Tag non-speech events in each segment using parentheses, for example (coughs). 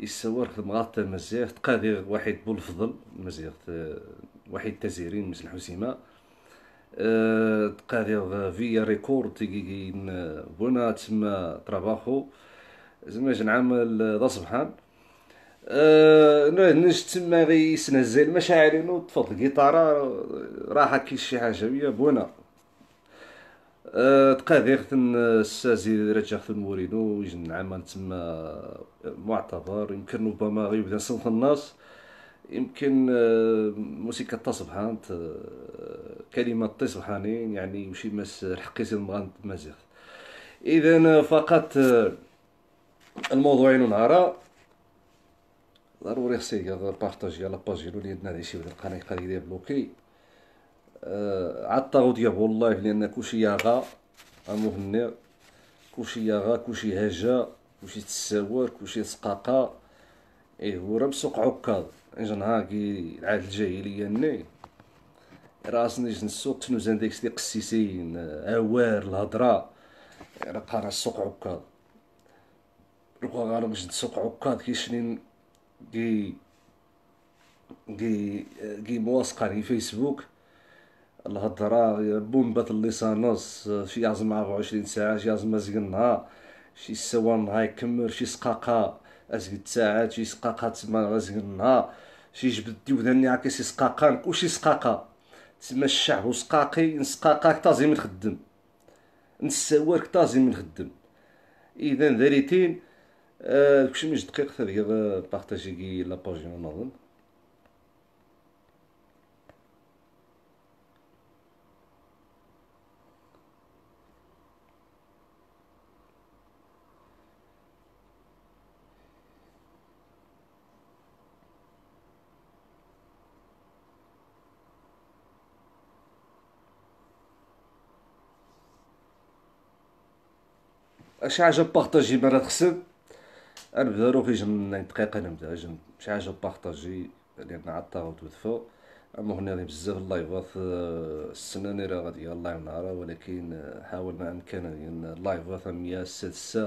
يسور خدم غاطة مزيغ تقاضي واحد بولفضل مزيغ واحد تزيرين مثل حسيمة أه تقاضي فيا ريكورد تيكيكين بونا تما تراباخو زعما جنعمل ذا سبحان أه نج تما غي سنهزي المشاعر نوض تفضل قيطارة راحة كي شي حاجة ويا بونا آه، تقاذير السازي رجع في المورينو يجن عاما تما معتبر يمكن ربما غيبدا صوت الناس يمكن آه، موسيقى التصبحان كلمة تصبحاني يعني وشي مس الحقيسي المغان مازيغ إذا فقط آه، الموضوعين نهارا ضروري خصي بارطاجي على باجي لولي عندنا هادشي ولا القناة قد يدير بلوكي آه، عطارو ديالو والله لان كلشي ياغا المهنر كلشي ياغا كلشي هجا كلشي تساور كلشي سقاقا ايه هو راه بسوق عكاظ نهار كي العهد الجاهليه ني راسني جن السوق شنو زان داك قسيسين عوار الهضره إيه، راه قرا السوق عكاظ روكا غار باش السوق عكاظ كيشنين كي كي كي مواثقه في فيسبوك الهضره بومبات صانوس شي يعزم 24 ساعه شي يعزم ازق النهار شي سوان هاي كمر شي سقاقه ازق الساعات شي سقاقه تسمى ازق النهار شي جبد ديوداني عكس سقاقه وشي سقاقه تسمى الشعب وسقاقي نسقاقا كتازي من خدم نسوار كتازي من خدم اذا ذريتين آه مش دقيق ثريا آه، بارتاجي لاباج لاباجي نظن شي حاجه بارطاجي ما تخسب نبدا روحي جن دقيقه نبدا جن شي حاجه بارطاجي لان عطا وتدفى اما هنا بزاف اللايفات آه، السنه اللي راه غادي الله ينهار ولكن آه، ما امكن ان اللايفات 100 اش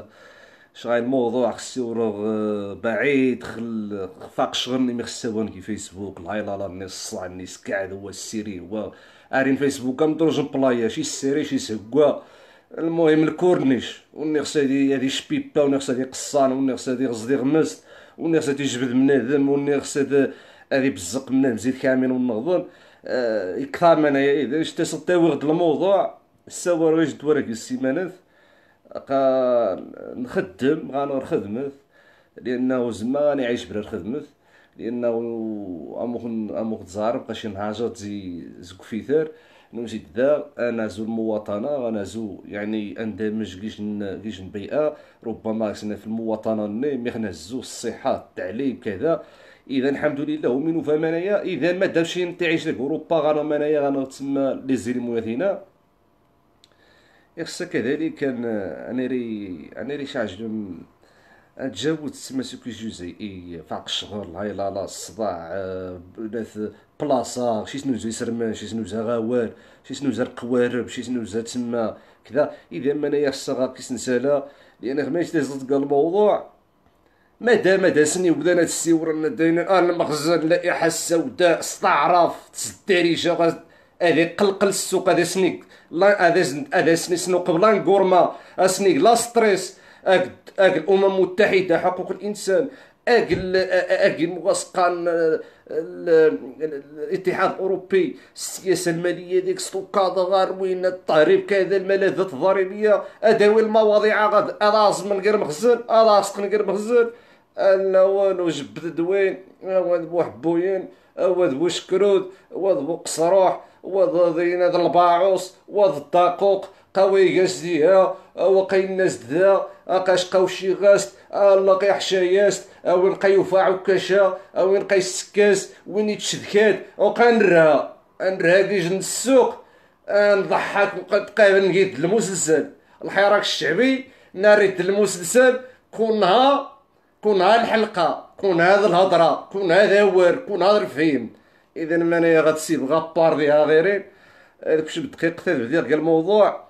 شغال الموضوع خصي وراه آه، بعيد خل فاق شغل اللي خصو كي فيسبوك الهايلا لا الناس الصاع الناس كاع هو السيري هو ارين فيسبوك كم ترجم بلايا شي السيري شي سكوا المهم الكورنيش وني خص هادي هادي شبيبه وني خص هادي قصان وني خص هادي غزدي غمست وني خص هادي جبد منادم وني خص هادي بزق من زيد كامل ونغضن آه يكثر من اذا اش ورد الموضوع السوار واش دورك السيمانات نخدم غنور خدمت لانه زمان عايش بلا خدمت لانه امو امو تزار بقى شي نهاجر زي زكفيثر نوجد ذا انا زو المواطنه انا زو يعني اندمج كيش كيش البيئه ربما سنا في المواطنه ني مي زو الصحه التعليم كذا اذا الحمد لله ومنو فمنايا اذا ما دابش نتعيش لك اوروبا غانا منايا غانا تسمى لي زيلمو هنا يخص كذلك انا ري انا ري شاجدو تجاوز التماسك الجزيئي فاق الشهور لا الصداع بنات آه، بلاصه شي شنو زي سرمان شي شنو غاوال شي شنو زر قوارب شي شنو تما كذا اذا ما انايا الصغار كيسنسالا لان ما يشتي الموضوع ما دام داسني وبدانا تسيور انا داين الان المخزن اللائحه السوداء استعرف تسداريجه هذه قلقل السوق هذا سنيك لا هذا سني سنو قبل غورما سنيك لا ستريس اك اك الامم المتحده حقوق الانسان اجل اجل موافقه الاتحاد الاوروبي السياسه الماليه ديك ستوكاد غاروين التهريب كذا الملاذات الضريبيه اداوي المواضيع غاد اراز من غير مخزن اراز من غير مخزن انا والو جبد دوين واد بوين واد بوشكرود واد بوقصروح واد الباعوص واد الطاقوق قويغاس ديها وقي الناس دا اقاش قوشي غاست الله قيحشاياست او نقي يوفا عكاشا او نقي السكاس وين يتشدكات وقا نرها كي كيجن السوق نضحك وقد قابل نقيد المسلسل الحراك الشعبي ناريت المسلسل كونها كونها الحلقة كون هذا الهضرة كون هذا هو كون هذا الفيلم اذا ماني غتسيب غبار ديها غيري هذاك شي بدقيق تبديل ديال الموضوع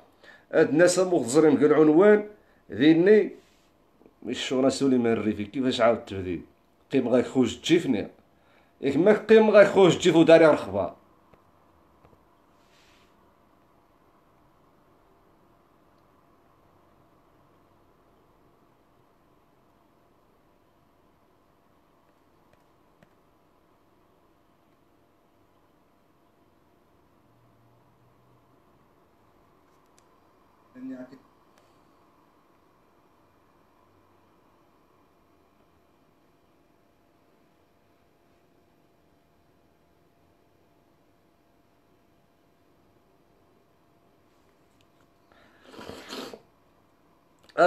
هاد الناس مغزرين بقى العنوان ذيني سولي سليمان الريفي كيفاش عاود التهديد قيم غاك خوج تجيفني ياك ما قيم غاك خوج تجيف وداري رخبه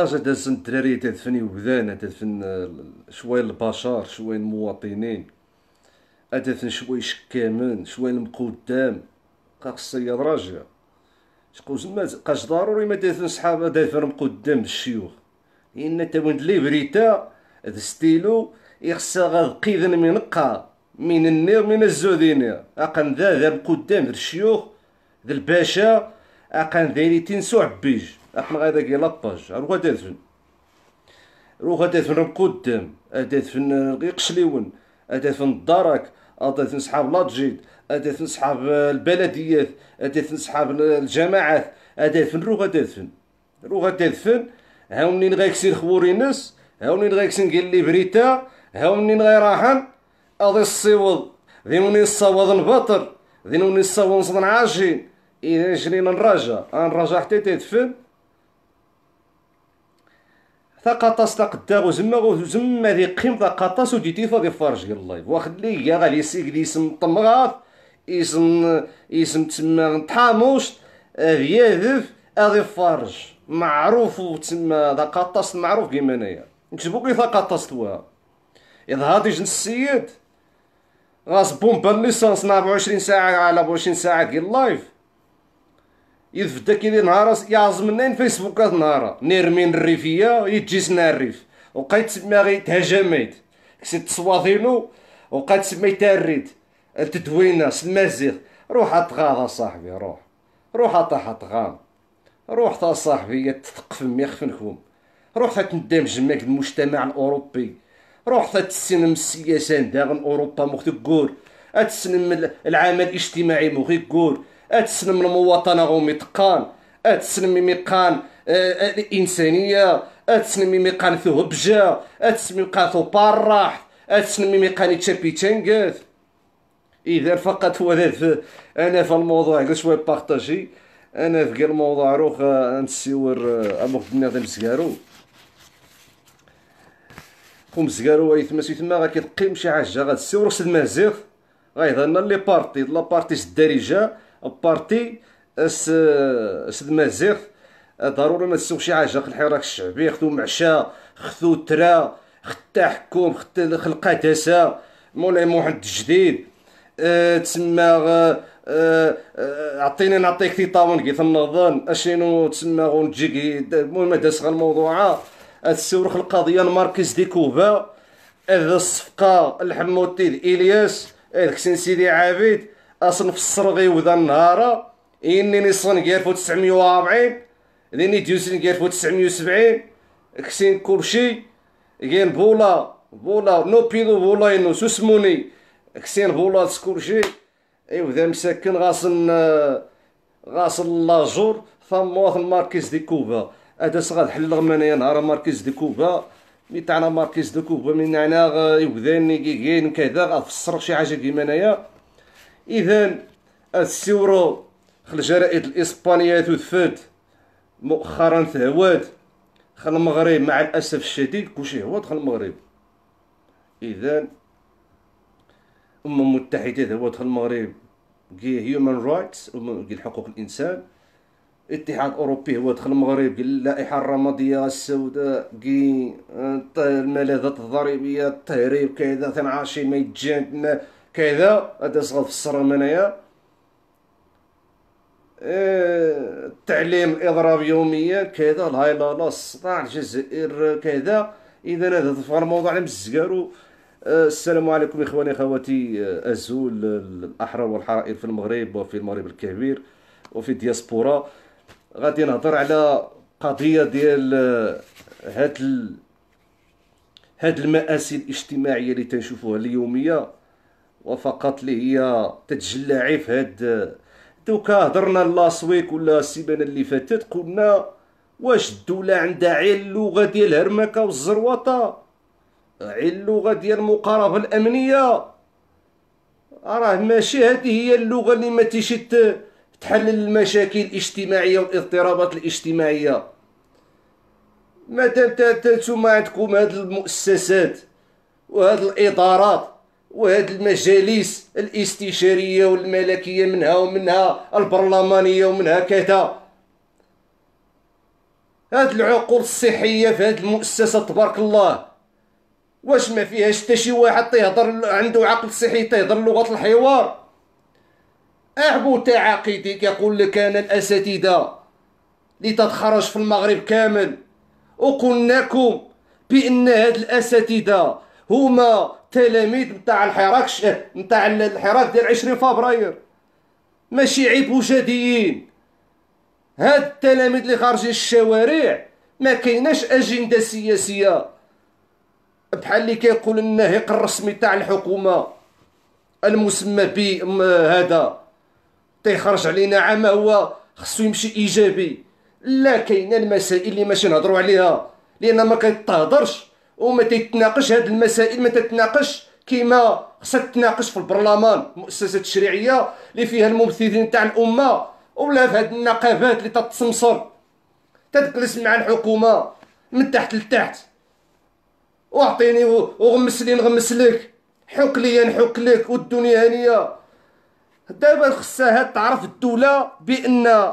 اجا دازن الدراري تدفن يوبدان تدفن شويه البشر شويه المواطنين تدفن شويه شكامن شويه المقدام كاخ السيد راجع شقوز ما قاش ضروري ما تدفن صحابه دافن قدام الشيوخ لان تا وين ليفريتا هاد ستيلو يخصها غاد قيدن من قا من النير من الزودينير اقن ذا ذا قدام الشيوخ ذا الباشا اقن ذا تنسو عبيج أقمق هذاك يلطج روغا دادفن روح دادفن قدام دادفن يقشليون دادفن الدرك دادفن صحاب لاجيد دادفن صحاب البلديات دادفن صحاب الجماعات دادفن روح دادفن روح منين هاونين الخبوري ناس الناس منين غيكسين قال لي بريتا هاونين غيراحن أضي الصيوض ذينوني الصواد البطر ذينوني الصواد نصدن عاجين إذا جرينا نراجع نراجع حتى تدفن تقطص تقدارو زما زما ذي قيم تقطص ودي تيفا ذي فرج اللايف واخد لي يا غادي يسيك لي اسم طمغاف اسم اسم تسمى طحاموش ذياذف اغي فرج معروف تسمى ذا معروف كيما انايا نكتبو كي قطصت وها اذا هادي جنس السيد غاس بومبا ليسونس 24 ساعه على 24 ساعه ديال اللايف يذفدا كيدير نهار يعزم لنا فيسبوك نهار نيرمين الريفيه سنا الريف وقيت تسمى غي تهجميت كسيت تصواثينو وقيت تسمى تاريت تدوينا سمازيغ روح اتغاضى صاحبي روح روح اطاح اتغام روح تا صاحبي تثقف مي خفنكم روح تندم جمعك المجتمع الاوروبي روح تسلم السياسه داغن اوروبا مختي كور اتسنم العمل الاجتماعي مختي اتسلم المواطنه غومي طقان اتسلم ميقان آه، آه، الانسانيه اتسلم ميقان ثو هبجه اتسلم ميقان ثو براح اتسلم ميقان تشابي تشنغاث اذا فقط هو ذا انا في الموضوع قلت شويه بارتاجي انا في الموضوع روخ آه، نسيور اموخ دنيا ذا مسكارو ومسكارو ويثمس تما غا كتقيم شي حاجه غتسيور سد مازيغ يظن لي بارتي لا بارتي الدارجه بارتي اس اس المزيغ ضروري ما تسوق شي حاجه في الحراك الشعبي خذو معشى خذو ترا خذ التحكم خذ القداسه مولاي موحد الجديد أه تسمى أه أه عطيني نعطيك تي طاون كي تنظن اشينو تسمى غنجيك المهم داس غير الموضوع تسورخ القضيه الماركيز دي كوبا هذا الصفقه الحموتي الياس هذاك سيدي عابد اصنف الصرغي وذا النهار اني نصن غير فو 940 ليني ديوسن غير فو 970 كسين كلشي غير بولا بولا نو بيدو بولا ينو سوسموني كسين بولا كلشي ايوا ذا مساكن غاصن غاصن لاجور فمواث الماركيز دي كوبا هذا صغاد حلغ غمانيا نهار ماركيز دي كوبا مي تاعنا ماركيز دي كوبا من عنا يبدا كيكين كذا غافسر شي حاجه كيما انايا اذا السورو خل الجرائد الاسبانيه تدفد مؤخرا تهوات خل المغرب مع الاسف الشديد كلشي هو دخل المغرب اذا الامم المتحده هو دخل المغرب كي هيومن رايتس كي حقوق الانسان الاتحاد الاوروبي هو دخل المغرب كي اللائحه الرماديه السوداء كي الملاذات آه، الضريبيه التهريب كذا تنعاشي ما يتجنب كذا هذا صغر في الصرا انايا آه، التعليم الاضراب يوميا كذا لا لا لا الصداع الجزائر كذا اذا هذا في الموضوع على مزقارو آه، السلام عليكم اخواني اخواتي آه، ازول الاحرار والحرائر في المغرب وفي المغرب الكبير وفي الدياسبورا غادي نهضر على قضيه ديال هاد هاد المآسي الاجتماعيه اللي تنشوفوها اليوميه وفقط لي هي تتجلعي في هاد دوكا هضرنا لاسويك ولا السيمانه اللي فاتت قلنا واش الدوله عندها عين اللغه ديال الهرمكه والزروطه عين اللغه ديال المقاربه الامنيه راه ماشي هذه هي اللغه اللي ما تيشد تحلل المشاكل الاجتماعيه والاضطرابات الاجتماعيه مادام انتوما عندكم هاد المؤسسات وهاد الادارات وهاد المجالس الاستشاريه والملكيه منها ومنها البرلمانيه ومنها كذا هاد العقول الصحيه في هاد المؤسسه تبارك الله واش ما فيهاش حتى شي واحد تيهضر عنده عقل صحي تيهضر لغه الحوار اعبو تعاقدي كيقول لك انا الاساتذه اللي تتخرج في المغرب كامل وقلناكم بان هاد الاساتذه هما التلاميذ نتاع الحراك نتاع الحراك ديال 20 فبراير ماشي عيب وجديين هاد التلاميذ اللي خارجين الشوارع ما كايناش اجنده سياسيه بحال اللي كيقول الناهق الرسمي تاع الحكومه المسمى ب هذا تيخرج علينا عام هو خصو يمشي ايجابي لا كاينه المسائل اللي ماشي نهضروا عليها لان ما كتهضرش وما تتناقش هذه المسائل ما تتناقش كما خصها تتناقش في البرلمان المؤسسه التشريعيه اللي فيها الممثلين تاع الامه ولا في هذه النقابات اللي تتسمصر تتجلس مع الحكومه من تحت لتحت واعطيني وغمس لي نغمس لك حك لي نحك لك والدنيا هانية دابا خصها تعرف الدوله بان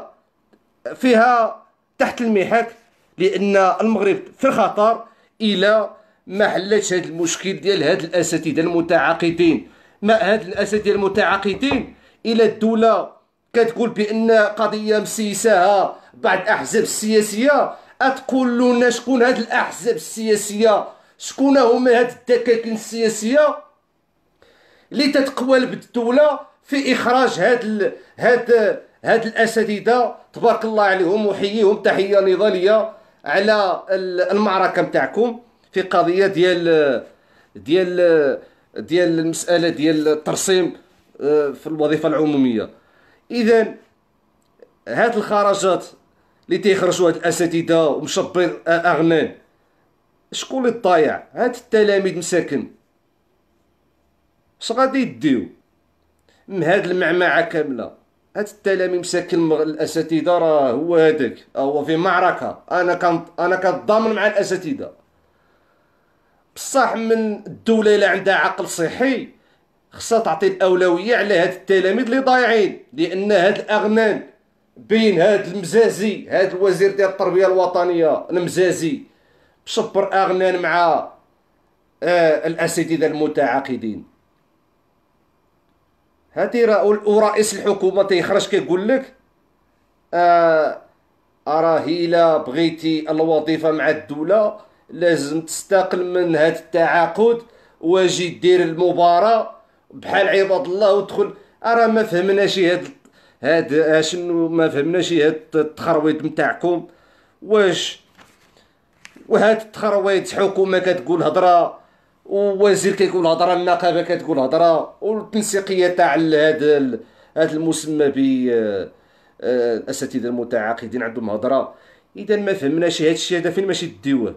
فيها تحت المحك لان المغرب في خطر الى ما حلتش هذا المشكل ديال هاد الاساتذه المتعاقدين ما هاد الاساتذه المتعاقدين الى الدوله كتقول بان قضيه مسيساها بعض الاحزاب السياسيه اتقول لنا شكون هاد الاحزاب السياسيه شكون هما هاد الدكاكين السياسيه اللي تتقوال بالدوله في اخراج هاد ال... هاد هاد الاساتذه تبارك الله عليهم وحييهم تحيه نضاليه على المعركه نتاعكم في قضيه ديال ديال ديال المساله ديال الترسيم آه، في الوظيفه العموميه اذا هاد الخرجات اللي تيخرجوا هاد الاساتذه ومشبين اغنان شكون اللي طايع هاد التلاميذ مساكن اش غادي يديو من هاد المعمعه كامله هاد التلاميذ مساكن الاساتذه راه هو هذاك أه، هو في معركه انا كان انا كنضامن مع الاساتذه بصح من الدوله الا عندها عقل صحي خصها تعطي الاولويه على هاد التلاميذ اللي ضايعين لان هاد الاغنام بين هاد المزازي هاد الوزير ديال التربيه الوطنيه المزازي بصبر اغنام مع آه الاساتذه المتعاقدين هاتي راه رئيس الحكومه تيخرج كيقول لك آه اراه الا بغيتي الوظيفه مع الدوله لازم تستقل من هذا التعاقد واجي دير المباراه بحال عباد الله ودخل راه ما فهمناش هاد هاد شنو ما فهمناش هاد التخرويط نتاعكم واش وهاد التخرويط حكومه كتقول هضره ووزير كيقول هضره النقابه كتقول هضره والتنسيقيه تاع هذا هذا المسمى ب الاساتذه آه، المتعاقدين عندهم هضره اذا ما فهمناش هذا الشيء هذا فين ماشي ديوه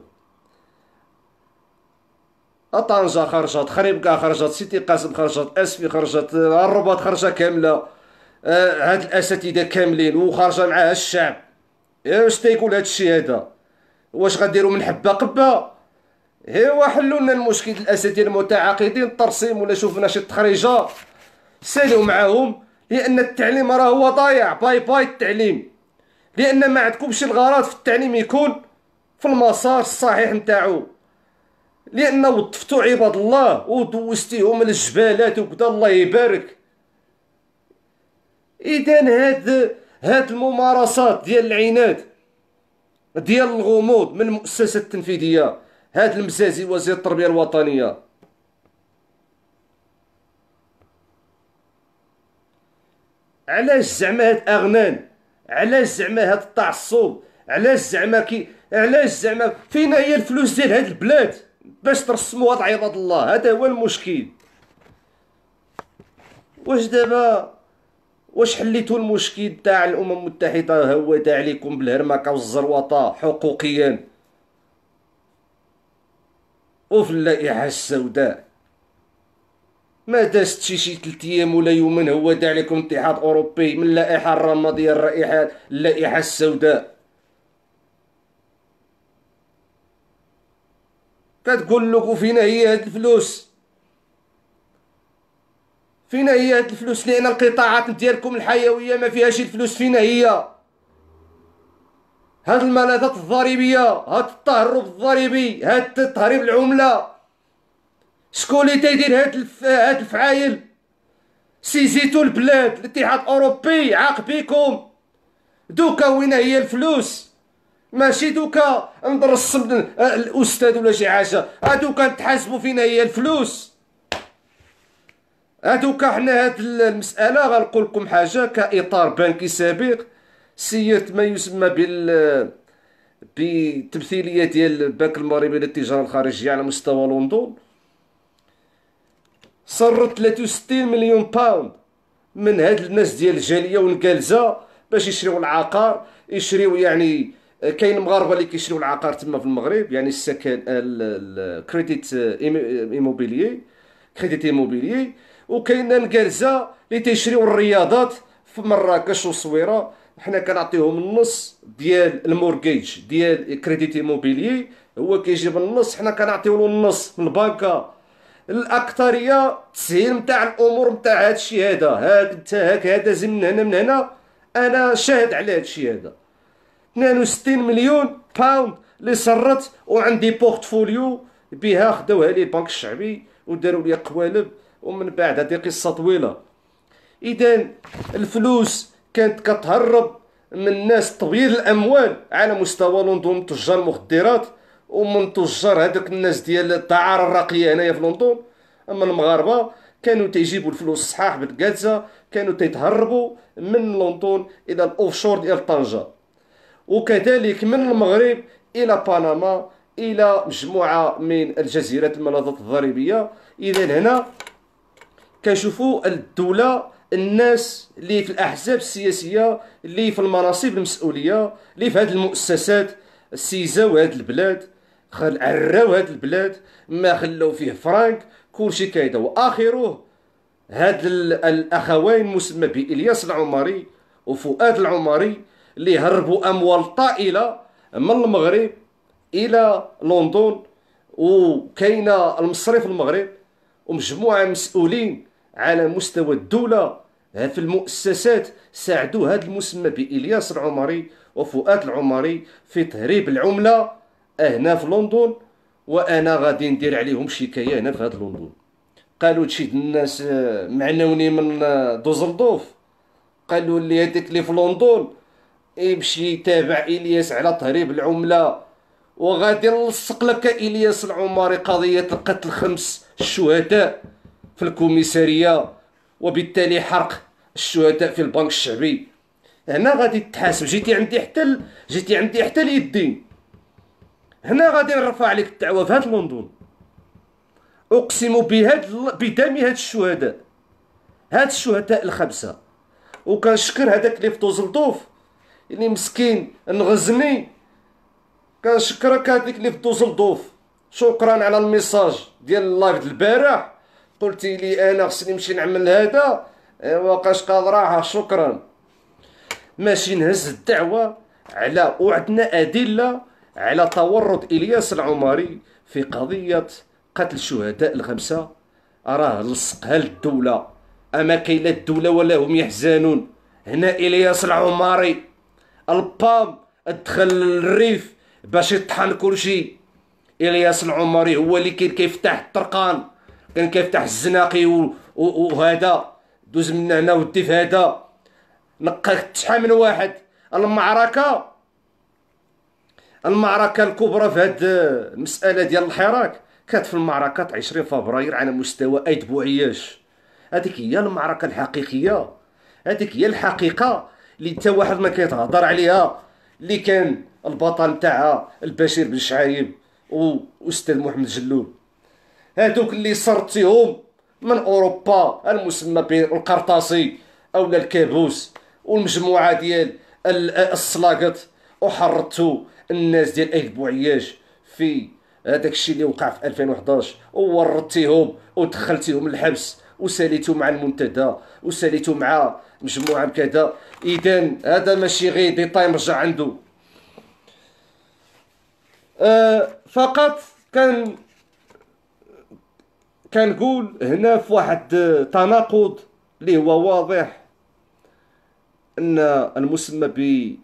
طنجة خرجت خريبكا خرجت سيتي قاسم خرجت اسفي خرجت الرباط خرجة كاملة آه هاد الاساتذة كاملين وخرجة معاها الشعب اش تيقول هاد الشيء هذا واش غديروا من حبة قبة ايوا حلوا لنا المشكل الاساتذه المتعاقدين الترسيم ولا شوفنا شي تخريجه سالوا معاهم لان التعليم راه هو ضايع باي باي التعليم لان ما عندكمش الغرض في التعليم يكون في المسار الصحيح نتاعو لان وظفتو عباد الله ودوزتيهم للجبالات وكذا الله يبارك اذا هاد هاد الممارسات ديال العناد ديال الغموض من المؤسسه التنفيذيه هات المسازي وزير التربيه الوطنيه علاش زعما هاد اغنان علاش زعما هاد التعصب علاش زعما كي علاش زعما فين هي الفلوس ديال هاد البلاد باش هاد عباد الله هذا هو المشكل واش دابا واش حليتوا المشكل تاع الامم المتحده هو تاع عليكم بالهرمكه والزروطه حقوقيا وفي اللائحة السوداء ما دازت شي شي ثلاث ايام ولا يوما هو دا عليكم اتحاد اوروبي من اللائحه الرماديه الرائحه اللائحه السوداء كتقول لك وفينا هي هاد الفلوس فينا هي هاد الفلوس لان القطاعات ديالكم الحيويه ما فيهاش الفلوس فينا هي هاد الملاذات الضريبيه هاد التهرب الضريبي هاد تهريب العمله شكون اللي تيدير هاد الف... هاد الفعايل سيزيتو البلاد الاتحاد الاوروبي عاق بيكم دوكا وين هي الفلوس ماشي دوكا ندرس الاستاذ ولا شي حاجه هادوكا نتحاسبوا فينا هي الفلوس هادوكا حنا هاد المساله غنقول لكم حاجه كاطار بنكي سابق سيرت ما يسمى بال بتمثيليه ديال البنك المغربي للتجاره الخارجيه على مستوى لندن صرت 63 مليون باوند من هاد الناس ديال الجاليه والجالزه باش يشريو العقار يشريو يعني كاين مغاربه اللي كيشريو العقار تما في المغرب يعني السكن الكريديت ايموبيلي كريديت ايموبيلي وكاين الكالزه اللي تيشريو الرياضات في مراكش وصويره حنا كنعطيهم النص ديال المورجيج ديال كريديت ايموبيلي هو كيجيب النص حنا كنعطيو له النص من البنكه الاكثريه تسهيل نتاع الامور نتاع هادشي هذا هاك انت هاك هذا زي من هنا من هنا انا شاهد على هادشي هذا 62 مليون باوند اللي سرت وعندي بورتفوليو بها خداوها لي البنك الشعبي وداروا لي قوالب ومن بعد هذه قصه طويله اذا الفلوس كانت كتهرب من ناس تبييض الاموال على مستوى لندن تجار المخدرات ومن تجار هذوك الناس ديال الدعاره الراقيه هنايا في لندن اما المغاربه كانوا تيجيبوا الفلوس صحاح بالكازا كانوا تيتهربوا من لندن الى الاوفشور ديال طنجه وكذلك من المغرب الى بنما الى مجموعه من الجزيرات الملاذات الضريبيه اذا هنا كنشوفوا الدوله الناس اللي في الاحزاب السياسيه اللي في المناصب المسؤوليه اللي في هذه المؤسسات سيزاو هاد البلاد خل عراو هاد البلاد ما خلاو فيه فرانك كلشي كايدا واخره هاد الاخوين مسمى بالياس العمري وفؤاد العمري اللي هربوا اموال طائله من المغرب الى لندن وكاينه المصرف المغرب ومجموعه مسؤولين على مستوى الدولة في المؤسسات ساعدوا هذا المسمى بإلياس العمري وفؤاد العمري في تهريب العملة هنا في لندن وأنا غادي ندير عليهم شكاية هنا في هذا لندن قالوا تشيد الناس آه، معنوني من آه، دوزلدوف قالوا لي هذيك اللي في لندن يمشي يتابع الياس على تهريب العمله وغادي نلصق لك الياس العمري قضيه قتل خمس الشهداء في الكوميساريه وبالتالي حرق الشهداء في البنك الشعبي هنا غادي تحاسب جيتي عندي حتى ال... جيتي عندي حتى اليدين هنا غادي نرفع عليك الدعوه في هاد لندن اقسم بهاد بدم هاد الشهداء هاد الشهداء الخمسه وكنشكر هذاك اللي فطوز زلطوف اللي مسكين نغزني كنشكرك هذيك اللي فطوز زلطوف شكرا على الميساج ديال اللايف البارح قلتي لي انا خصني نمشي نعمل هذا ايوا آه، قاش قادراها شكرا ماشي نهز الدعوه على وعدنا ادله على تورط الياس العمري في قضيه قتل شهداء الخمسه راه لصقها للدوله اما كاين لا الدوله ولا هم يحزنون هنا الياس العماري البام دخل للريف باش يطحن كلشي الياس العماري هو اللي كيفتح الطرقان كان كيفتح الزناقي وهذا دوز من هنا ودي في هذا نقاك تشحال من واحد المعركه المعركه الكبرى في هاد المساله ديال الحراك كانت في المعركه 20 فبراير على مستوى ايد بوعياش هذيك هي المعركه الحقيقيه هذيك هي الحقيقه اللي حتى واحد ما كيتهضر عليها اللي كان البطل تاعها البشير بن شعايب واستاذ محمد جلول هادوك اللي صرتيهم من اوروبا المسمى بالقرطاسي او الكابوس والمجموعه ديال السلاكط وحرضتوا الناس ديال ايد بوعياش في هذاك الشيء اللي وقع في 2011 وورطتيهم ودخلتيهم الحبس وساليتو مع المنتدى وساليتو مع مجموعه كذا اذا هذا ماشي غير ديطاي رجع عنده أه فقط كان كنقول هنا في واحد آه، تناقض اللي هو واضح ان المسمى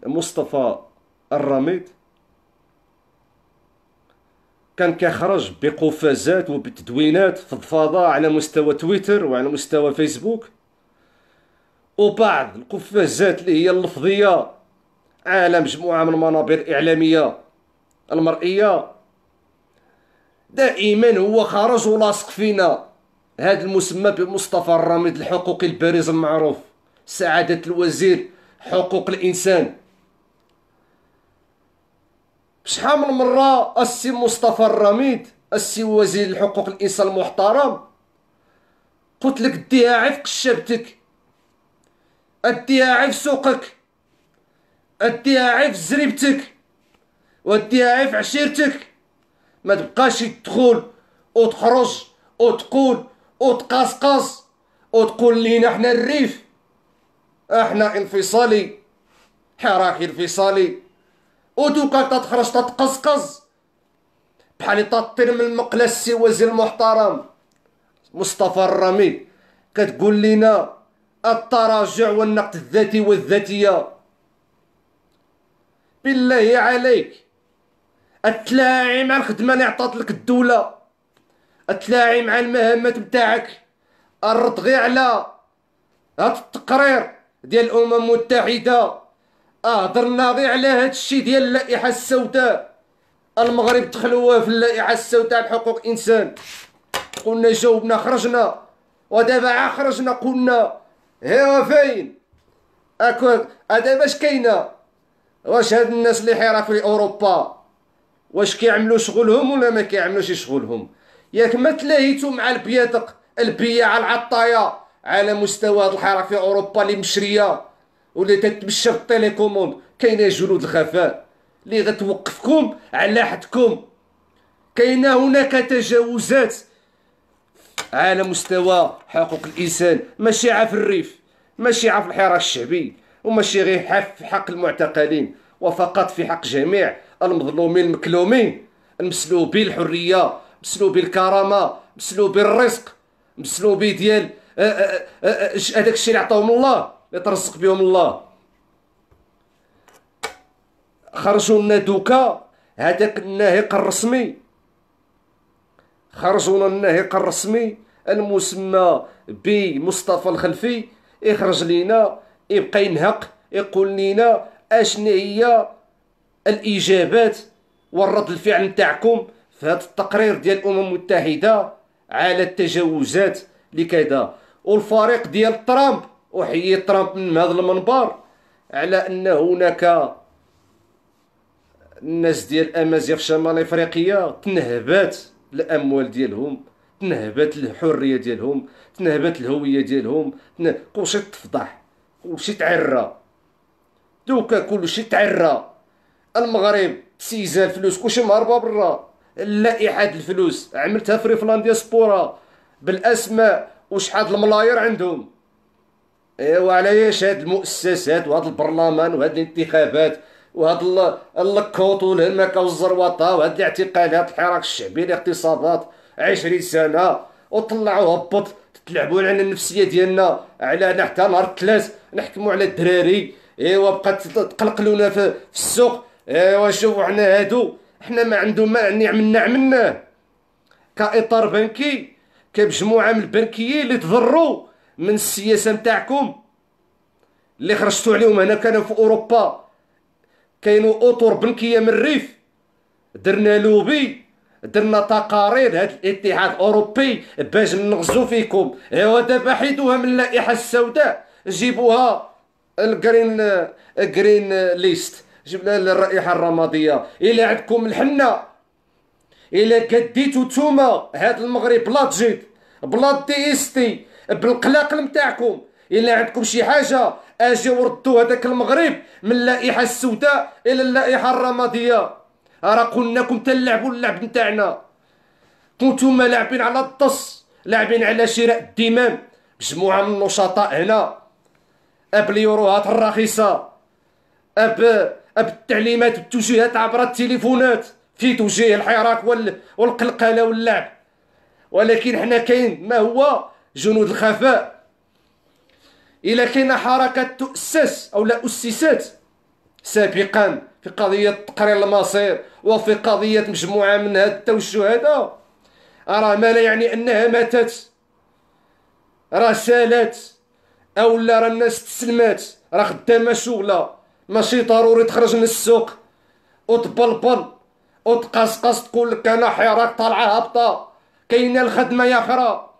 بمصطفى الرميد كان كيخرج بقفازات وبتدوينات فضفاضة على مستوى تويتر وعلى مستوى فيسبوك وبعض القفازات اللي هي اللفظية على مجموعة من المنابر الإعلامية المرئية دائما هو خرج ولاصق فينا هذا المسمى بمصطفى الرميد الحقوقي البارز المعروف سعادة الوزير حقوق الإنسان شحال من مرة السي مصطفى الرميد السي وزير الحقوق الإنسان المحترم قلت لك ديها عيف قشابتك اديها عيف سوقك اديها عيف زريبتك واديها عيف عشيرتك ما تبقاش تدخل وتخرج وتقول وتقصقص وتقول لينا احنا الريف احنا انفصالي حراك انفصالي ودوكا تتخرج تتقصقص بحال تطير من المقلة وزير المحترم مصطفى الرمي كتقول لينا التراجع والنقد الذاتي والذاتيه بالله عليك اتلاعي مع الخدمه اللي عطات لك الدوله اتلاعي مع المهمات نتاعك الرد غير على هاد التقرير ديال الامم المتحده اهضرنا غير على هاد الشيء ديال اللائحه السوداء المغرب دخلوها في اللائحه السوداء بحقوق حقوق الانسان قلنا جاوبنا خرجنا ودابا عا خرجنا قلنا هيو فين اكو هذا أه باش كاينه واش هاد الناس اللي حيرا في اوروبا واش كيعملوا شغلهم ولا ما كيعملوش شغلهم ياك ما تلاهيتو مع البيادق البياعه العطايا على مستوى هذه الحاره في اوروبا اللي مشريه واللي تتمشى بالتليكوموند كاينه جلود الخفاء اللي غتوقفكم على حدكم كاينه هناك تجاوزات على مستوى حقوق الانسان ماشي عا الريف ماشي عا الحراك الشعبي وماشي غير حق المعتقلين وفقط في حق جميع المظلومين المكلومين المسلوبي الحريه مسلوبي الكرامه مسلوبي الرزق مسلوبي ديال آه، آه، آه، هذاك الشيء اللي عطاهم الله اللي ترزق بهم الله خرجوا لنا دوكا هذاك الناهق الرسمي خرجوا لنا الناهق الرسمي المسمى بمصطفى الخلفي يخرج لينا يبقى ينهق يقول لينا اشنو هي الاجابات والرد الفعل نتاعكم في هذا التقرير ديال الامم المتحده على التجاوزات لكذا والفريق ديال ترامب احيي ترامب من هذا المنبر على ان هناك الناس ديال في شمال افريقيا تنهبات الاموال ديالهم تنهبات الحريه ديالهم تنهبات الهويه ديالهم كلشي تفضح كلشي تعرى دوكا كلشي تعرى المغرب سيزا الفلوس كلشي مهربه برا لائحه الفلوس عملتها في ريفلان ديسبورا بالاسماء وشحال الملاير عندهم ايوا علاش هاد المؤسسات وهاد البرلمان وهاد الانتخابات وهاد الكوط والهمكه والزروطه وهاد الاعتقالات الحراك الشعبي الاغتصابات عشرين سنه وطلعوا هبط تلعبوا على النفسيه ديالنا على حتى نهار الثلاث نحكموا على الدراري ايوا بقات تقلقلونا في السوق ايوا شوفوا حنا هادو حنا ما عندو ما نعم- عملنا عملناه كاطار بنكي كمجموعه من البنكيين اللي تضروا من السياسه نتاعكم اللي خرجتوا عليهم هنا كانوا في اوروبا كاينوا اطر بنكيه من الريف درنا لوبي درنا تقارير هاد الاتحاد الاوروبي باش نغزو فيكم ايوا دابا حيدوها من اللائحه السوداء جيبوها الجرين جرين ليست جبنا الرائحه الرماديه الا عندكم الحنه الا كديتو نتوما هاد المغرب بلا تجيد بلا تي اس تي بالقلاقل نتاعكم الا عندكم شي حاجه اجيو ردوا هذاك المغرب من اللائحه السوداء الى اللائحه الرماديه راه قلنا لكم تلعبوا اللعب نتاعنا كنتوما لاعبين على الطص لاعبين على شراء الدمام مجموعه من النشطاء هنا اب اليوروهات الرخيصه اب بالتعليمات والتوجيهات عبر التليفونات في توجيه الحراك والقلقله واللعب ولكن حنا كاين ما هو جنود الخفاء الى كاين حركه تؤسس او لا اسست سابقا في قضيه تقرير المصير وفي قضيه مجموعه من هاد التوجهات ارى ما لا يعني انها ماتت راه سالات او لا راه الناس تسلمات راه خدامه شغله ماشي ضروري تخرج من السوق وتبلبل وتقصقص تقول لك انا حراك طالعه هابطه كاينه الخدمه يا خرا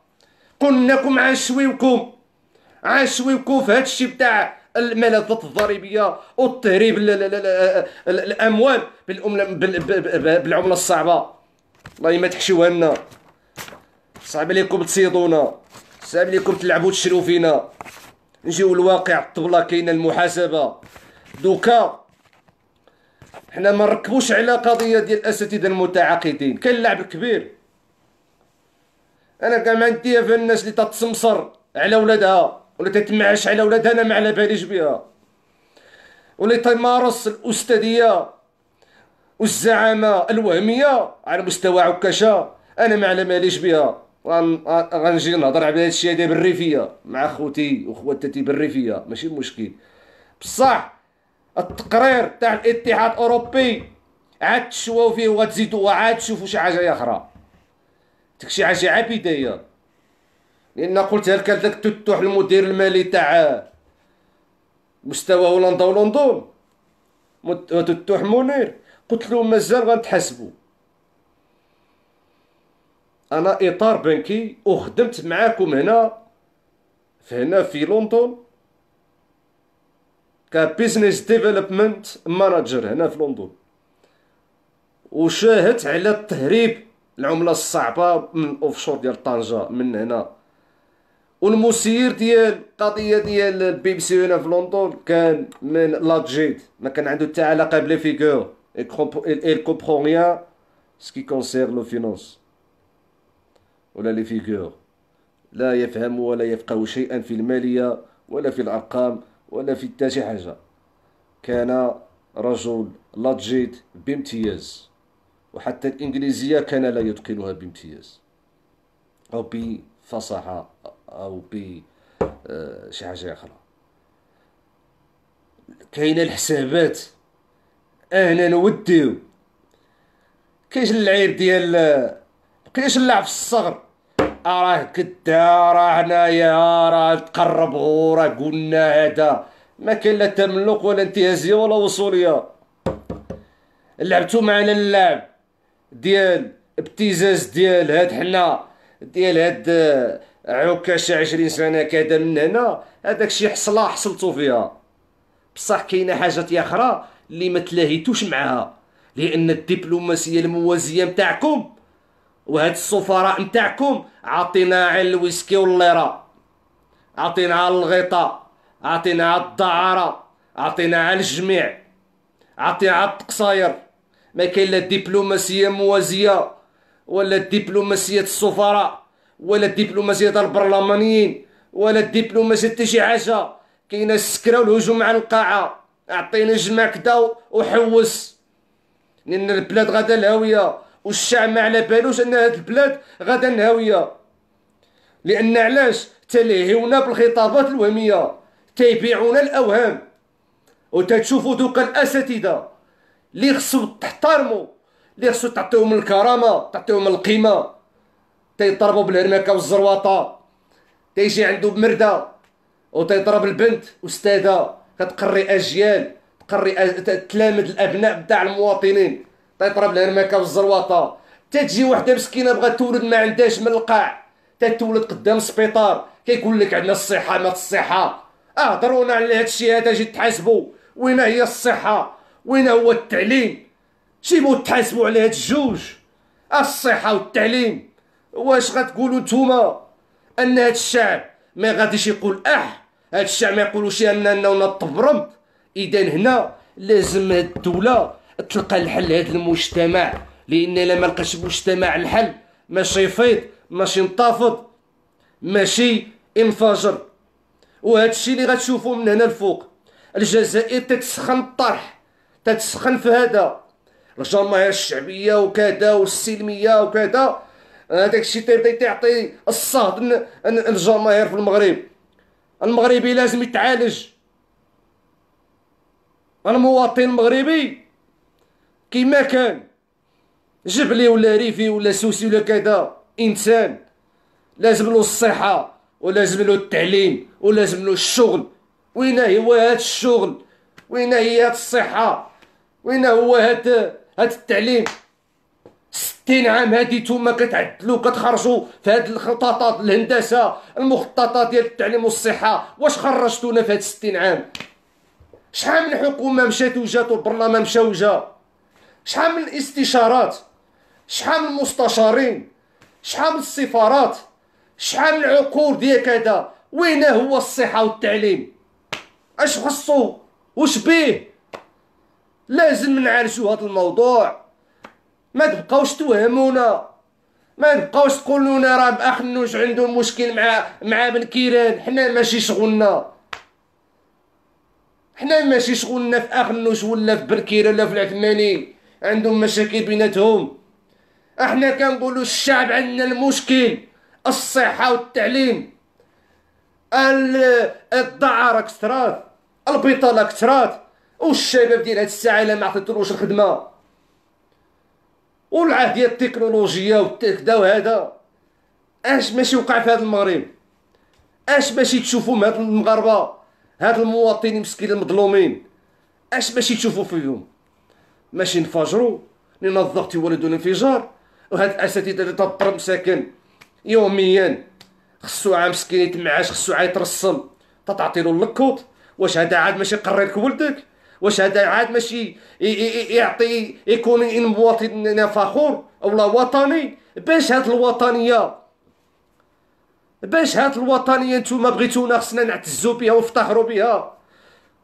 قلناكم عشويكم عشويكم في هذا الشيء بتاع الملاذات الضريبيه والتهريب الاموال بالعمله الصعبه والله ما تحشيو لنا صعب عليكم تصيدونا صعب عليكم تلعبوا تشرو فينا نجيو الواقع الطبله كاينه المحاسبه دوكا حنا ما نركبوش على قضيه ديال الاساتذه المتعاقدين كاين لعب كبير انا كمان تيف الناس اللي تتسمصر على ولادها ولا تتمعش على ولادها انا ما على باليش بها ولا تمارس الاستاذيه والزعامه الوهميه على مستوى عكاشه انا ما على ماليش بها غنجي نهضر على هذا الشيء هذا بالريفيه مع خوتي وخواتاتي بالريفيه ماشي مشكل بصح التقرير تاع الاتحاد الاوروبي عاد تشواو فيه وتزيدوا وعاد تشوفوا شي حاجه اخرى داك شي حاجه هي لان قلتها لك داك تتوح المدير المالي تاع مستوى هولندا ولندن تتوح منير قلت له مازال غنتحاسبوا انا اطار بنكي وخدمت معاكم هنا فهنا في لندن كبيزنس ديفلوبمنت مانجر هنا في لندن وشاهدت على التهريب العمله الصعبه من الاوفشور ديال طنجه من هنا والمسير ديال القضيه ديال البي بي سي هنا في لندن كان من لاجيد ما كان عنده حتى علاقه بلي فيغور اي كومبرون ريان سكي كونسير لو فينونس ولا لي فيغور لا يفهم ولا يفقه شيئا في الماليه ولا في الارقام ولا في حتى شي حاجه كان رجل لجيت بامتياز وحتى الانجليزيه كان لا يتقنها بامتياز او بفصاحه او ب آه، شي حاجه اخرى كاينه الحسابات اهنا نوديو كاين العير ديال كاين آه، نلعب في الصغر راه كدا راه هنايا راه تقرب راه قلنا هذا ما كان لا تملق ولا انتهازيه ولا وصوليه لعبتو معنا اللعب ديال ابتزاز ديال هاد حنا ديال هاد آه، عكاشة عشرين سنة كدا من هنا هذاك شي حصلة حصلتو فيها بصح كاينة حاجة أخرى اللي ما تلاهيتوش معها لأن الدبلوماسية الموازية متاعكم وهاد السفراء نتاعكم عطينا على الويسكي والليرا عطينا على الغيطة عطينا على الدعارة عطينا على الجميع عطينا على التقصاير ما كاين لا دبلوماسية موازية ولا دبلوماسية السفراء ولا دبلوماسية البرلمانيين ولا دبلوماسية حتى شي حاجة كاينة السكرة والهجوم على القاعة عطينا جمع كدا وحوس لان البلاد غادا الهاويه والشعب ما على بالوش ان هاد البلاد غدا نهاويه لان علاش تلهيونا بالخطابات الوهميه تيبيعونا الاوهام وتتشوفوا دوكا الاساتذه اللي خصو تحترموا اللي خصو تعطيهم الكرامه تعطيهم القيمه تيضربوا بالهرمكه والزرواطه تيجي عنده بمرده وتيضرب البنت استاذه كتقري اجيال تقري تلامد الابناء بتاع المواطنين تيطرب في والزرواطه تتجي وحده مسكينه بغات تولد ما عندهاش من القاع تتولد قدام السبيطار كيقول لك عندنا الصحه ما الصحه اهضرونا على هاد الشيء هذا جيت تحاسبوا وين هي الصحه وين هو التعليم تيمو تحاسبوا على هاد الجوج الصحه والتعليم واش غتقولوا نتوما ان هاد الشعب ما غاديش يقول اح هاد الشعب ما يقولوش اننا نطبرم اذا هنا لازم هاد الدوله تلقى الحل لهذا المجتمع لان الا لقاش المجتمع الحل ماشي يفيض ماشي ينتفض ماشي ينفجر وهذا الشيء اللي غتشوفوا من هنا الفوق الجزائر تتسخن الطرح تتسخن في هذا الجماهير الشعبيه وكذا والسلميه وكذا هذاك الشيء تيبدا تعطي الصهد للجماهير في المغرب المغربي لازم يتعالج المواطن المغربي كيما كان جبلي ولا ريفي ولا سوسي ولا كذا انسان لازم له الصحه ولازم له التعليم ولازم له الشغل وين هو هاد الشغل وين هي هاد الصحه وين هو هاد هاد التعليم ستين عام هادي توما كتعدلو كتخرجوا في هاد الخططات الهندسه المخططات ديال التعليم والصحه واش خرجتونا في هاد ستين عام شحال من حكومه مشات وجات والبرلمان مشا وجا شحال من الاستشارات شحال من المستشارين شحال من السفارات شحال من العقور ديال كذا وين هو الصحه والتعليم اش خصو واش بيه لازم نعالجوا هذا الموضوع ما تبقاوش توهمونا ما تبقاوش تقولوا لنا راه اخ النوج عنده مشكل مع مع بن كيران حنا ماشي شغلنا حنا ماشي شغلنا في اخ ولا في بركيره ولا في العثماني عندهم مشاكل بيناتهم احنا كنقولوا الشعب عندنا المشكل الصحة والتعليم الدعارة كثرات البطالة كثرات والشباب ديال هاد الساعة إلا ما عطيتلوش الخدمة والعهد ديال التكنولوجيا وكذا وهذا اش ماشي وقع في هذا المغرب اش ماشي تشوفوا هاد المغاربة هاد المواطنين مسكين المظلومين اش ماشي تشوفوا فيهم ماشي نفجروا لان الضغط الانفجار وهاد الاساتذه اللي تبر مساكن يوميا خصو عام مسكين يتمعاش خصو عا يترسم تتعطي له اللكوط واش هذا عاد ماشي قريرك ولدك واش هذا عاد ماشي يعطي يكون إن مواطن فخور اولا وطني باش هاد الوطنيه باش هاد الوطنيه نتوما بغيتونا خصنا نعتزو بها ونفتخرو بها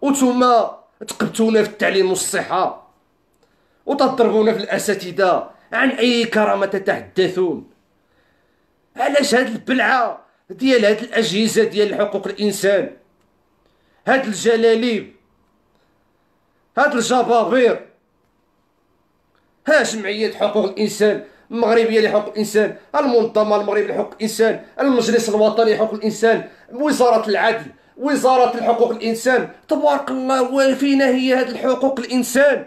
وانتوما تقبتونا في التعليم والصحه وتضربون في الاساتذه عن اي كرامه تتحدثون علاش هاد البلعه ديال هاد الاجهزه ديال حقوق الانسان هاد الجلاليب هاد الجبابير ها جمعيه حقوق الانسان المغربيه لحقوق الانسان المنظمه المغربيه لحقوق الانسان المجلس الوطني لحقوق الانسان وزاره العدل وزاره الحقوق الانسان تبارك الله وفينا هي هاد الحقوق الانسان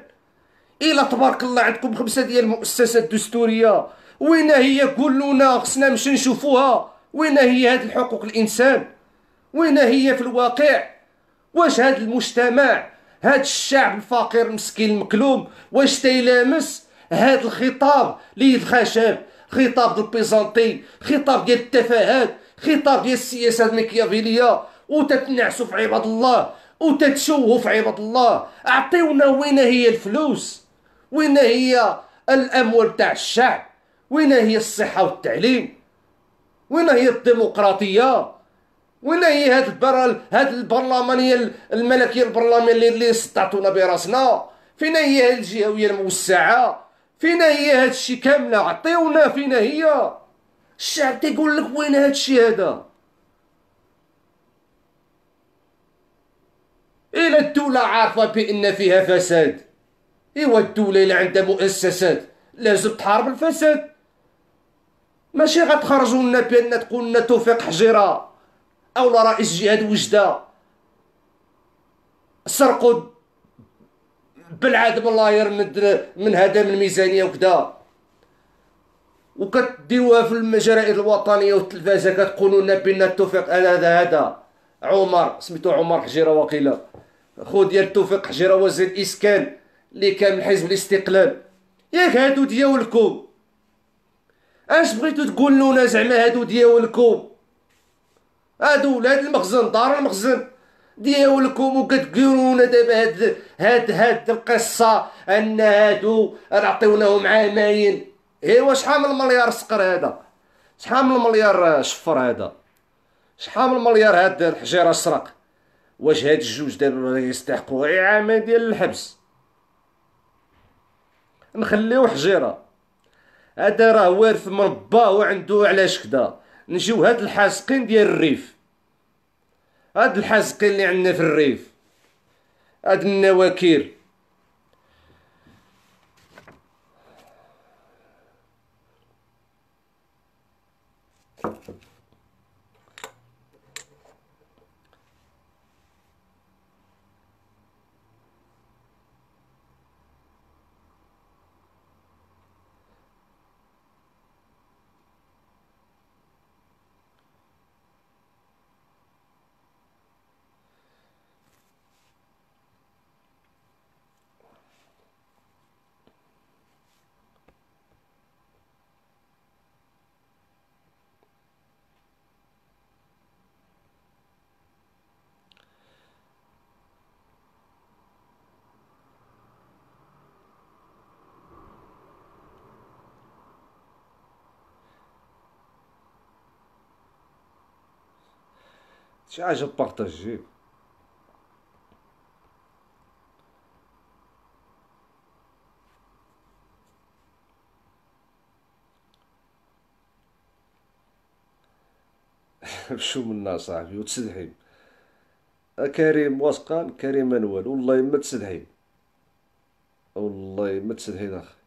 الا تبارك الله عندكم خمسه ديال المؤسسات الدستوريه وين هي كلنا خصنا نمشي نشوفوها وين هي هاد الحقوق الانسان وين هي في الواقع واش هاد المجتمع هاد الشعب الفقير المسكين المكلوم واش تيلامس هاد الخطاب لي الخشب خطاب ديال البيزنطي خطاب ديال التفاهات خطاب ديال السياسه الميكيافيليه وتتنعسوا في عباد الله وتتشوهوا في عباد الله اعطيونا وين هي الفلوس وين هي الاموال تاع الشعب وين هي الصحه والتعليم وين هي الديمقراطيه وين هي هاد هاد البرلمانيه الملكيه البرلمانيه اللي, اللي سطعتونا براسنا فين هي هاد الجهويه الموسعه فين هي هاد الشيء كامله عطيونا فين هي الشعب تيقول لك وين هاد الشيء هذا الى الدولة عارفة بأن فيها فساد ايوا الدولة اللي عندها مؤسسات لازم تحارب الفساد ماشي غتخرجوا لنا بان تقول لنا توفيق حجيرة او رئيس جهاد وجدة سرقوا بالعاد الله يرمد من هذا من الميزانية وكذا وكديروها في الجرائد الوطنيه والتلفازه كتقولوا لنا بان التوفيق هذا هذا عمر سميتو عمر حجيره وقيله خو ديال توفيق حجيره وزير الاسكان اللي كان حزب الاستقلال ياك هادو ديالكم اش بغيتو تقول لنا زعما هادو ديالكم هادو ولاد المخزن دار المخزن ديالكم وكتقولوا لنا دابا هاد هاد هاد القصه ان هادو عطيوناهم عامين ايوا شحال من مليار سقر هذا شحال من مليار شفر هذا شحال من مليار هاد الحجيره سرق واش هاد الجوج دابا يستحقوا عامين ديال الحبس نخليو حجيره هذا راه وارث مربى وعندو علاش كدا نجيو هاد الحاسقين ديال الريف هاد الحاسقين اللي عندنا في الريف هاد النواكير شي حاجه بارطاجي (laughs) شو منا صاحبي وتسدحي كريم واسقان كريم انوال والله ما تسدحي والله ما تسدحي اخي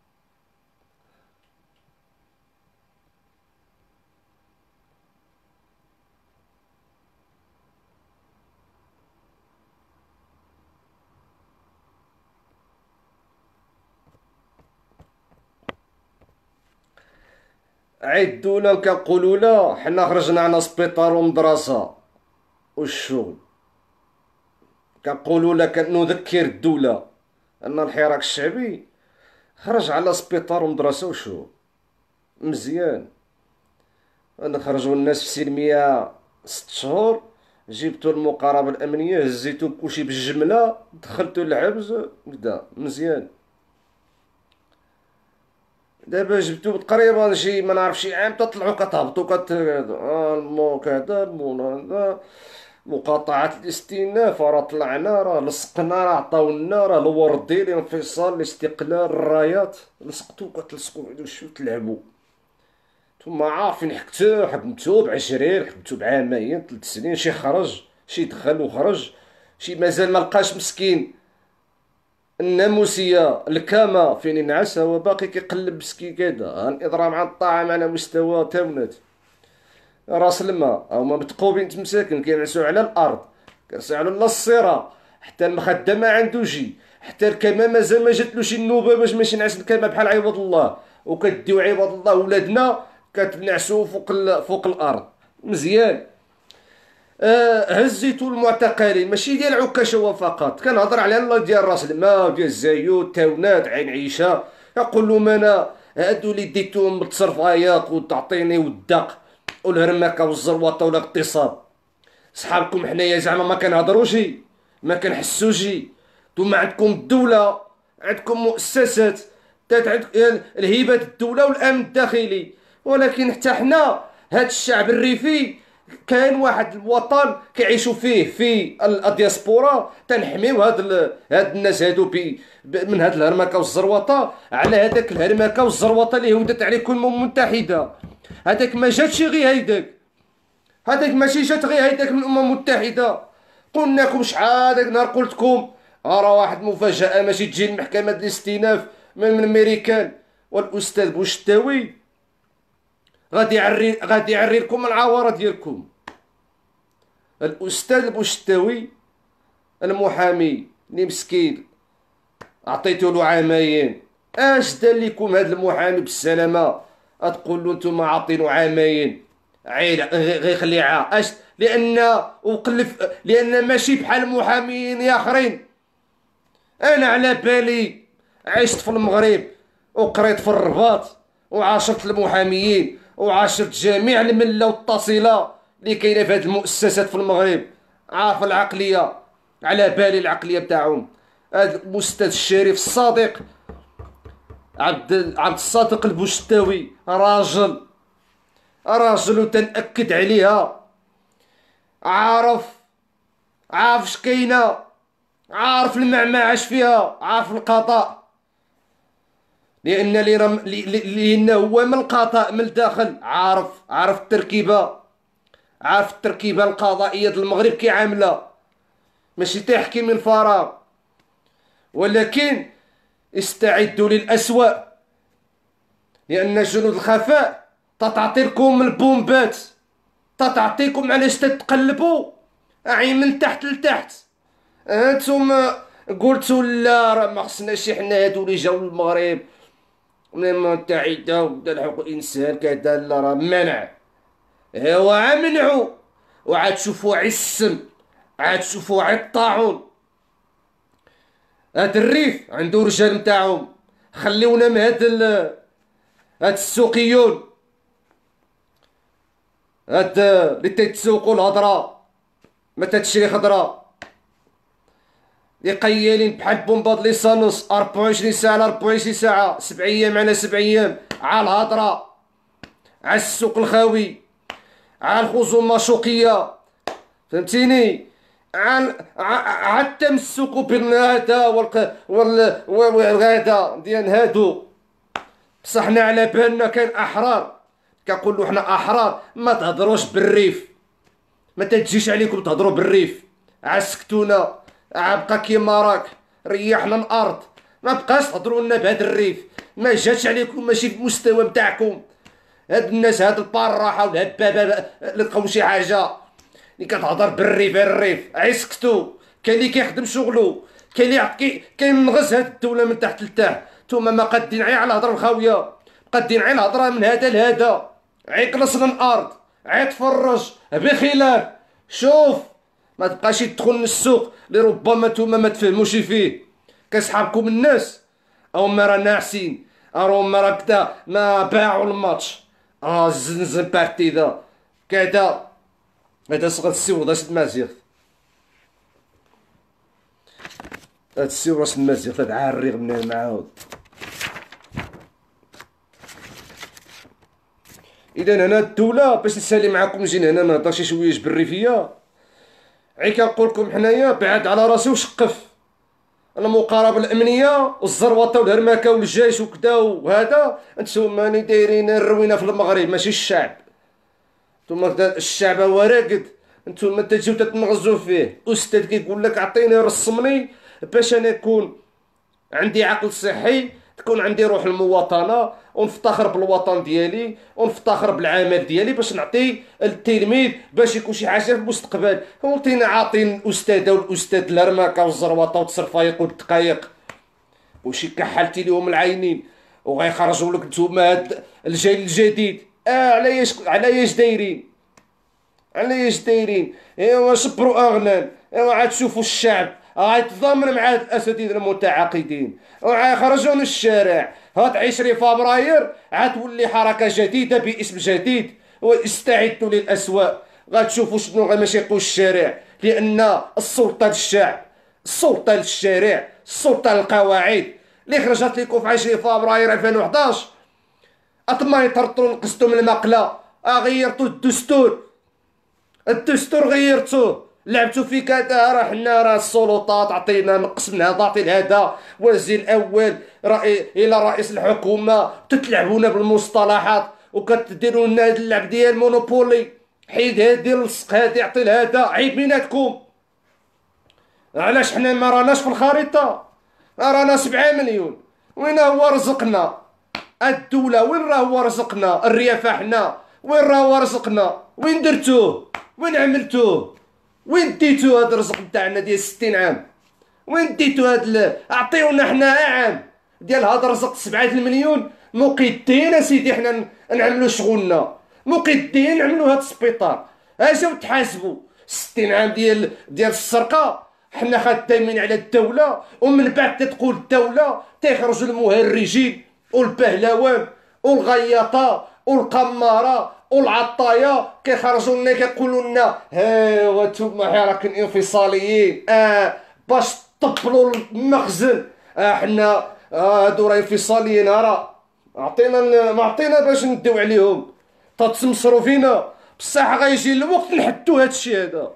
عدوا لنا كنقولوا لا حنا خرجنا على سبيطار ومدرسه والشغل كنقولوا لك نذكر الدوله ان الحراك الشعبي خرج على سبيطار ومدرسه وشغل مزيان خرجوا الناس في سلمية ست شهور جبتو المقاربة الأمنية هزيتو كلشي بالجملة دخلتو العبز كدا مزيان دابا جبتو تقريبا شي ما نعرف شي عام تطلعو كتهبطو كت الموك كدا المو هذا مقاطعة الاستئناف راه طلعنا راه لصقنا راه عطاونا راه الوردي الانفصال الاستقلال الرايات لصقتو كتلصقو شو تلعبو نتوما عارفين حكتو حكمتو بعشرين حكمتو بعامين ثلاث سنين شي خرج شي دخل وخرج شي مازال ما لقاش مسكين الناموسيه الكامه فين ينعس هو باقي كيقلب بسكي كذا الاضرام عن الطعام على مستوى تاونات راس الماء ما متقوبين تمساكن كينعسوا على الارض كينعسوا على الصيره حتى المخده ما عندو جي حتى الكما مازال ما جاتلو شي النوبه باش ماشي نعس الكما بحال عباد الله وكديو عباد الله ولادنا كتنعسوا فوق فوق الارض مزيان هزيتو آه، المعتقلين ماشي ديال عكاشوه فقط كنهضر على الله ديال راس الماء ديال الزيوت تاونات عين عيشه يقول لهم انا هادو اللي ديتهم التصرفايات وتعطيني والدق والهرمكه والزروطه والاغتصاب صحابكم حنايا زعما ما كنهضروش ما كنحسوش نتوما عندكم الدوله عندكم مؤسسات يعني الهيبه الدوله والامن الداخلي ولكن حتى حنا هاد الشعب الريفي كاين واحد الوطن كيعيشوا فيه في الدياسبورا تنحميو هاد ال... هاد الناس هادو بي... من هاد الهرمكه والزروطه على هذاك الهرمكه والزروطه اللي هودت عليكم الامم المتحده هذاك ما جاتش غير هيداك هذاك ماشي جات غير هيداك من الامم المتحده قلنا لكم شحال هذاك نهار قلت لكم راه واحد مفاجاه ماشي تجي المحكمه الاستئناف من, من الميريكان والاستاذ بوشتاوي غادي يعري غادي يعري لكم العوره ديالكم الاستاذ بوشتاوي المحامي اللي مسكين عطيتو له عامين اش دار لكم هذا المحامي بالسلامه تقول له نتوما عاطينو عامين عيل غير خليعه اش لان وقلف لان ماشي بحال محاميين اخرين انا على بالي عشت في المغرب وقريت في الرباط وعاشرت المحاميين وعاشرت جميع المله والتصيلة اللي كاينه في هذه المؤسسات في المغرب عارف العقليه على بالي العقليه بتاعهم هذا الاستاذ الشريف الصادق عبد عبد الصادق البشتاوي راجل راجل وتنأكد عليها عارف عارف كاينه عارف المعمعش فيها عارف القطاع لان اللي رم... لان هو من القضاء من الداخل عارف عارف التركيبه عارف التركيبه القضائيه ديال المغرب كي عامله ماشي تحكي من فراغ ولكن استعدوا للاسوء لان جنود الخفاء تتعطيكم البومبات تتعطيكم علاش تتقلبوا اعي من تحت لتحت انتم أه، قلتوا لا راه ما خصناش حنا هادو اللي جاو للمغرب والأمم تعيدا وبدا حقوق الإنسان كذا لا راه منع هو منعو وعاد تشوفوا عسم عاد تشوفوا الطاعون هاد الريف عندو رجال نتاعهم خليونا من هاد هاد السوقيون هاد اللي تيتسوقو الهضره ما تتشري خضره يقيلين بحال بومباد لي سانوس 24 ساعه على 24 ساعه سبع ايام على سبع ايام على الهضره على السوق الخاوي على الخصومه الشوقيه فهمتيني عن عن التمسك بالنهاده والق... وال... والغاده ديال هادو بصح حنا على بالنا كان احرار كنقولوا حنا احرار ما تهضروش بالريف ما تجيش عليكم تهضروا بالريف عسكتونا عبقى كيما راك ريحنا الارض ما بقاش تهضروا لنا بهذا الريف ما جاتش عليكم ماشي المستوى نتاعكم هاد الناس هاد البراحه ولا هاد بابا لقاو شي حاجه اللي كتهضر بالريف الريف عيسكتو كاين اللي كيخدم شغلو كاين اللي يعطي كاين نغز هاد الدوله من تحت لتحت نتوما ما قادين عي على الهضره الخاويه قادين عي الهضره من هذا لهذا عي من الارض عي تفرج بخلاف شوف ما تبقاش تدخل للسوق اللي ربما نتوما ما تفهموش فيه كيسحابكم الناس او ما راه ناعسين او ما راه كدا ما باعوا الماتش اه الزنزن بارتيدا كدا هذا صغر السيوض اسد مازيغ هاد السيو راس مازيغ هذا الريغ من المعاود اذا هنا الدوله باش نسالي معاكم جينا هنا نهضر شي شويه جبري فيا عي كنقول لكم حنايا بعد على راسي وشقف المقاربه الامنيه والزروطه والهرمكه والجيش وكذا وهذا انتم ماني دايرين الروينه في المغرب ماشي الشعب انتم الشعب راقد انتم ما تجيو تتنغزو فيه استاذ كيقول لك عطيني رسمني باش انا نكون عندي عقل صحي تكون عندي روح المواطنه ونفتخر بالوطن ديالي ونفتخر بالعمل ديالي باش نعطي التلميذ باش يكون شي حاجه في المستقبل ولتينا عاطين الاستاذه والاستاذ الرماكه والزروطه والصرفايق والدقايق وشي كحلتي لهم العينين وغيخرجوا لك نتوما هاد الجيل الجديد اه علاش علاش دايرين علاش دايرين ايوا صبروا اغنام ايوا عاد تشوفوا الشعب غيتضامن آه، مع الاساتذه المتعاقدين وغيخرجوا الشارع هاد 20 فبراير عتولي حركه جديده باسم جديد واستعدوا للاسوء غتشوفوا شنو غيمشي يقول الشارع لان السلطه للشعب السلطه للشارع السلطه للقواعد اللي خرجت لكم في 20 فبراير 2011 اطما يطرطون نقصتوا من المقله آه، غيرتوا الدستور الدستور غيرتوه لعبتو في كذا راه حنا راه السلطات عطينا نقص من هذا عطي لهذا وزير الاول رئي الى رئيس الحكومه تتلعبونا بالمصطلحات وكتديروا لنا هذا اللعب ديال مونوبولي حيد هادي لصق هادي عطي لهذا عيب بيناتكم علاش حنا ما راناش في الخريطه رانا سبعة مليون وين هو رزقنا الدولة وين راه هو رزقنا الريافة حنا وين راه هو رزقنا وين درتوه وين عملتوه وين ديتو هاد الرزق تاعنا ديال 60 عام وين ديتو هاد اعطيونا حنا عام ديال هاد الرزق 7 المليون مقيدين سيدي حنا نعملو شغلنا مقيدين نعملو هاد السبيطار اجاو تحاسبوا 60 عام ديال ديال السرقه حنا خدامين على الدوله ومن بعد تتقول الدوله تيخرجوا المهرجين والبهلوان والغياطه والقماره والعطايا كيخرجوا لنا كيقولوا لنا ها وانتم حراك انفصاليين اه باش طبلوا المخزن اه حنا آه، هادو راه انفصاليين راه عطينا ما عطينا باش نديو عليهم تتسمسروا فينا بصح غيجي الوقت نحدو هادشي هذا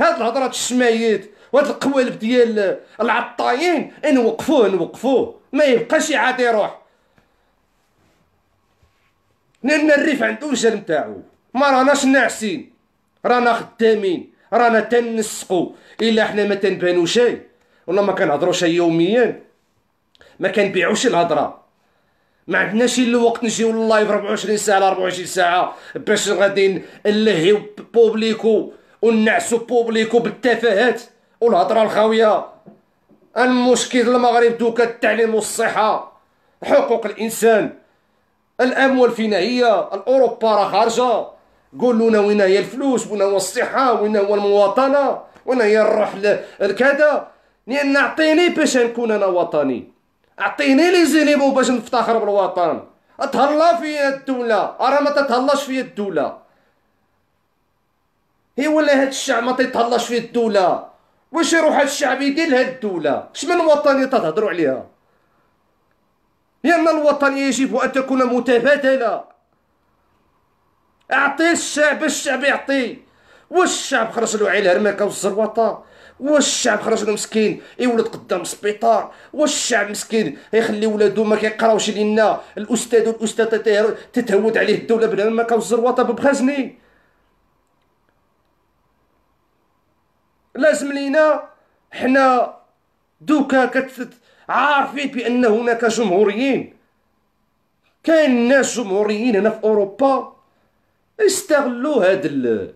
هاد الهضره الشمايات وهاد القوالب ديال العطايين نوقفوه نوقفوه ما يبقاش يعاد يروح لان الريف عندو الجال نتاعو ما راناش ناعسين رانا خدامين رانا تنسقو الا حنا ما تنبانو شيء ولا ما كنهضرو شي يوميا ما كنبيعوش الهضره ما عندناش الوقت نجيو لللايف 24 ساعه على 24 ساعه باش غادي نلهيو بوبليكو ونعسو بوبليكو بالتفاهات والهضره الخاويه المشكل المغرب دوكا التعليم والصحه حقوق الانسان الاموال فينا هي الاوروبا راه خارجه قولوا لنا وين هي الفلوس وين هو الصحه وين هو المواطنه وين هي الروح الكذا لان اعطيني باش نكون انا وطني اعطيني لي زينيبو باش نفتخر بالوطن اتهلا في الدوله راه ما تتهلاش في الدوله هي ولا هاد الشعب ما تيتهلاش في الدوله واش يروح هاد الشعب يدير لهاد الدوله شمن وطنيه تتهضروا عليها لأن الوطن يجب أن تكون متبادلة أعطي الشعب الشعب يعطي واش الشعب خرج له على الهرمكة والزروطة واش الشعب خرج له مسكين يولد قدام السبيطار واش الشعب مسكين يخلي ولادو ما كيقراوش لنا الأستاذ والأستاذة تتهود عليه الدولة هرمكة والزروطة ببخزني لازم لينا حنا دوكا كت عارفين بان هناك جمهوريين كاين ناس جمهوريين هنا في اوروبا استغلوا هاد ال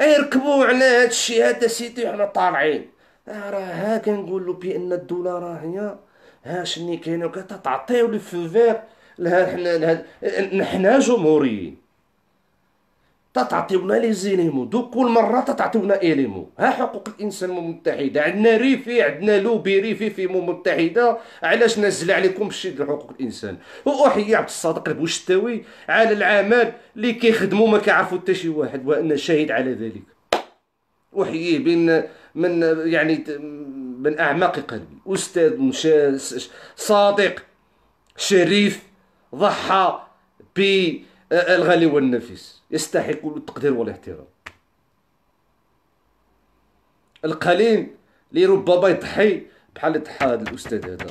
يركبوا على هاد الشيء هذا سيدي حنا طالعين آه، راه ها كنقولوا بان الدوله راهي ها شني كاينه وكتعطيو لي فيفير لها حنا نحنا جمهوريين تتعطيونا لي زيليمون كل مره تتعطيونا اليمون ها حقوق الانسان المتحده عندنا ريفي عندنا لوبي ريفي في الامم المتحده علاش نزل عليكم شي ديال حقوق الانسان واحيي عبد الصادق البوشتاوي على العمل اللي كيخدموا ما كيعرفوا حتى شي واحد وانا شاهد على ذلك احييه بين من يعني من اعماق قلبي استاذ صادق شريف ضحى بي الغالي والنفيس يستحق التقدير والاحترام القليل اللي ربما يضحي بحال ضحى هذا الاستاذ هذا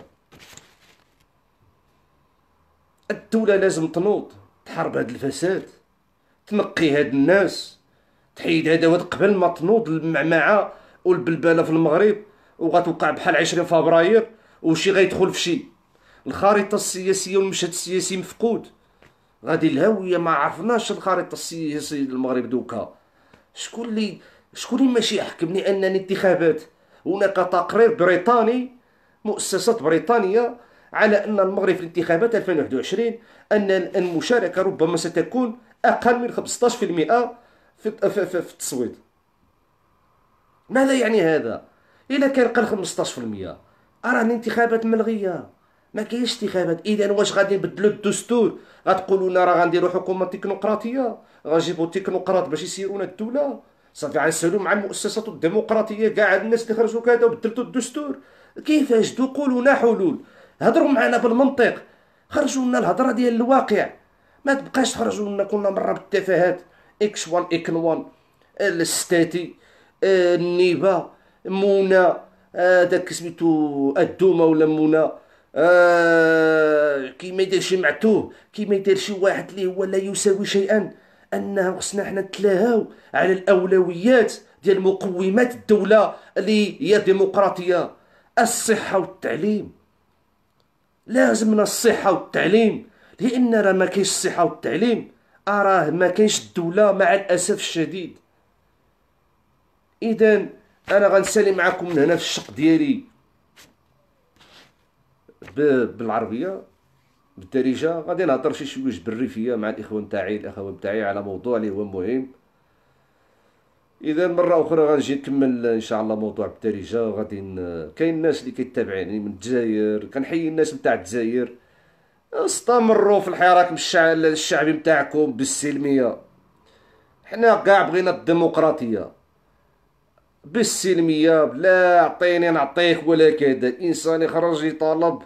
الدوله لازم تنوض تحارب هذا الفساد تنقي هاد الناس تحيد هذا وهذا قبل ما تنوض المعمعه والبلبله في المغرب وغتوقع بحال 20 فبراير وشي غيدخل في شي الخريطه السياسيه والمشهد السياسي مفقود غادي الهاويه ما عرفناش الخريطه السياسيه للمغرب دوكا شكون اللي شكون اللي ماشي يحكمني ان الانتخابات هناك تقرير بريطاني مؤسسات بريطانيه على ان المغرب في الانتخابات 2021 ان المشاركه ربما ستكون اقل من 15% في في التصويت ماذا يعني هذا الا كان قل 15% ارى الانتخابات ملغيه ما كاينش انتخابات اذا واش غادي نبدلوا الدستور غتقولوا لنا راه غنديروا حكومه تكنوقراطيه غنجيبوا تكنوقراط باش يسيرونا الدوله صافي غنسالوا مع المؤسسات الديمقراطيه كاع الناس اللي خرجوا كذا وبدلتوا الدستور كيفاش لنا حلول هضروا معنا بالمنطق خرجوا لنا الهضره ديال الواقع ما تبقاش تخرجوا لنا كنا مره بالتفاهات اكس 1 اكن 1 الستاتي النيبه منى آه، داك سميتو الدومه ولا منى آه، كي ما يدير شي معتوه كي ما يدير شي واحد اللي هو لا يساوي شيئا انه خصنا حنا نتلاهاو على الاولويات ديال مقومات الدوله اللي هي ديمقراطيه الصحه والتعليم لازمنا الصحه والتعليم لان راه ما كاينش الصحه والتعليم اراه آه، ما كاينش الدوله مع الاسف الشديد اذا انا غنسالي معكم من هنا في الشق ديالي بالعربيه بالدارجه غادي نهضر شي شويه بالريفيه مع الاخوان تاعي الاخوان تاعي على موضوع اللي هو مهم اذا مره اخرى غنجي نكمل ان شاء الله موضوع بالدارجه وغادي كاين الناس اللي كيتابعيني من الجزائر كنحيي الناس نتاع الجزائر استمروا في الحراك الشعبي نتاعكم بالسلميه حنا كاع بغينا الديمقراطيه بالسلميه لا اعطيني نعطيك ولا كذا الانسان يخرج يطالب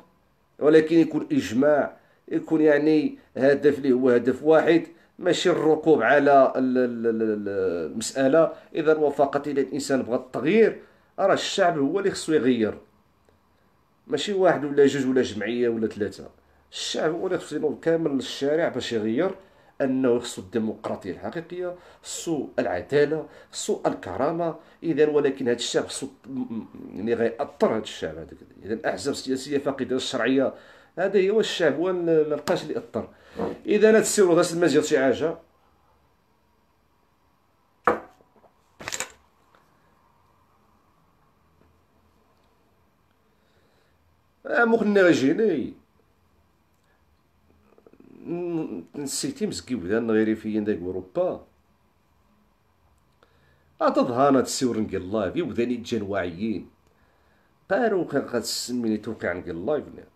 ولكن يكون اجماع يكون يعني هدف لي هو هدف واحد ماشي الركوب على المساله اذا وفقت الى الانسان بغى التغيير راه الشعب هو اللي خصو يغير ماشي واحد ولا جوج ولا جمعيه ولا ثلاثه الشعب هو اللي خصو كامل الشارع باش يغير انه خصو الديمقراطيه الحقيقيه خصو العداله خصو الكرامه اذا ولكن هذا الشعب خصو يعني غيأثر هذا الشعب هذاك اذا الاحزاب السياسيه فاقده الشرعيه هذا هو الشعب هو ما لقاش اللي اثر اذا هذا السير هذا المسجد شي حاجه آه، مخنا غيجيني نسيتي مسكي بلدان فيا داك اوروبا اتظهانا تسيور نقل اللايف يبداني جان واعيين قارو كان قد سميني توقع نقل اللايف نعم.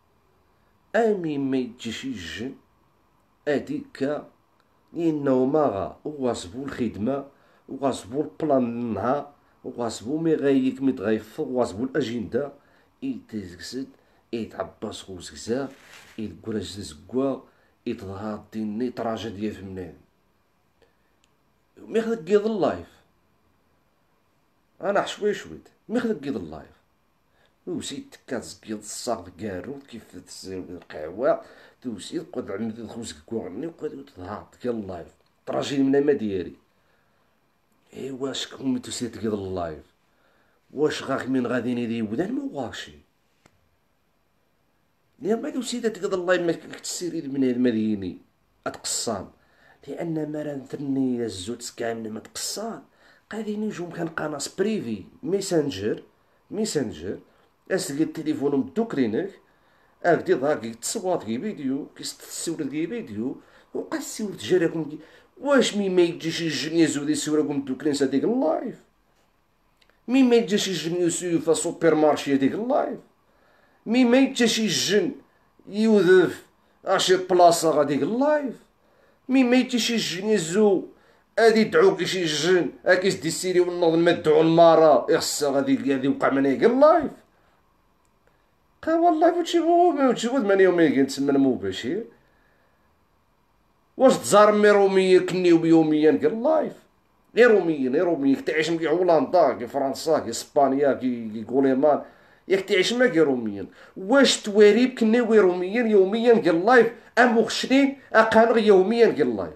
امي ما يجيش يجن هاديك لانه غا وغاصبو الخدمه وغاصبو البلان منها وغاصبو مي غايك مي تغيفو وغاصبو الاجنده يتزكزد يتعبص خوزكزا يتقول زكوا اضغاط ديال النيتراجه ديال فمنان ميخدك كيض اللايف انا شوي شوي ميخدك كيض اللايف و سيت كاز كيض الساق كارو كيف تسير القهوه سيت قد عمد خوسك كورني وقد تهاط كي اللايف تراجي من ما ديالي ايوا واش كومي توسي تقيض اللايف واش غاغ من غادي ندي ودان ما واشي لان بعد وسيداتك هذا الله يما كتسيري من هاد مديني اتقصام لان ما راه نثني الزوت كامل ما تقصان قاعدين نجوم كان قناص بريفي ميسنجر ميسنجر اسلي التليفون مدوكرينك اغدي ظهر كي تصوات كي فيديو كي تصور كي فيديو وقاسي السول واش مي ما يجيش الجنيزو دي صوركم دوكرين صديق اللايف مي ما يجيش الجنيزو في سوبر مارشي هذيك اللايف مي ما شي جن يوذف اشي بلاصه غاديك اللايف مي ما شي جن يزو ادي دعوك شي جن اكيس دي السيري والنظم ما دعو المارا يخصها غادي غادي يوقع من هيك اللايف قال والله وتشي بو تشوفو وتشي بو ثمانية يومين المباشر واش تزار مي رومية كنيو بيوميا قال لايف غير روميين غير روميين كتعيش كي هولندا كي فرنسا كي اسبانيا كي كي ياك تعيش معاك روميا واش تواريب كنا روميا يوميا ديال اللايف ام وخشرين اقانغ يوميا ديال اللايف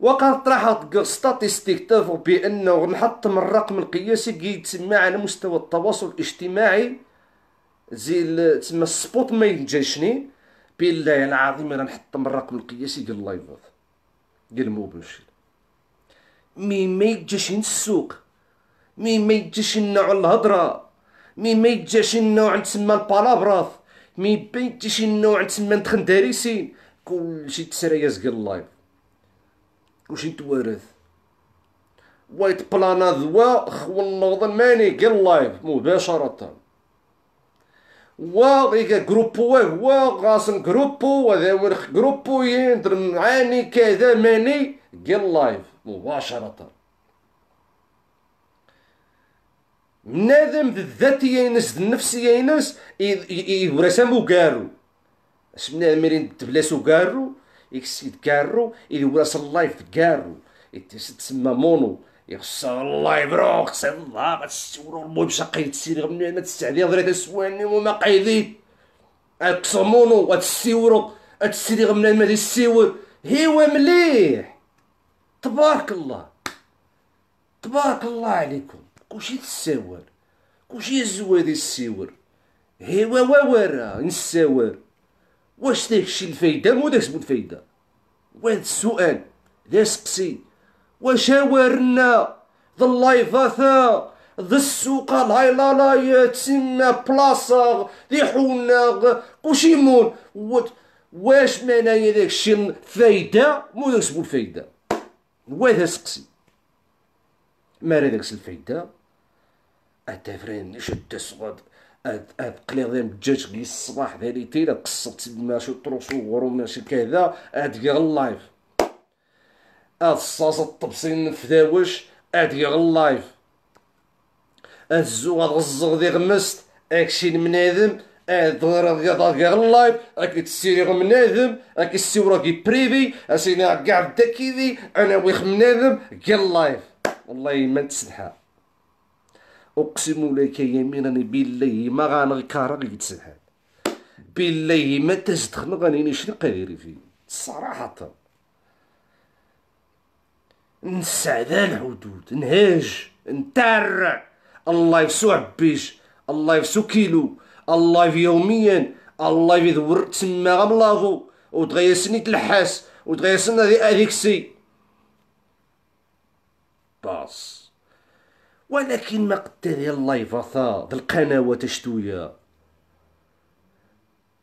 وقد طرحت ستاتيستيك تفو بانه نحط من الرقم القياسي كي تسمى على مستوى التواصل الاجتماعي زي تسمى السبوت ما ينجاشني بالله العظيم انا نحط من الرقم القياسي ديال اللايفات ديال المباشر مي ما السوق مي ما يتجاش النوع الهضره مي ما يتجاش النوع تسمى تما البالابراف مين ما يتجاش النوع تسمى تما كلشي تسرى يزق اللايف كلشي توارث وايت بلانا ذوا خو النوض ماني قال لايف مباشرة واغيكا جروبو هو غاسن جروبو ورخ جروبو يندر معاني كذا ماني قال لايف مباشرة نادم الذاتيه ينس النفسيه ينس يورسام وكارو اسمنا مرين تبلاسو وكارو يكسيد كارو يوراس اللايف كارو تسمى مونو يخص الله يبروك سي الله ما تستورو المهم شقي تسير ما تستعدي هضري تسواني وما قايدين اكسمونو وتسيورو تسير غمنا ما السيور هو مليح تبارك الله تبارك الله عليكم كلشي تساور كلشي الزواد السيور هوا ورا نساور واش داكشي الفايده مو داك الفايده وهاد السؤال لا سقسي واش ورنا ذا اللايفاثا ذا السوق هاي لا لاي تسنى بلاصة ذي حونا كلشي مون واش مانايا داكشي فايدة مو داك الفايده وهذا سقسي ما راه داكشي الفايده اتفرين شد صغد اتقليض مجاج قي الصباح ذالي تيلا قصت ماشي طروسور وماشي كذا ادي غلايف اد صاص الطبسين فداوش ادي غلايف اد الزوغ هاد غزغ ذي غمست اكشي المنادم غير غيضا غير اللايف راكي تسيري غير منادم راكي السيو راكي بريفي اسيني كاع داكيدي انا ويخ منادم غير اللايف والله ما نتسنحها أقسم لك يمينا بالله ما غنغكارا يتسهل بالله ما تزدخل غنيني شنو قادر فيه صراحة ذا الحدود نهاج نترع الله يفسو عبيش الله يفسو كيلو اللايف يوميا اللايف يدور تسمى غملاغو وتغيسني تلحاس وتغيسنا ذي سي باص ولكن ما قتل الله يفاثا القناوة تشتويا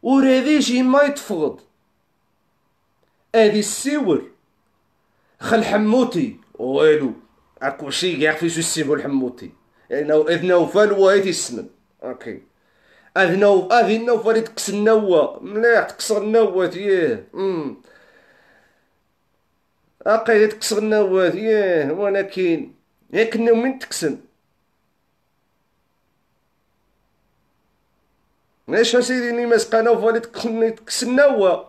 وراديش ما يتفقد هذه السور خل حموتي والو شي كاع في السيبو الحموتي يعني اذنا وفال وهيتي السمن اوكي اذنا اذنا وفال تكسر النوى مليح تكسر النوى ياه امم اقيد تكسر النوى ياه ولكن ياك من تكسن ماشي اسيدي اللي ما سقانا وفالي تكسنا هو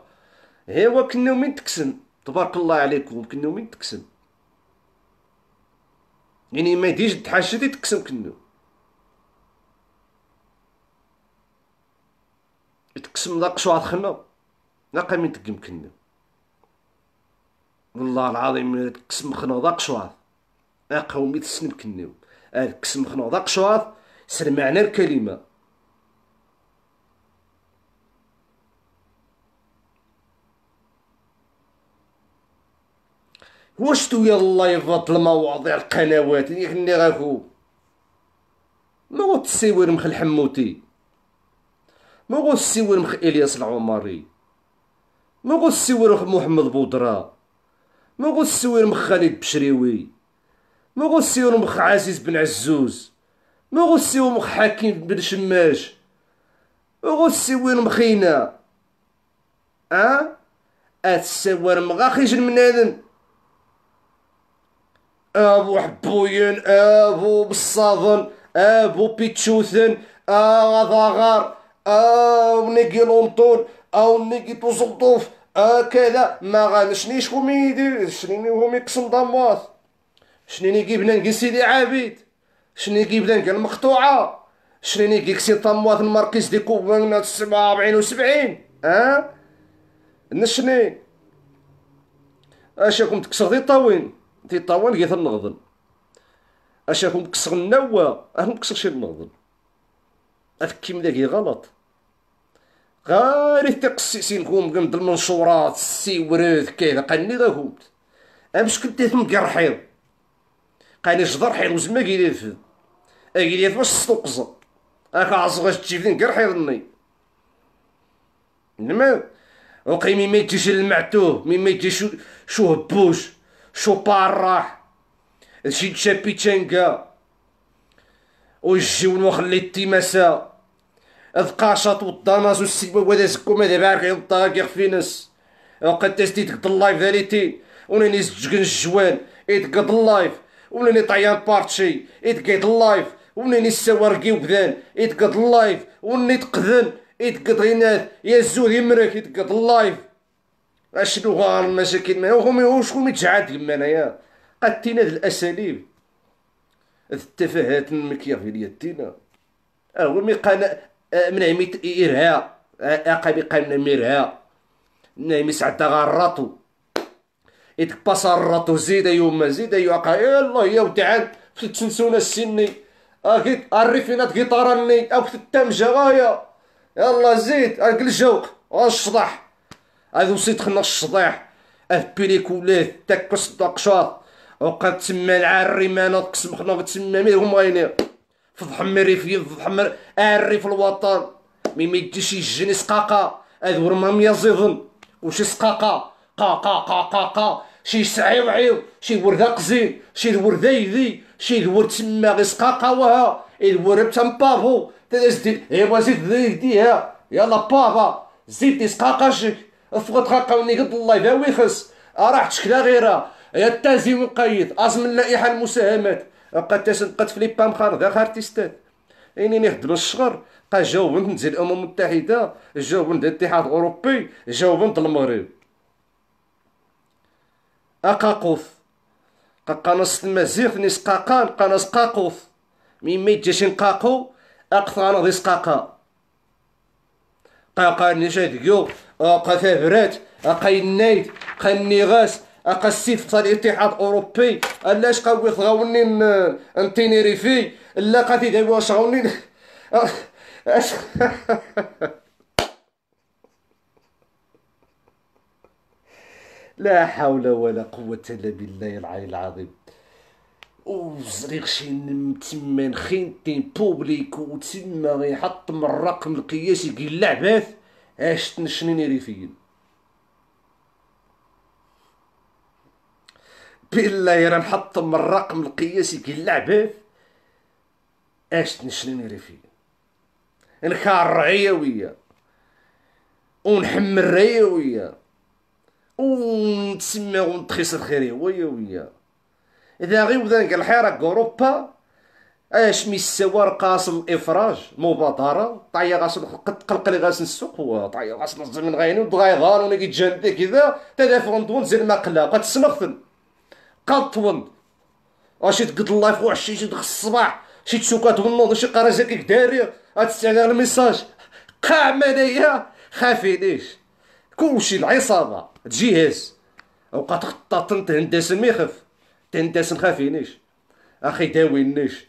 هو كنا من تكسن تبارك الله عليكم كنا من تكسن يعني ما يديش تحاشدي تكسن كنا تكسم لا قشوع خنا لا قامين تقم كنو والله العظيم تكسم خنا لا قشوع اقومي تسنب كنيو الكسم آه، شواث سر معنى الكلمة واش تو يلا يفضل مواضيع القنوات اللي كني غاكو ما غو تسيور مخ الحموتي ما غو تسيور مخ الياس العمري ما غو تسيور مخ محمد بودرا ما غو تسيور مخ خالد بشريوي ما غوسيو مخ عزيز بن عزوز ما غوسيو مخ حكيم بن شماش ما غوسيو وين مخينا اه اتسوار مغاخي جن من هذن ابو حبوين ابو بصاظن ابو بيتشوثن اه ضغار اه نقي لونطون او نقي توصلطوف اه كذا ما غانشنيش هومي يدير شنيني هومي قسم ضمواث شنيني كيبنان كي سيدي عابد شنيني كيبنان كي المقطوعه شنيني كي كسي طموات المركز دي كوبان سبعة وربعين وسبعين اه نشني اشاكم تكسر دي طاوين دي طاوين كي أش اشاكم تكسر النوا أه مكسر شي النغضن هذاك كيم داكي غلط تقسي سينكم قمد المنشورات ورث كذا قني داكم امش كنت تهم قرحيض قاني جدر حير وزما قيلي دفد اقيلي باش تستوقظ اكا عصغاش تشيفين كر حيرني نما وقي مي ميتيش المعتوه مي ميتيش شو هبوش شو باراح شي تشابي تشانكا ونو خلي التيماسا القاشط والطناس والسيبا وهذا سكو ماذا بارك ينطاق في ناس وقد تستيت قد اللايف ذاليتي وناني سجن الجوال ايت اللايف ومنين يطعيان بارتشي يتقيد اللايف ومنين يسواركي وبدان يتقد اللايف ومنين يتقذن يتقد غينات يا الزود يمرك يتقد اللايف اشنو غار المشاكل ما وهم شكون يتجعد كما انايا قاتينا هاد الاساليب هاد التفاهات المكيافيليه تينا أه، هو مي قانا أه، من عميت إرها أه، أقا بقانا ميرها نايم عدا غرطو يتكبصر الرطو أيوة زيد يوما أيوة زيد أقا إيه الله يا وتعال في تنسونا السني اكيد الريفينات قطارني او في التمجه غايه يلا زيد هاك الجوق أشضح هذا وصيت خنا الشضيح اه بيليكولاه تاك الدقشاط وقد تما العري ما نقسم خنا تما مين هما ينير فضح مري في فضح مر في الوطن مي ما يديش يجني سقاقه هذا ورمام وش وشي سقاقه قا قا قا قا قا شي سعيو عيو شي ورد قزي شي الورد يدي شي الورد تما غير سقاقاوها الورد تم بافو تزدي ايوا زيد ديها يلا بافا زيد دي سقاقاشك فقط قاقاوني قد الله ذا ويخس راح تشكلا غيرها يا التازي مقيد ازمن لائحه المساهمات قد تسد قد فليبا ذا خارتيستات اني نخدم الصغر قا جاوبن نزيد الامم المتحده جاوبنا الاتحاد الاوروبي جاوبنا المغرب أقاقوف قاقانس المزيغ نسقاقان قناص قاقوف مما يتجاش نقاقو أقثانا ذي سقاقا قاقا نشاد يو أقا فابرات أقا ينايد قا نيغاس أقا السيف تاع الاتحاد الأوروبي ألاش قاوي غاوني نتينيريفي لا قاتي دابا واش غاوني أش (laughs) (laughs) لا حول ولا قوة إلا بالله العلي العظيم وزريغ شي نم تما نخينتين بوبليك تما غيحطم الرقم القياسي كي العباث اش تنشنين ريفيين بالله راه نحطم الرقم القياسي كي العباث اش تنشنين ريفيين نكار عيويه ونحمل ريويه ونتسماو نتخيص الخيري ويا ويا اذا غير نقل الحراك اوروبا اش ميساوا قاسم افراج مبادره طايا غاس قد قلق لي غاس السوق وطايا غاس نزل من غايني ودغايضان كي كيتجان كذا تليفون دون زين ما قد سمخثن قد طون اشي تقد الله فوق شي تدخل الصباح شي تسوكات والنوض شي قراجك داري غاتستعمل الميساج قاع مدايا خافينيش كلشي العصابه تجي اوقات وبقى تخطط تهندسن ما يخف خافينيش اخي داوينيش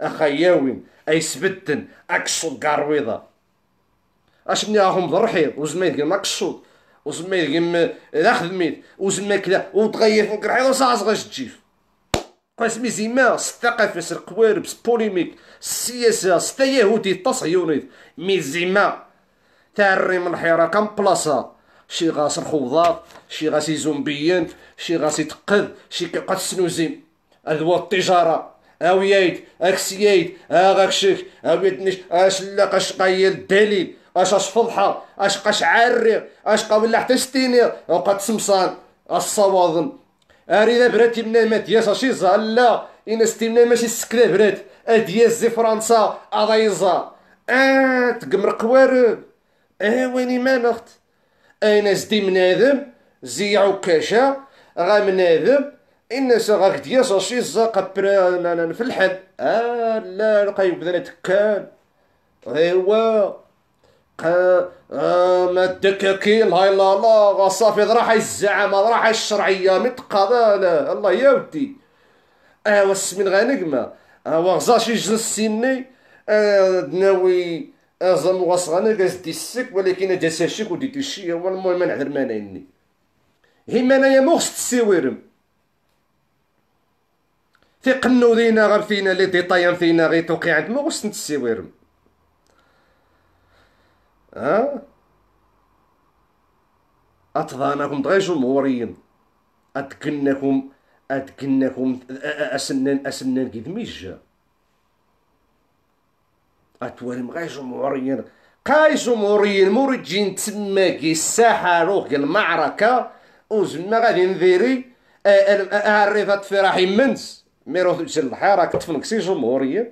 اخي ياوين اي سبتن اكسو قارويضة اش مني راهم ضرحيض وزميت قال ماكسود وزميت قال لا ميت وزما كلا وتغير فوق الحيض وصاص غاش تجيف قاسمي زيما الثقافة القوارب سبوليميك السياسة ستا يهودي تصهيونيت مي زيما تاري من الحيرة كم بلاصة شي غاس الخوضات شي غاسي زومبيين شي غاسي تقذ شي كيبقى تسنوزي هذا هو التجاره اويايد اغاك ها غاكشك اويتنيش اش لا قش قايل الدليل اش اش فضحه اش قش عرير اش قابل حتى ستيني وقد سمسان الصواظن ارينا براتي منا ما دياس اشي لا ان استيمنا ماشي السكله برات ادياس زي فرنسا اضايزا اه تقمر قوارب اه ويني ما نخت أنا سدي منادم زيع وكاشا غا منادم الناس غاك دياس غاشي برا في الحد اه لا لقاي يبدا تكان ايوا آه، ما الدكاكين هاي لا لا صافي راح الزعامة راح الشرعية متقضى لا الله يا ودي اه واسمين غا نقمة اه وغزاشي يجلس سني اه دناوي أظن وصغنا كاز ديسك ولكن جساشك ودي تشي هو المهم إني هي هما يا مخس تسيويرم في قنو دينا غير فينا لي ديطايان فينا غي توقي عند مخس نتسيويرم ها أتضانكم دغي جمهوريين أتكنكم أتكنكم أسنن أسنن كيد ميجا اتوالم مغاي جمهوريين قاي جمهوريين مرجين تماكي الساحه روح المعركه وزما غادي نديري الريفات آه، آه، آه، في راحي منس تجي روح كتفنك تفنكسي جمهوريين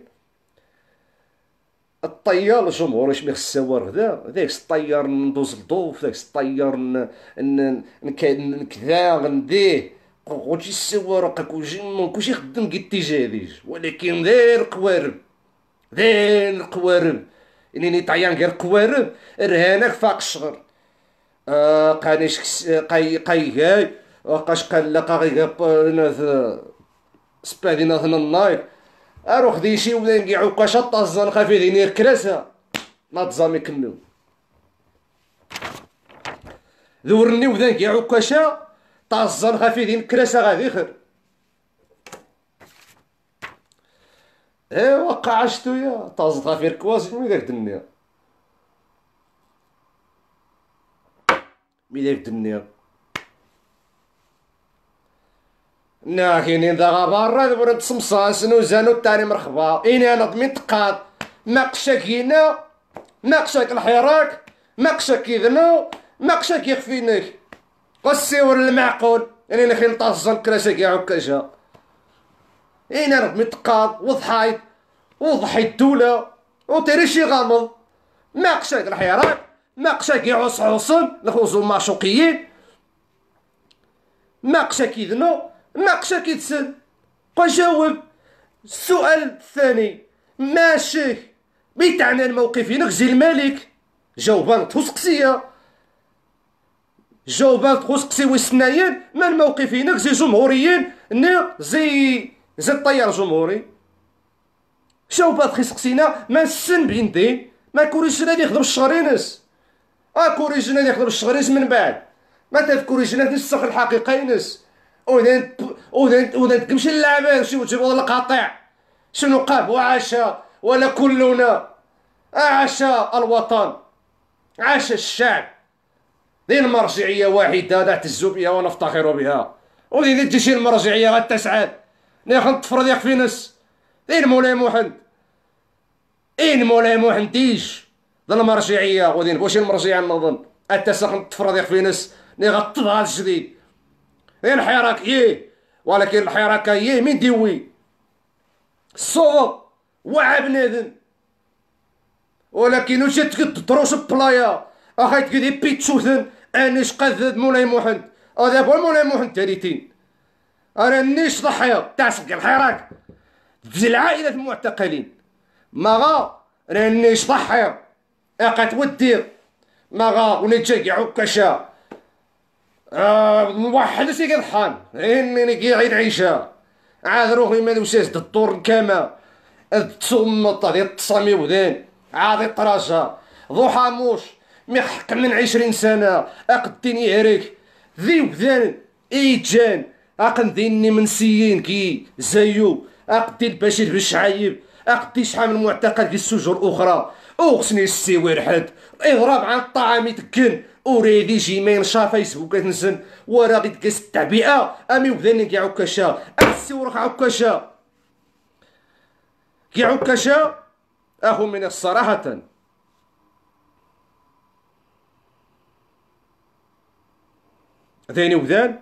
الطيار الجمهوري شمي خص السوار هذا داك الطيار ندوز الضوف ذاك الطيار نكذا نديه كوجي السوار كوجي كلشي خدم كي اتجاه ولكن داير قوارب ذين القوارب إني نتعيان غير قوارب رهانك فاق الشغل آه قانيش قاي قاي جاي وقاش قال لقا غي جاب سبادينا ثنا الناير اروح دي شي ولا قي عوقاش الطازان خافي ديني ما تزامي كنو دورني ودا قي عوقاشا طازان خافي ذين كراسا غادي خير ايه وقع طازت طازتها في ركواس شنو داك الدنيا مي داك الدنيا نا كاينين داغا برا برد شنو نوزانو التاني مرخبا إني أنا ضمي تقاد ما قشاك هنا ما قشاك الحراك ما قشاك يذنو ما قشاك يخفينك قصي المعقول يعني نخي نطاز كراشاك يا جا اين ربي متقاض وضحايط وضحي الدولة شي غامض ما قشاك الحيران ما قشاك يعص عصم ما شوقيين ما قشاك يذنو ما قشاك يتسن جاوب السؤال الثاني ماشي بيتعنى الموقف ينغزي الملك جاوبان تسقسية جاوبان تسقسي ويسنايين من موقف ينغزي جمهوريين ني زي زاد طيار جمهوري شاو باتخي سقسينا ما السن بيندي ما كوريجينال يخدم الشغرينس اه كوريجينال يخدم الشغرينس من بعد ما تاف كوريجينال تنسخ الحقيقه ينس وذن وذن وذن تمشي للعبان شي وتجيب القطيع شنو قاب وعاشا ولا كلنا عاش الوطن عاش الشعب دين مرجعية واحده نعتز بها ونفتخر بها وذي تجي شي المرجعيه غتسعد نحن تفرضيق في نس اين مولاي محمد اين مولاي محمد ديش ذا المرجعيه غودين واش المرجعيه نظن التسخن تفرضيق في نس ني هذا الجديد اين حراك ايه ولكن الحراك ايه مين ديوي الصوب وعب بنادم ولكن وش تقد تروش بلايا اخي تقدي بيتشوثن انش قذد مولاي محمد هذا هو مولاي محمد تاريتين انا نيش ضحيه تعسك الحراك تجي العائله المعتقلين ما غا رانيش ضحيه اقات ودير ما غا ونتجاكع وكشا آه، واحد سي قضحان اني عيد عيشه عاد روحي ما نوساس الدور كما تصوم طالي التصامي ودين عاد الطراشة ضحى موش ميحق من عشرين سنة أقدين يهريك ذي وذان إيجان أقنديني منسيين كي زيو أقدي البشير بالشعايب أقدي شحال من معتقل في السجون أخرى أغسني السي رحلت اضرب عن الطعام يتكن جي مين شا فيسبوك تنسن ورا غي تقاس التعبئة أمي وبداني كي عكاشا أسي وراك عكاشا كي عكاشا اهو من الصراحة ذيني وذان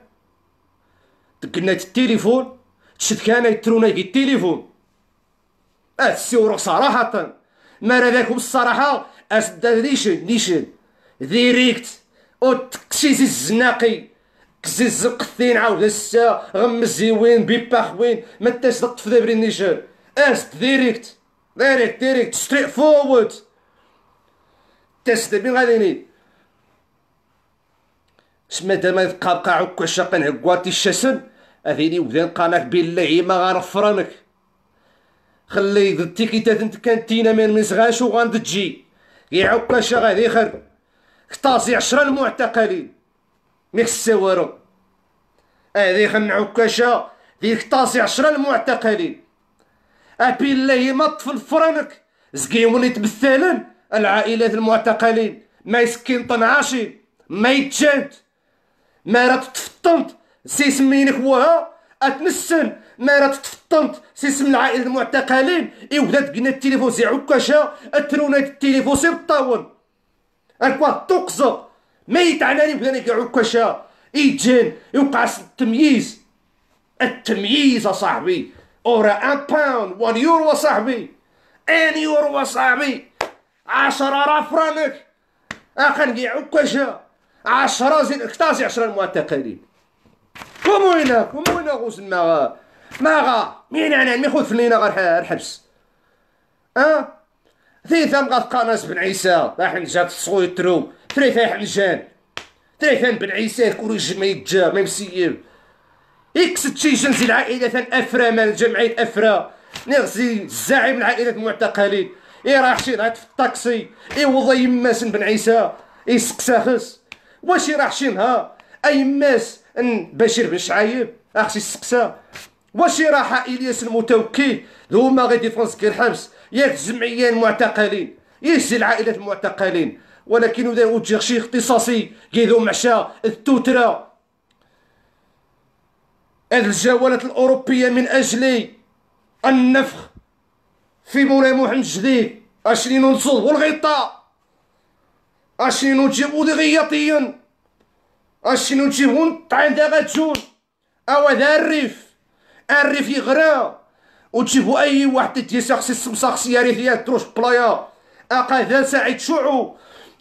تبكلنا التليفون كان يترونا كي التليفون اتسيورو صراحة ما راذاكم الصراحة اسد نيشن نيشن ديريكت او تكشي الزناقي الزناقي كزي الثين عاود السا غمزي وين بيباخ وين ما تاش تطف دابري نيشن اسد ديريكت ديريكت ديريكت ستريت فورورد تاش دابين غادي نيد سما دابا يبقى بقى شاقين شاقا عكواتي اثيني وبدا قالك بالله ما غنفرنك خلي التيكيتات انت كانت تينا من مسغاش وغاند يعوكا شا غادي خر كتاصي عشرة المعتقلين ميك السوارة هذي خنعوكاشا ذي طاسي عشرة المعتقلين ابي الله ما طفل فرنك زقيمون يتبثلن العائلات المعتقلين ما يسكين طنعاشين ما يتجانت ما رات تفطنت سي سمينك وها اتنسن ما راه تتفطنت سي سم العائله المعتقلين اي ولاد قلنا التليفون سي عكاشا اترونا التليفون سي بالطاون اكوا تقزا ما يتعناني بدا كاع اي جين يوقع التمييز التمييز صاحبي اورا ان باوند وان يورو صاحبي ان يورو صاحبي عشرة فرانك اخا نقيع عكاشا عشرة زين اكتازي عشرة المعتقلين كومون هنا كومون غوس ما ما غا مين انا مي خذ فلينا غير الحبس اه ثي ثم غا قناص بن عيسى راح نجات الصوي ترو تري فيه حنجان تري بن عيسى كوريج ما يتجا ما يمسيب اكس تشيشنز العائلة ثان افرا جمعية افرا نغزي زعيم العائلة المعتقلين اي راح شي نهار في الطاكسي اي وضا يماس بن عيسى اي سقساخس واش راح شي نهار اي ماس ان بشير بن شعيب اختي السقسا واش راح الياس المتوكي هما غادي فرنسا كير حبس يا الجمعيه المعتقلين يا العائله المعتقلين ولكن ودا وجه شي اختصاصي كيدو معشا التوتره هذه الجولات الاوروبيه من اجل النفخ في مولاي محمد الجديد اشنو نصوب والغطاء اشنو نجيبو دغياطيا اشنو تجيبون طعن دابا تشون أو هذا الريف الريف يغرى وتجيبو أي واحد تيساقسي السمساقسي يا ريثيا تروش بلايا أقا ذا سعيد شعو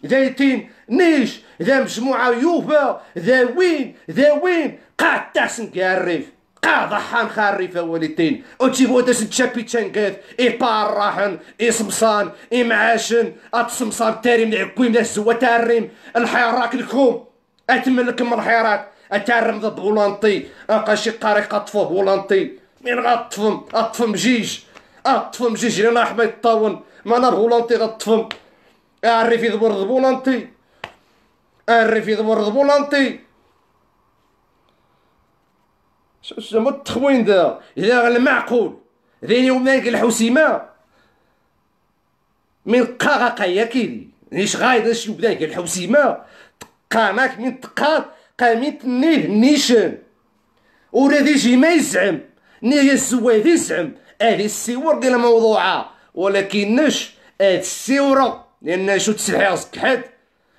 ذايتين نيش ذا مجموعة يوفا ذا وين ذا وين قاع تحسن كاع الريف قاع ضحان خا الريف والدين وتجيبو داس تشابي تشانكات اي باراحن اي سمصان اي معاشن اتسمصان تاري من العكويم ذا السوا تاريم الحراك الكوم اتملك مرحيرات اتعرم ضد بولانطي شي قاري اطفو بولانطي من غطفم اطفم جيج اطفم جيج لنا حبيت الطاون ما نار بولانطي غطفم اذا يدبر بولانطي اذا يدبر بولانطي زعما التخوين دا الا المعقول ذين يوم ذاك الحسيمه من قاغا قايا كيدي نيش غايد اش يبدا الحسيمه قامك من تقاط قامت نيه نيشان ورادي جي ما يزعم نيه الزوادي يزعم هذه السيور قيل موضوعة ولكن نش هاد السيورة لأن شو تسلحي راسك حد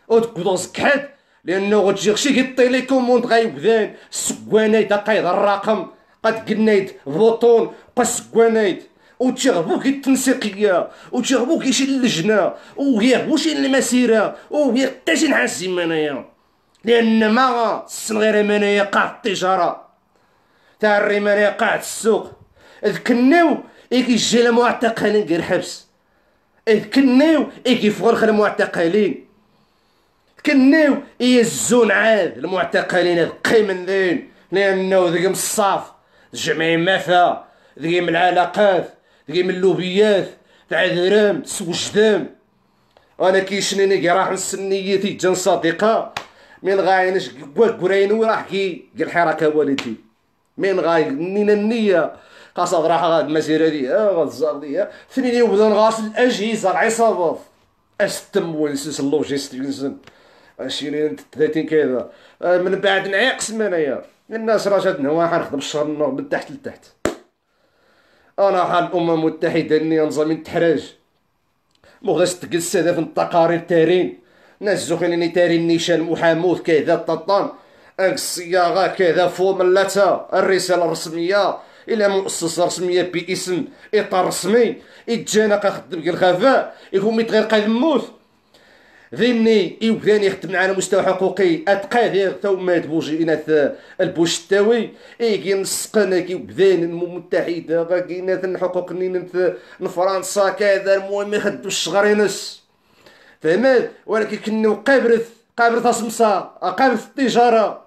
وتقود راسك حد لأنه غتجي غشي كي التيليكوموند غيبدان سكوانايت قايد الرقم قد قنيت فوتون قد سكوانايت وتيغبو التنسيقية وتيغبو شي اللجنة ويغبو شي المسيرة ويا حتى شي نحاسم انايا لان ما غير مانايا قاع التجاره تاع الريم انايا قاع السوق كناو إي كيجي المعتقلين غير حبس إي إيه خير المعتقلين كناو الزون عاد المعتقلين هاد من ذين لانه ذيك مصاف جمعي مافا ذيك العلاقات تقي من اللوبيات الهرام سوجدام وانا كيشنيني كي راح نسني جن صديقه من غاينش كوراين وراح كي قال حركة والدي من غاي نينا النيه قصد راح غاد المسيره ديالها غاد الزار ديالها ثنيني وبدا نغاس الاجهزه العصابات استم ونسس اللوجيستيك نسن اشيرين تلاتين كذا آه، من بعد نعيق سمانايا الناس راه واحد نخدم الشهر من تحت لتحت انا راح الامم المتحده اني نظام تحرج مغاش تقلس هذا في التقارير تارين ناس زوخيني تارين نيشان محاموث كذا ططان الصياغه كذا فورملاتها الرساله الرسميه الى مؤسسه رسميه باسم اطار رسمي يتجانا كخدم الخفاء يكون ميت غير قاد موت ذني إوذان يخدم على مستوى حقوقي تو ثومات بوجي إناث البوشتاوي إيكي نسقنا كي بذين المتحدة باكي إناث الحقوق نينث فرنسا كذا المهم يخدو الشغرينس فهمت ولكن كنو قابرث قابرث أسمسا قابرث التجارة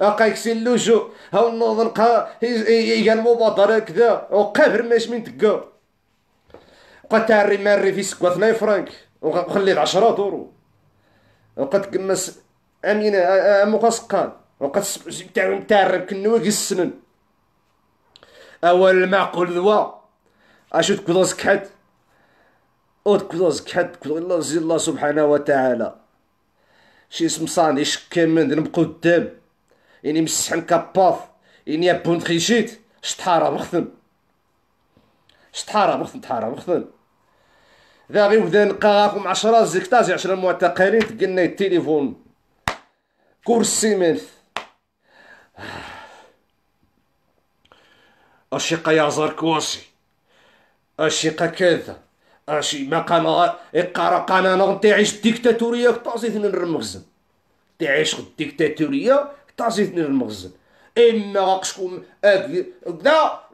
أقايكسي اللجوء هاو النوضن قا إيكا المبادرة كذا وقابر ماش من تقا قطع الريماري في سكوة 2 فرانك وخليت 10 دورو وقد كمس امين مقسقان وقد تاع تاع كنوا قسنن اول المعقول ذوا اش تكون زكحت او تكون زكحت تكون الله زي الله سبحانه وتعالى شي اسم صاني من نبقو قدام يعني مسحن كباف يعني بون تخيشيت شطحارة مخثم شطحارة مخثم تحارة مخثم غير بدا نقاكم 10 زيكتاج 10 معتقلين تقلنا التليفون كورس سيمانث (sighs) أشيقا يا زركوسي أشيقا كذا أشي ما كان إقرا قانون تعيش الديكتاتورية ثنين المخزن تعيش الديكتاتورية ثنين المخزن إما غاقشكم أكدا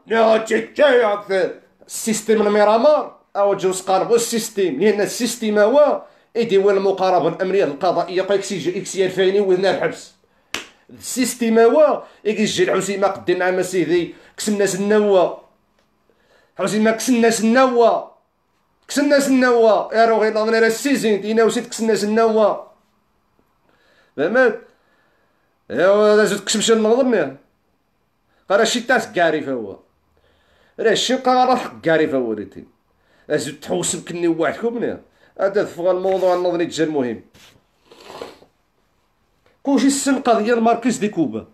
نغتشتشا السيستم الميرامار او جوز قاربو السيستيم لان السيستيم هو ايدي ديوان المقاربه الامريه القضائيه كيكسي اكسي الفاني وهنا الحبس السيستيم هو جي يجي ما قدينا مع سيدي كسنا سنوا حوسي ما كسنا سنوا كسنا سنوا يا روغي لاغني راه السيزين دينا وسيت كسنا سنوا فهمت ايوا لازم تكشمش النظم قرا شي تاس كاري فهو راه شي قرا راه حق كاري فهو ريتي ازيد تحوسب كني وحدكم منيح هذا فغ الموضوع النظري جا المهم كلشي السن قضيه الماركيز دي كوبا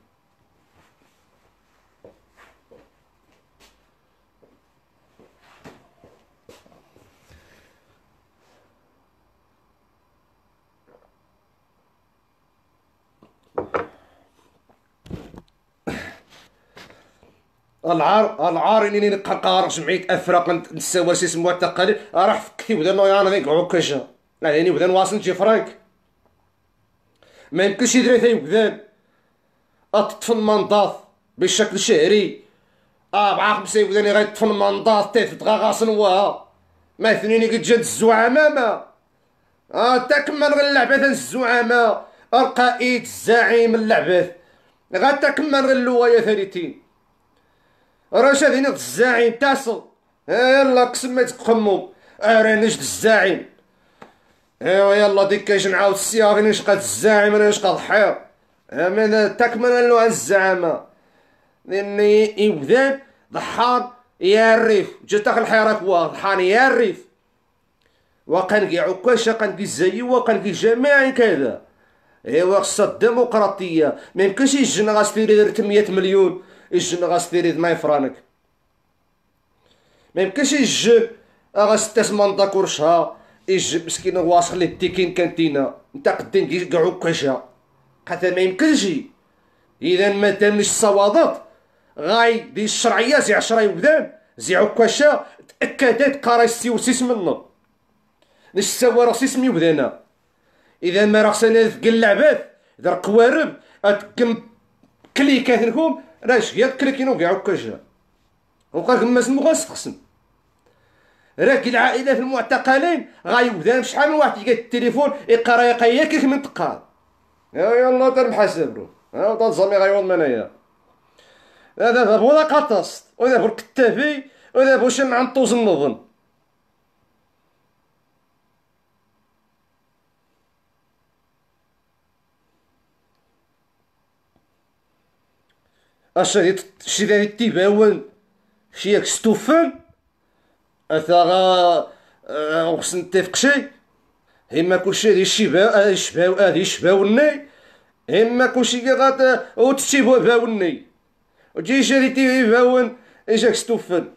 العار العار اللي نقرقار سمعيت افرق شي سموات التقاليد راح فكي بدا نويان غير عكاشا لا يعني بدا نواصل نجي فرانك ما يمكنش يدري ثاني بذان اطفن منضاف بشكل شهري اه مع خمسة غير غيطفن منضاف تيف غا غاص نواها ما ثنيني قد جات الزعامة ما اه تا كمل غير اللعبة الزعامة القائد الزعيم اللعبة غا تا كمل غير اللوايا ثانيتين راه في الزعيم تاسو آه، يلا قسم ما تقمو اري نجد الزعيم ايوا يلا ديك كاش نعاود السياق غير نشقى الزعيم انا نشقى الحيط آه، من تكمل له الزعامه لاني يوذان ضحان يا الريف جات اخر الحراك ضحان يا الريف وقال كي عكاشا قال كي الزي وقال كي جميع كذا ايوا خصها الديمقراطيه ما يمكنش يجي غاستيري 300 مليون الجن غاستيريد ماي فرانك ميمكنش يمكنش غا غاستثمن سمان داكورشها يجي مسكين واصل لي التيكين كانتينا نتا قدين كاع كاشا قاتا ميمكنش اذا ما تمش الصوادات غاي دي الشرعيه زي عشرة يبدان زي عكاشا تاكدت قرايستي وسيس منه نسوا راسي سمي بدانا اذا ما راه سنه في اللعبات دار قوارب اتكم كليكات لكم راش يا كريكينو كاع هكا جا وبقى غماس سمو تقسم راه كي العائله في المعتقلين غيبدا شحال من واحد يقاد التليفون يقرا يقيا كيف من تقال يا الله يلا تنحسب له انا زامي غيوض منايا هذا بولا قطست وذا بو الكتافي وذا بو شمع نطوز النظن اش هادي شري التيباون شياك ستوفن اثرا آه، وخصنا نتفق شي اما كلشي هادي شباو آه، الشباو هادي شباوني اما كلشي كي غات آه، وتشتي باوني وجي شريتي باون اجاك ستوفان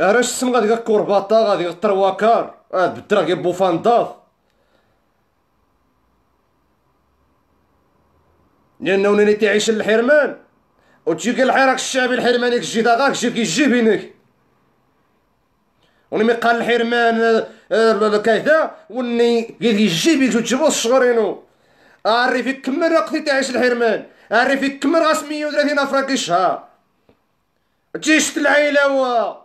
اراش السم غادي كورباطا غادي ترواكار هاد بدرا غير بوفانداف لانه ناني تعيش الحرمان وتجيك الحراك الشعبي الحرماني كجي داغاك جي كيجي بينك وني قال الحرمان كذا وني كيجي بيك تجيبو الشغرينو عري فيك كمل قضيت تعيش الحرمان عري فيك كمل غاس 130 فراكي الشهر تجي شت العيله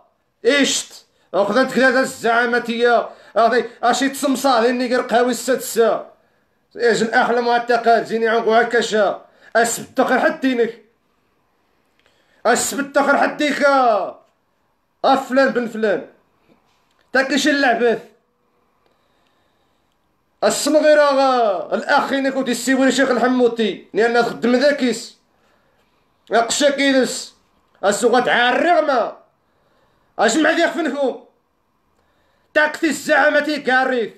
إشت أخذ الزعامة الزعامتية أخذي أشي تصمصا لأني ستة السادسة اجل أحلى معتقد زيني عنقو هكاشا أسبت تخر حد دينك أسبت تخر حد ديكا أفلان بن فلان تاكش اللعبث السنغير غا الأخين كنت السيوري شيخ الحموتي لأن خدم ذاكيس أقشاكيلس السوقات عارغمة اش معدي فنفو تاكتي الزعامة كاريف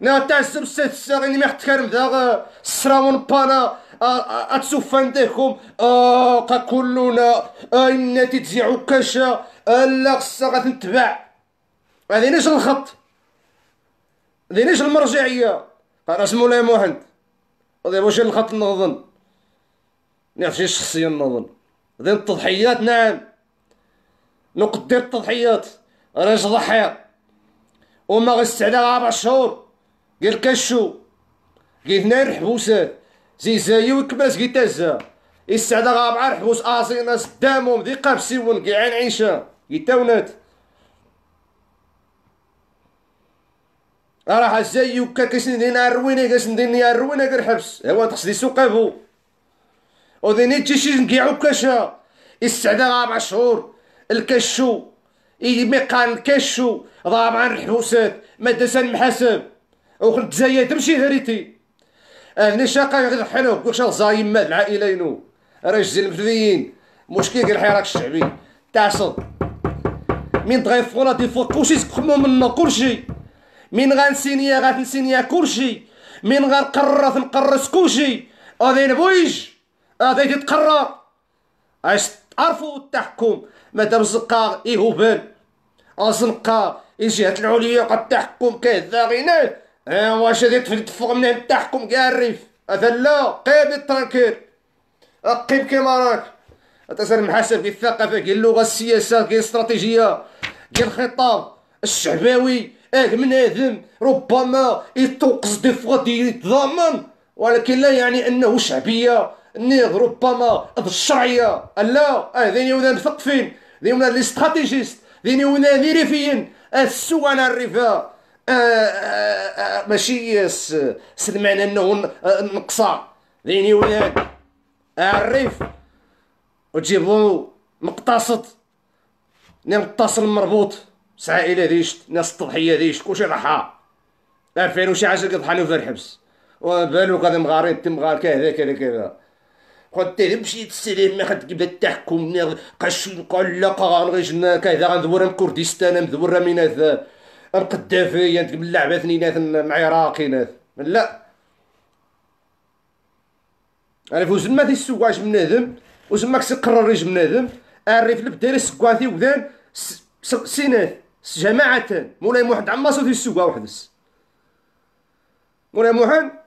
نا تاسب ست الساغين ميخ تكرم داغ سراون بانا اتسوفان ديكم قا كلنا إنا تتزيعو كاشا لا خصا غتنتبع نيش الخط نيش المرجعية قال اسمو مولاي مهند هذا واش الخط نظن نعرف شي شخصية نظن هذين التضحيات نعم نقدر التضحيات راج ضحية وما غيستعدى أربع شهور قال كشو قلت نار الحبوسات زي زايو وكباس قي تازا استعدا حبوس الحبوس آه، ناس دامهم ذي قابسي ونقي عين عيشة قي تاونات راه زايو كا كسندين الروينة كسندين يا الروينة حبس هو تقصدي سوقافو وذيني تجي شي نكيعو كاشا استعدا أربع شهور الكشو قال الكشو ضامع الحوسات مدرسة المحاسب وخن تزايد تمشي هريتي هني شاقا غير حلو كلش زايم مال العائلة ينو رجل المثليين مشكل غير الحراك الشعبي تعصب من تغير فورا تيفوق كلشي تخمو منا كلشي من غنسينيا غتنسينيا كلشي من غنقرر نقرس كلشي هذا بويج هذا تتقرر عشت عرفوا التحكم مدام زقار إيهوبان أزنقار جهة العليا قد التحكم كذاغينات ها واش هادي تفلت تفوق من التحكم كاع الريف هذا لا قيم ترانكيل أقيم كيما راك تسال محاسب في الثقافه كاين اللغه السياسه كاين الاستراتيجيه كاين الخطاب الشعباوي اه من اذن ربما يتوقز دي فوا يتضامن ولكن لا يعني انه شعبيه نيغ ربما بالشرعيه لا اه ذين يونا مثقفين ذين يونا لي ستراتيجيست ذين ريفيين السو على الريفا ماشي سلمان انه نقصى ذين هنا الريف وتجيبو مقتصد متصل مربوط سعائله ديشت ناس التضحيه ديشت كلشي ضحى عارفين وشي حاجه كضحانو في الحبس وبالو غادي مغارين تم غار كذا كذا كذا قلت مشي تسليم ما غتجيب التحكم قاش قال لا غنرجنا كذا غندور كردستان مدور من هذا ام قدافي نتقبل اللعبه ثنينات مع عراقي لا انا فوز ما تيسواش بنادم وزما كسقرر ريج بنادم الريف البداري سكواتي وذان سينات جماعة مولاي محمد عماصو تيسوا وحدس مولاي محمد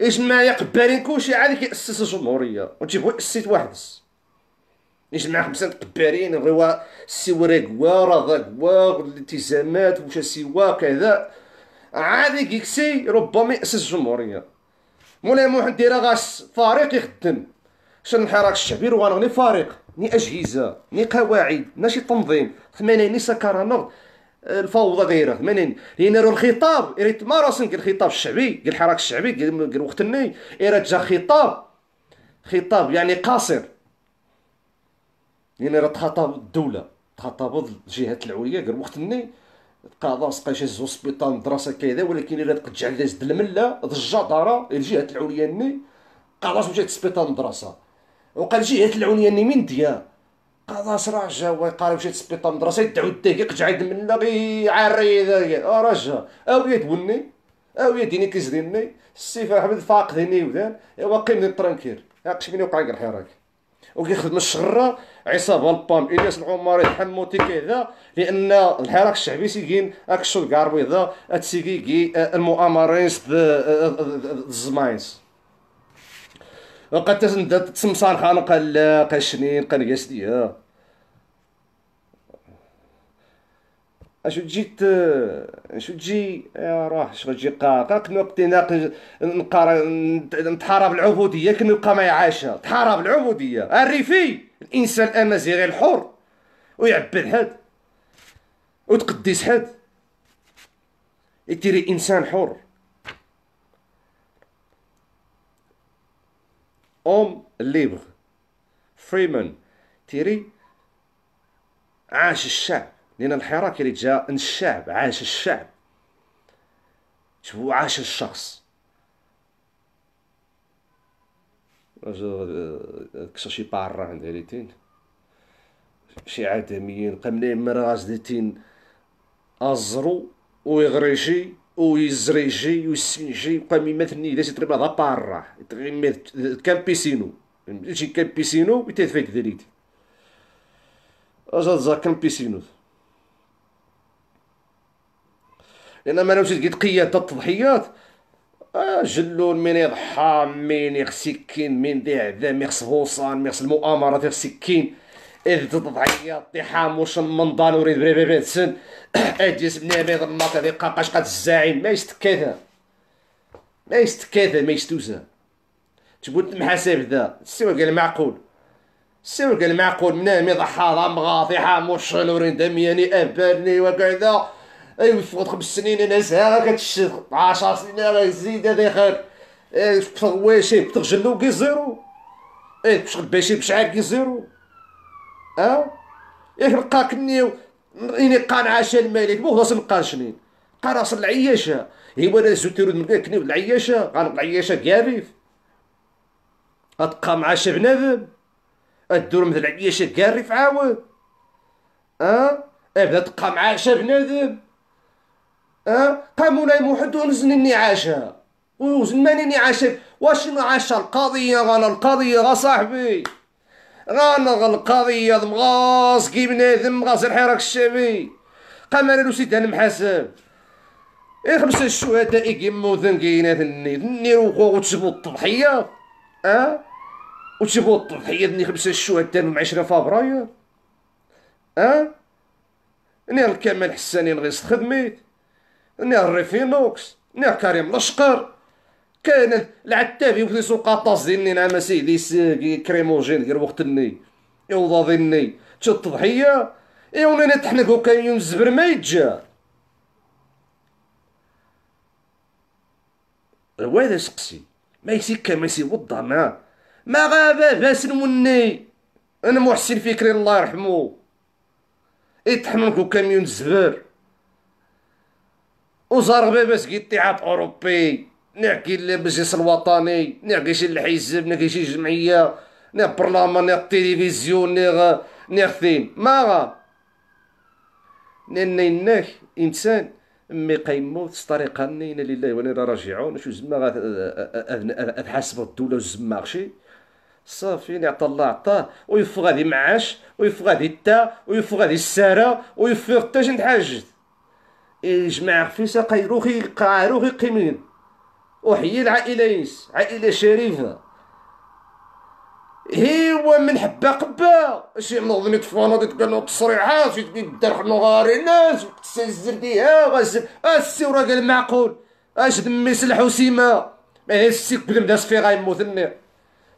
ما قبالين كلشي عاد كيأسس الجمهورية وتيبغي يأسس واحد ما خمسة قبارين غوا سورا راه رضا كوا الالتزامات وش سوا كذا عادي كيكسي ربما يأسس الجمهورية مولاي محمد ديرا غاس فريق يخدم شن الحراك الشعبي روان غني فريق ني أجهزة ني قواعد ناشي تنظيم ثمانين ني سكرانوغ الفوضى دايره منين لان راه الخطاب راه يتمارس الخطاب الشعبي قال الحراك الشعبي قال وقت الني راه جا خطاب خطاب يعني قاصر لان يعني راه تخاطب الدوله تخاطب الجهات العليا ديال وقت الني قضاء سقاش السبيطار مدرسه كذا ولكن الا تقجع داز زد المله الجداره الجهات العليا ني قضاء مشات السبيطار مدرسه وقال الجهات العليا ني من ديار قضى صراع جاوا قال مشيت للسبيطار المدرسه يدعو الدقيق جعد منا عري عاري رجا او يدوني او يديني كيزديني السيف احمد فاقدني ودان ايوا لي ترانكير عاقش مني وقع غير حراك وكيخدم الشره عصابه البام الياس العمري حموتي كذا لان الحراك الشعبي سيكين اكشو الكاربيضه اتسيكي المؤامرين الزماينز وقد تسمصان خان قال لا قال شنين قال قاس اشو جيت اشو تجي راه اش غتجي قاقا ناق نقار نتحارب العبوديه كنبقى ما يعاشها تحارب العبوديه الريفي الانسان الامازيغي الحر ويعبر حد وتقدس حد يديري انسان حر اوم ليبر فريمان تيري عاش الشعب لان الحراك اللي جاء من الشعب عاش الشعب شوفوا عاش الشخص كسر شي بارة عند هاليتين شي عدميين قمني مراز ديتين أزرو ويغريشي ويزريجي ويسنجي وبقى ميمثلني لا تريما ذا بارا كان بيسينو يجي كان بيسينو فايت دريدي اجا زاك كان بيسينو لان ما انا مشيت قيت قيادة التضحيات جلون من يضحى من يخسكين من ذي عذا ميخس بوصان ميخس المؤامرة يخسكين سكين إذ تضعي طحام من ضانوري بري بري بري سن أجلس بنامي ضمات هذه قاقاش قد الزعيم ما يستكاثا ما يستكاثا ما يستوزا تبوت محاسب ذا السوق المعقول السوق المعقول منامي ضحاضا مغاطي حام وشنوري دمياني أبرني وكذا اي وفوت خمس سنين انا ساعه كتشد عشر سنين راه زيد هذا خير اي فغواشي بتغجلو كي زيرو اي بشغل باشي بشعاك كي زيرو اه يهرقاك نيو إني عاش الملك مو خلاص شنين قراص العياشة هي إيه ولا زوتيرود من نيو العياشة غنبقى العياشة كاريف أتقام عاش بنادم الدور مثل العياشة كاريف عاود اه ابدا إيه تقام عاش بنادم اه قام مولاي محمد ونزنني عاشها وزمانني عاشت واش عاش القضية غالا القضية غا صاحبي غانغ القضيه مغاص كي بنادم مغاص الحراك الشعبي قمر لو هانم حسن اي خمسه الشهداء يقمو ذنقينات النيت روقو وتجيبو التضحيه اه وتجيبو التضحيه ذني خمسه الشهداء من عشرة فبراير اه نير الكمال حساني نغيص خدميت نير الريفينوكس نير كريم الاشقر كان العتابي في سوق قطاس ديني نعم سيدي ساقي كريموجين غير وقت الني يوضا ظني تشد تضحية ايوا انا تحنكو كان يوم الزبر ما يتجا هذا سقسي ما يسكى ما يوضع ما ما غابا باس نوني انا محسن فكري الله يرحمو يتحملك كاميون الزبر وزار باباس قيطيعات اوروبي نحكي البجيش الوطني شي الحزب شي جمعيه نيغ برلمان نيغ التلفزيون نيغ نيغ فين ما لان الناس انسان مي قيمو طريقه نينا لله ونينا راجعون شو زعما غتحاسبوا الدوله وزعما غشي صافي نعطى الله عطاه ويفغ غادي معاش ويفغ غادي تا ويفغ غادي الساره ويفغ حتى شنت حاجه الجماعه خفيسه قيروخي قاروخي قيمين العائلة يس عائلة شريفة هو من حبة قبة شي فانا طفانا ديك له تصريحات حنا غاري الناس وتسزر ديها غزر السي وراه قال معقول اش دمي سلحو سيما ما هي السيك داس في صفي غيموت النير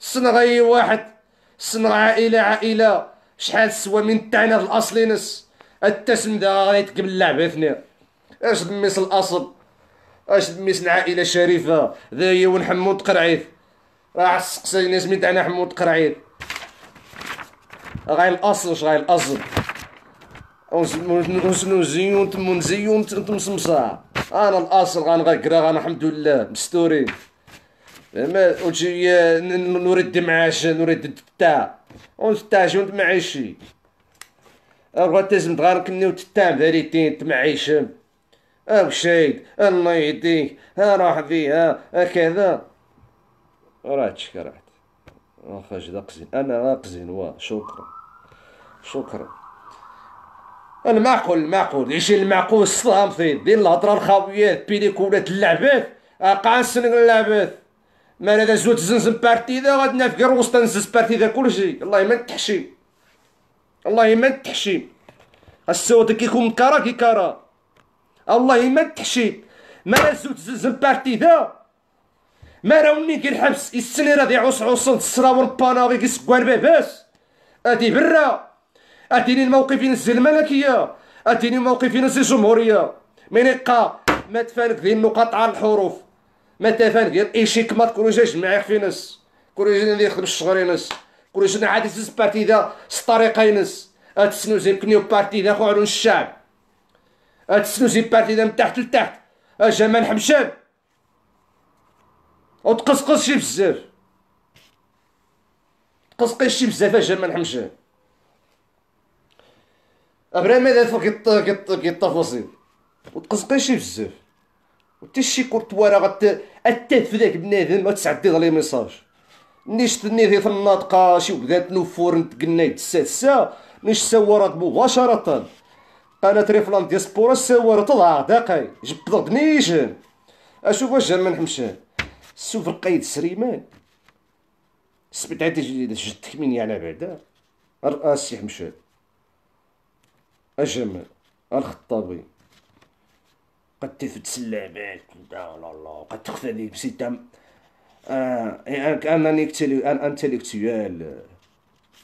السن غي واحد السن عائلة عائلة شحال سوا من تعنى الاصل نس التسم دا غادي يتقبل ثنيا اش دمي الاصل اش دميسن عائله شريفه ذا هي ون حمود قرعيف راه عسقسي الناس مي تاعنا حمود قرعيف غاي الاصل اش غاي الاصل ونسنو زيون تمون زيون تم سمسا انا الاصل غنغكرا الحمد لله مستورين ما قلتي نريد معاش نريد تتا ونتاج ونتمعيشي بغات تزم تغاركني وتتام فاليتين تمعيشم أو شيء الله يهديك راح فيها كذا راه تشكرعت واخا قزين أنا قزين واه شكرا شكرا المعقول المعقول يجي المعقول الصام في دير الهضره الخاويات بيليكولات اللعبات قاسن اللعبات ما انا زوت زنزم بارتي ذا غادي نافكر وسط نزز بارتي ذا كلشي الله ما تحشي الله ما تحشي السواد كيكون كارا كي الله ما التحشيم ما راه زوت زوت بارتي ذا ما راوني كي الحبس السني راه يعوص عوصن السرا والبانافي كيسكوان باباس ادي برا اديني الموقف ينزل الملكيه اديني الموقف ينزل الجمهوريه من يقى ما تفانك ذي النقاط على الحروف ما تفانك ديال ايشيك ما تكونوا جاي جمعي في ناس كونوا جاي اللي يخدم الشغل ينس كونوا جاي عادي زوز بارتي ذا الطريقه ينس اتسنو السنوزي كنيو بارتي ذا خو الشعب تسنوزي بارتي من تحت لتحت جمال حمشان تقصقص شي بزاف تقصقص شي بزاف جمال حمشان ابراهيم ماذا فوق كيطافوسي وتقصقص شي بزاف وتا شي كورتوا غت اتات في ذاك بنادم غتسعدي لي ميساج نيشت تني في الناطقه شي وكذا تنفور نتقنا تسا نيش سوا راك مباشره انا تريف ديال ديسبورا سوار تضع جب جبد بنيجم اشوف واش جرمان حمشان سوف القايد سريمان سبت جديدة جدك تكميني على بعدا الراسي حمشان اجمل الخطابي قد تفت سلابات لا لا لا قد تخفى ذي بسيتم آه انني انتلكتوال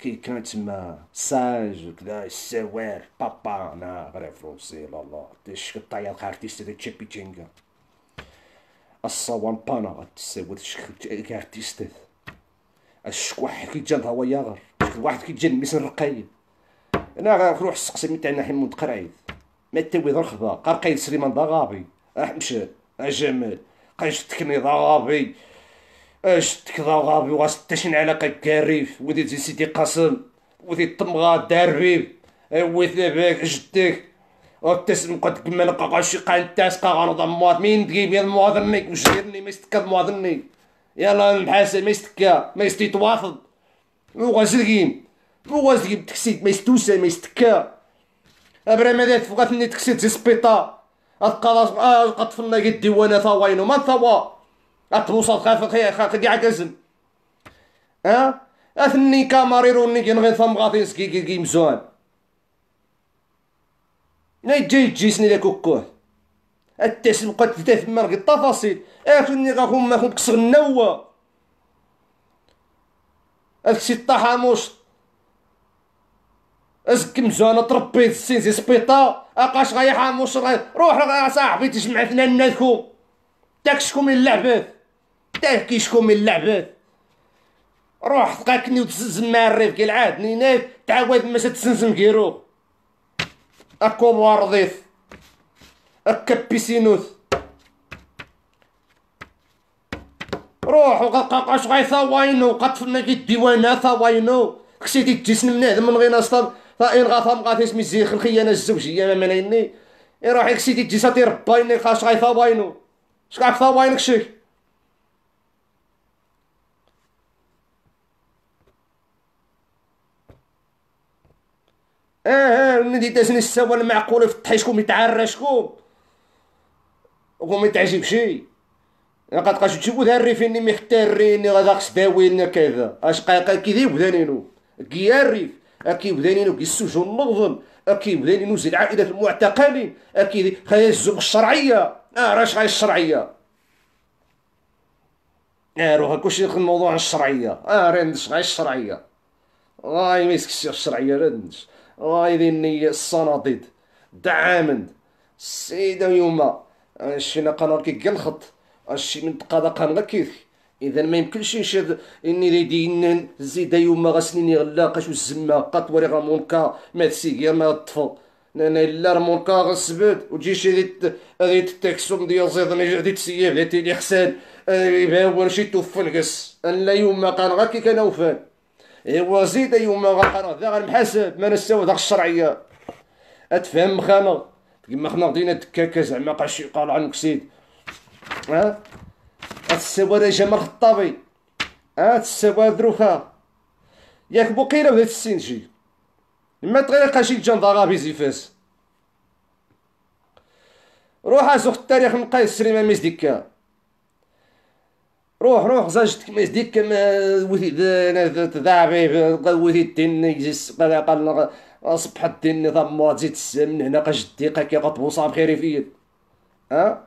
كي كان تما ساج وكذا السوار بابا انا غير فرونسي لا لا تشك الطايا الكارتيست ديال تشيبي تشينغا الصوان بانا غتساوي تشك الكارتيست الشك واحد كي جا هو ياغر واحد كي جا الميس الرقاي انا غير روح السقسيم تاعنا حين قرعيد ما تاوي ذا رخضه قرقيد سليمان ضغابي راح مشى جمال قاش تكني ضغابي اش تكذا غابي واش تشن على كاريف وذي تزي سيدي قاسم وذي طمغا داربيب ويث بيك جدك وتسم قد كمل قاقا شي قال تاس قاقا نضم مواد مين تجيب يا المواظنيك مش ديرني ما يستكاد مواظني يلا الحاسة ما يستكا ما يستي توافض مو غازلقيم مو غازلقيم تكسيد ما يستوسى ما يستكا ابرا ماذا تفقاتني تكسيد زي سبيطا اتقاضى اتقاضى آه، قطفنا فلنا قد ديوانا ثواينو ما ثوا اتوصل خاف خاف قاعد كزم ها اثني كاماريرو نيكي نغير ثم غاطي سكي كي كي مزوان لا يجي سني لك كوكوه التسم قد تتف مرق التفاصيل اثني غاخو ما خو كسر النوا اكسي الطحاموش اسك مزوان تربيت السين زي سبيطا اقاش غايحاموش روح صاحبي تجمع ثنا ناكو تاكسكم اللعبات تاه كيشكو من اللعبات روح تقاكني وتسزم مع الريف العاد نينيف تعاود ما تسنزم كيرو اكو بوارضيف اكا بيسينوس روح وقلقاق اش غاي ثواينو قطفنا كي الديوانا ثواينو كسيتي تجسن من هذا من غير اصلا فان غاثا غاثيس اسمي الزيخ الخيانة الزوجية ما اي يروح كسيتي تجساتي ربايني خاش غاي ثواينو شكاك ثواينك شيك اه ملي دازني السوا المعقول يتعرى يتعرشكم وما تعجب شي قد قاش تشوفو ذا الريفين مي حتى الريني غادا خص داويلنا كذا اش قايقه كيدي بدانينو كي الريف اكي بدانينو كي السجون النظم اكي بدانينو زيد عائلة المعتقلين اكي خايا الزوم الشرعيه اه راش غاي الشرعيه اه روح كلشي الموضوع الشرعيه اه رندش غاي الشرعيه غاي آه، ما الشرعيه رندش غايدي ني الصناديد دعامند السيدة يوما شي نقنر كي كاع الخط شي من دقا دقا غكيث اذا ما يمكنش نشد اني ريدي زيدا يوما غسنيني غلا قاش الزما وري غامونكا ما تسيكير ما تطفو انا الا رمونكا غسبت وتجي شي ديت ديت التاكسوم ديال زيدني ديت تسيب ديت تيلي حسان أه، يبان شي توفل قس انا يوما كان غير كي كان وفان إيوا زيد يوم أيوة غقرا ذا غنحاسب ما نستوى ذاك الشرعية أتفهم مخانا كيما خنا غدينا دكاكا زعما قاش قال عنك سيد ها أتسوى لا جمال الخطابي ها تسوى دروخا ياك بقيلة ولا السينجي ما تغير شي جان ضغابي زيفاس روح سوق التاريخ نقاي السليمة ميز ديكا روح روح زجت ما يصديك ذعبي وثيت يجلس قال قال صبحت ثم زيت من هنا قجدي كي قطبو صاب خيري فيك أه؟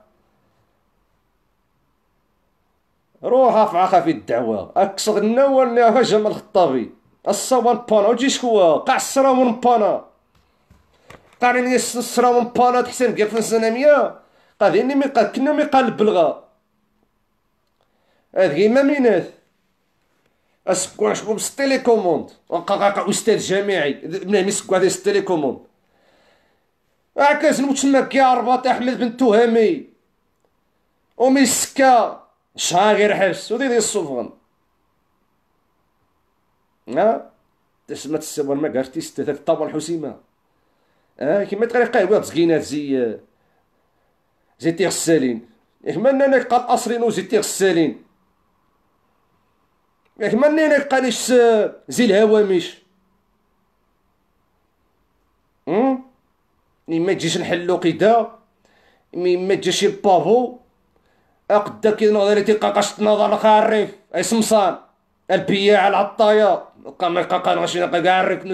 روح افعى خافي الدعوة اكسر النوال اللي هجم الخطابي الصوان بانا وجي شكوا قاع السرا بانا قاع السرا من بانا تحسن كيف نسنا مية قاعدين مي كنا مي قال بلغا هاد غير ميناث اسكو نشكو بس تيليكوموند استاذ جامعي من هنا سكو هذا هاكا عكاز تما كي رباط احمد بن تهامي ومسكا شها غير حبس ودي دي الصوفغن ها تسمى تسمى ما قارتي ستة طابو الحسيمة ها كيما تقري قهوة زكينات زي زي تيغسالين إهمنا أنا قال أصرين وزي تيغسالين ياك إيه، منين نقاليش آه، زي الهوامش ما تجيش نحلو قدا إيه، ما تجيش البافو اقدا كي نغدري تيقاقاش تنظر الخريف اسمصان إيه، البياع العطايا ما قاقا غاشي نقا كاع الريف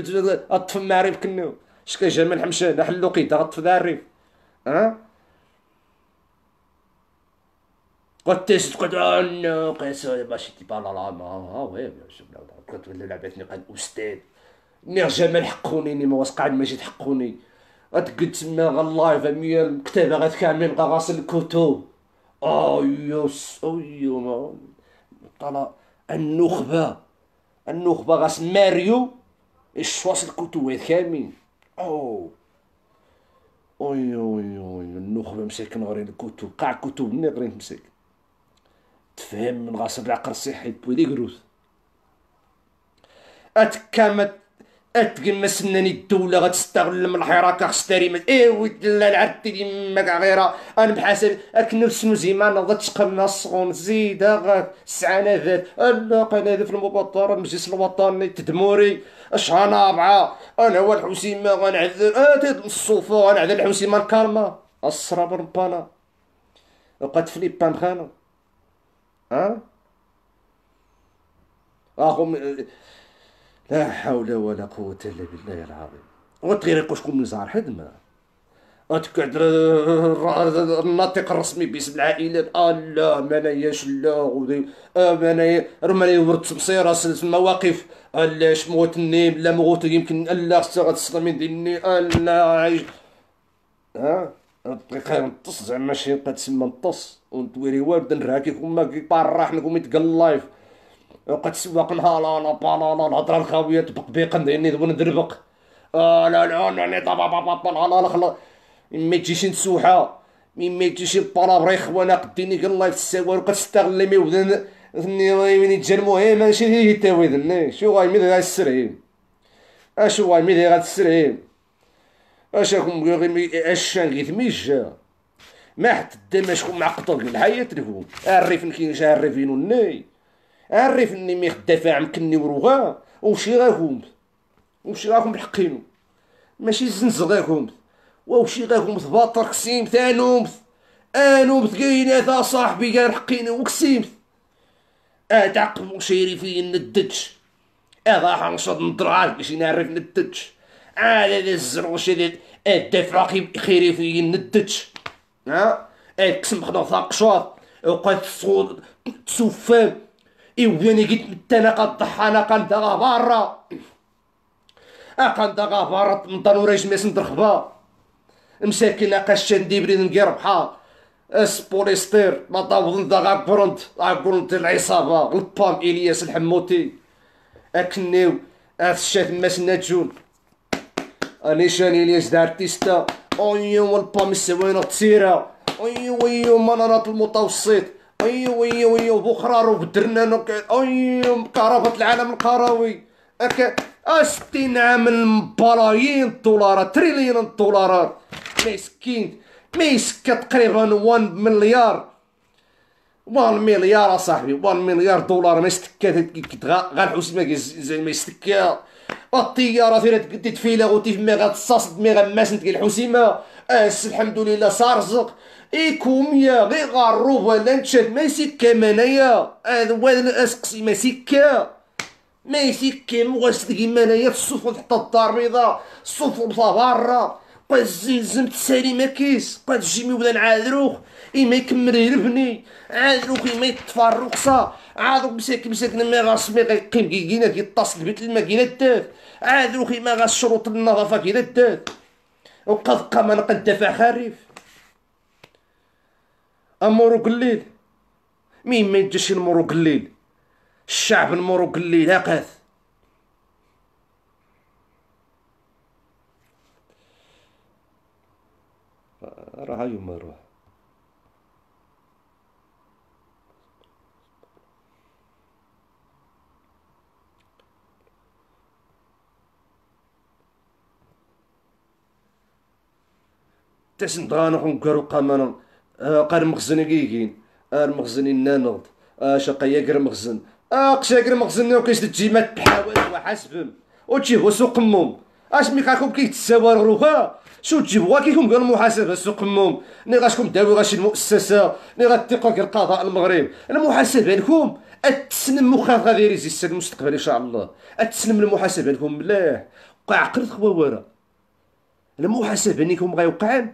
الطف مع الريف كنو شكا جمال حمشان حلو قدا غطف ذا الريف ها أه؟ قدست قد عنا قيس باش تبان العام ها وي كنت ولا لعبتني قال استاذ نير جمال حقوني ني ما واثق عاد ماجد حقوني غتقد تما غاللايف مية الكتابة غات كامل بقى غاص الكتب ايوس ايو ما طلع النخبة النخبة غاس ماريو الشواص الكتب كامل او ايو ايو النخبة مساكن غير الكتب قاع كتب ني غير مساكن تفهم من غاصب العقل الصحي بويدي كروث اتكامت اتقنا سناني الدولة غتستغل من الحراكة خستاري من ايه لا العرد دي ماك غيرها انا بحاسب اكنو سنو زيمان نضت تقلنا الصغون زيد غات سعانا ذات انا هذا في المبطرة مجلس الوطني تدموري اشعانا ابعا انا هو الحسيمة غنعذر اتي آه، الصوفة غنعذر الحسيمة الكارما اصرا برمبانا وقد فليبان خانو ها راهم لا حول ولا قوة إلا بالله العظيم وتغير قشكم من زهر حد ما الناطق الرسمي باسم العائلة آه لا ما نياش لا غودي آه ما نايا رماني ورد تبصيرة المواقف آه لا شموت النيم لا مغوت يمكن الا خصها غتسلمي ديني آه لا عايش ها أه؟ الدقيقه ينطس زعما شي نبقى تسمى نطص وندوي والد نرهاكي كما كيبار راح نقوم يتقل لايف نبقى تسواق نهار لا لا لا لا الهضره الخاويه تبق بيق نديني دابا ندربق لا لا لا لا با با با با لا لا خلاص ما تجيش نسوحه ما تجيش يا خوانا قديني قال لايف في السوار وكتستغل مي ودن ملي جا المهم ماشي هي تاوي تاويدن شو غايمي دير هاد السرعيم اشو غايمي دير هاد السرعيم اش راكم اش غيث ميجا ما حتى الدم شكون معقطر الحياة تلفو الريف كي جا عرفينو الناي عرف اني مي خدافع مكني وروغا وشي غاكم وشي غاكم بحقينو ماشي زنز غاكم وشي غاكم باطر كسيم ثانومث انومث ذا صاحبي قال حقينو وكسيم اتعقب اه وشيري في ندج اضاح اه نشد ندرعاك باش نعرف ندج على الزروش ذا الدفع إيه، خيري في ندتش ها الكسم إيه، خدم قشاط وقد تصود تسفام إيواني قد متانا قد ضحانا قان دا برا أقان أه، داغا برا تمطان وراج ميسن درخبا مساكين أه، بريد ديبرين بحا اس بوليستير ما طاوضن داغا برنت عبرنت أه، العصابة غلبام إلياس الحموتي أكنيو أثشات ماسنا جون نيشاني ليش دار تيستا ايوا البامسوينا تسيرا ايوا ايو منارات المتوسط ايو ايوا ايوا بوخرارو بدرنا ايوا كهرباء العالم القروي اكا 60 عام بلايين الدولارات تريليون الدولارات مسكين مسك تقريبا 1 مليار 1 مليار اصاحبي 1 مليار دولار ما يستكى غير حسن زعما يستكى الطياره فين تقدت فيلا غوتي ميغا غتصاصد ميغا غماسنت كي الحسيمه اس الحمد لله صارزق كوميا غير غروب ولا نتشاد ما يسكا منايا ولا اسقسي ما يسكا ما يسكا مغسل كيما انايا السفن تحت الدار البيضاء الصوف برا قد زمت سالي ما كيس قاد جيمي ولا نعاذروخ إما يكمل يلفني عاد روك إما يطفى الرقصة عاد روك مساكن مساكن ما غاصمي غيقيم كينا كيتصل بيت الماء كينا عاد روك إما غاص شروط النظافة كينا التاف وقف قام نقد دفع خريف امورو الليل مين ما يجيش المروك الليل الشعب المروك الليل هاقاث راه روح تسن دغانقن كارو قامانن آه، قار مخزن كيكين ار مخزن نانض آه، شقيا كر مخزن اقشا آه، كر مخزن وكيش تجيما تحاول وحاسبهم وتجي هو سوق موم اش مي كاكم كي تساور روها شو هو كيكون قال المحاسبه سوق موم ني غاشكم داوي غاشي المؤسسه ني غاتيقو كي القضاء المغرب المحاسبه لكم اتسلم مخاف غادي يريزيست المستقبل ان شاء الله اتسلم المحاسبه لكم ملاح وقع عقلت خوارا المحاسبه نيكم غيوقعن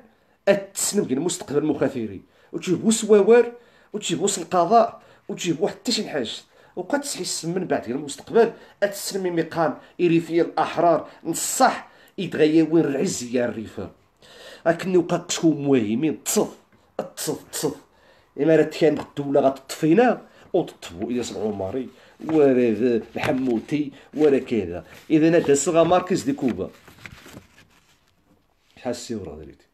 التسلم ديال المستقبل المخافري وتجيبو سواوار وتجيبو القضاء وتجيبو حتى شي حاجه وقد تحس من بعد ديال المستقبل التسلم مقام إريفيا الأحرار نصح وين العز يا الريفة لكن وقاقشكم مهمين تصف تصف تصف إما راه كان الدولة غتطفينا وتطفو سبع العمري ولا الحموتي ولا كذا إذا هذا صغا ماركز دي كوبا شحال السيورة دريتي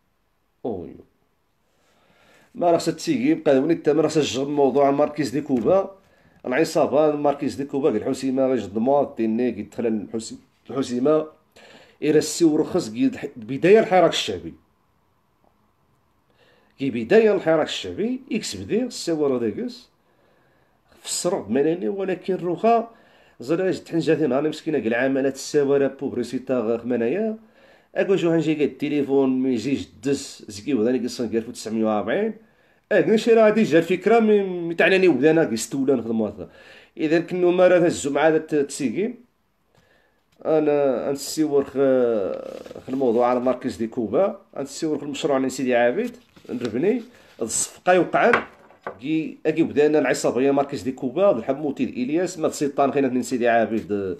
اويو ما راكش تيجي بقى وني التمر راك تجرب موضوع ماركيز دي كوبا العصابه ماركيز دي كوبا قال الحسيمه غير جدمات تيني قد تخلى الحسيمه يرسي ورخص قد بدايه الحراك الشعبي كي بدايه الحراك الشعبي إكس بدي السوا روديغوس فسر مناني ولكن روخا زلاج تحنجاتي نهار مسكينه قال عملت السوا بوبريسيتا غير منايا اكون شو هنجي قد التليفون ما يجيش دس زكيو هذا قصه 1940 اكون شي راه هادي جات فكره مي تعناني وبدانا كيستولا نخدمو هكا اذا كنو مارا ذا الجمعه ذا تسيكي انا نسيور في الموضوع على ماركيز دي كوبا نسيور في المشروع اللي سيدي عابد نربني الصفقه يوقعت كي اكي بدانا العصابيه ماركيز دي كوبا الحموتي الياس ما تسيطان خينا سيدي عابد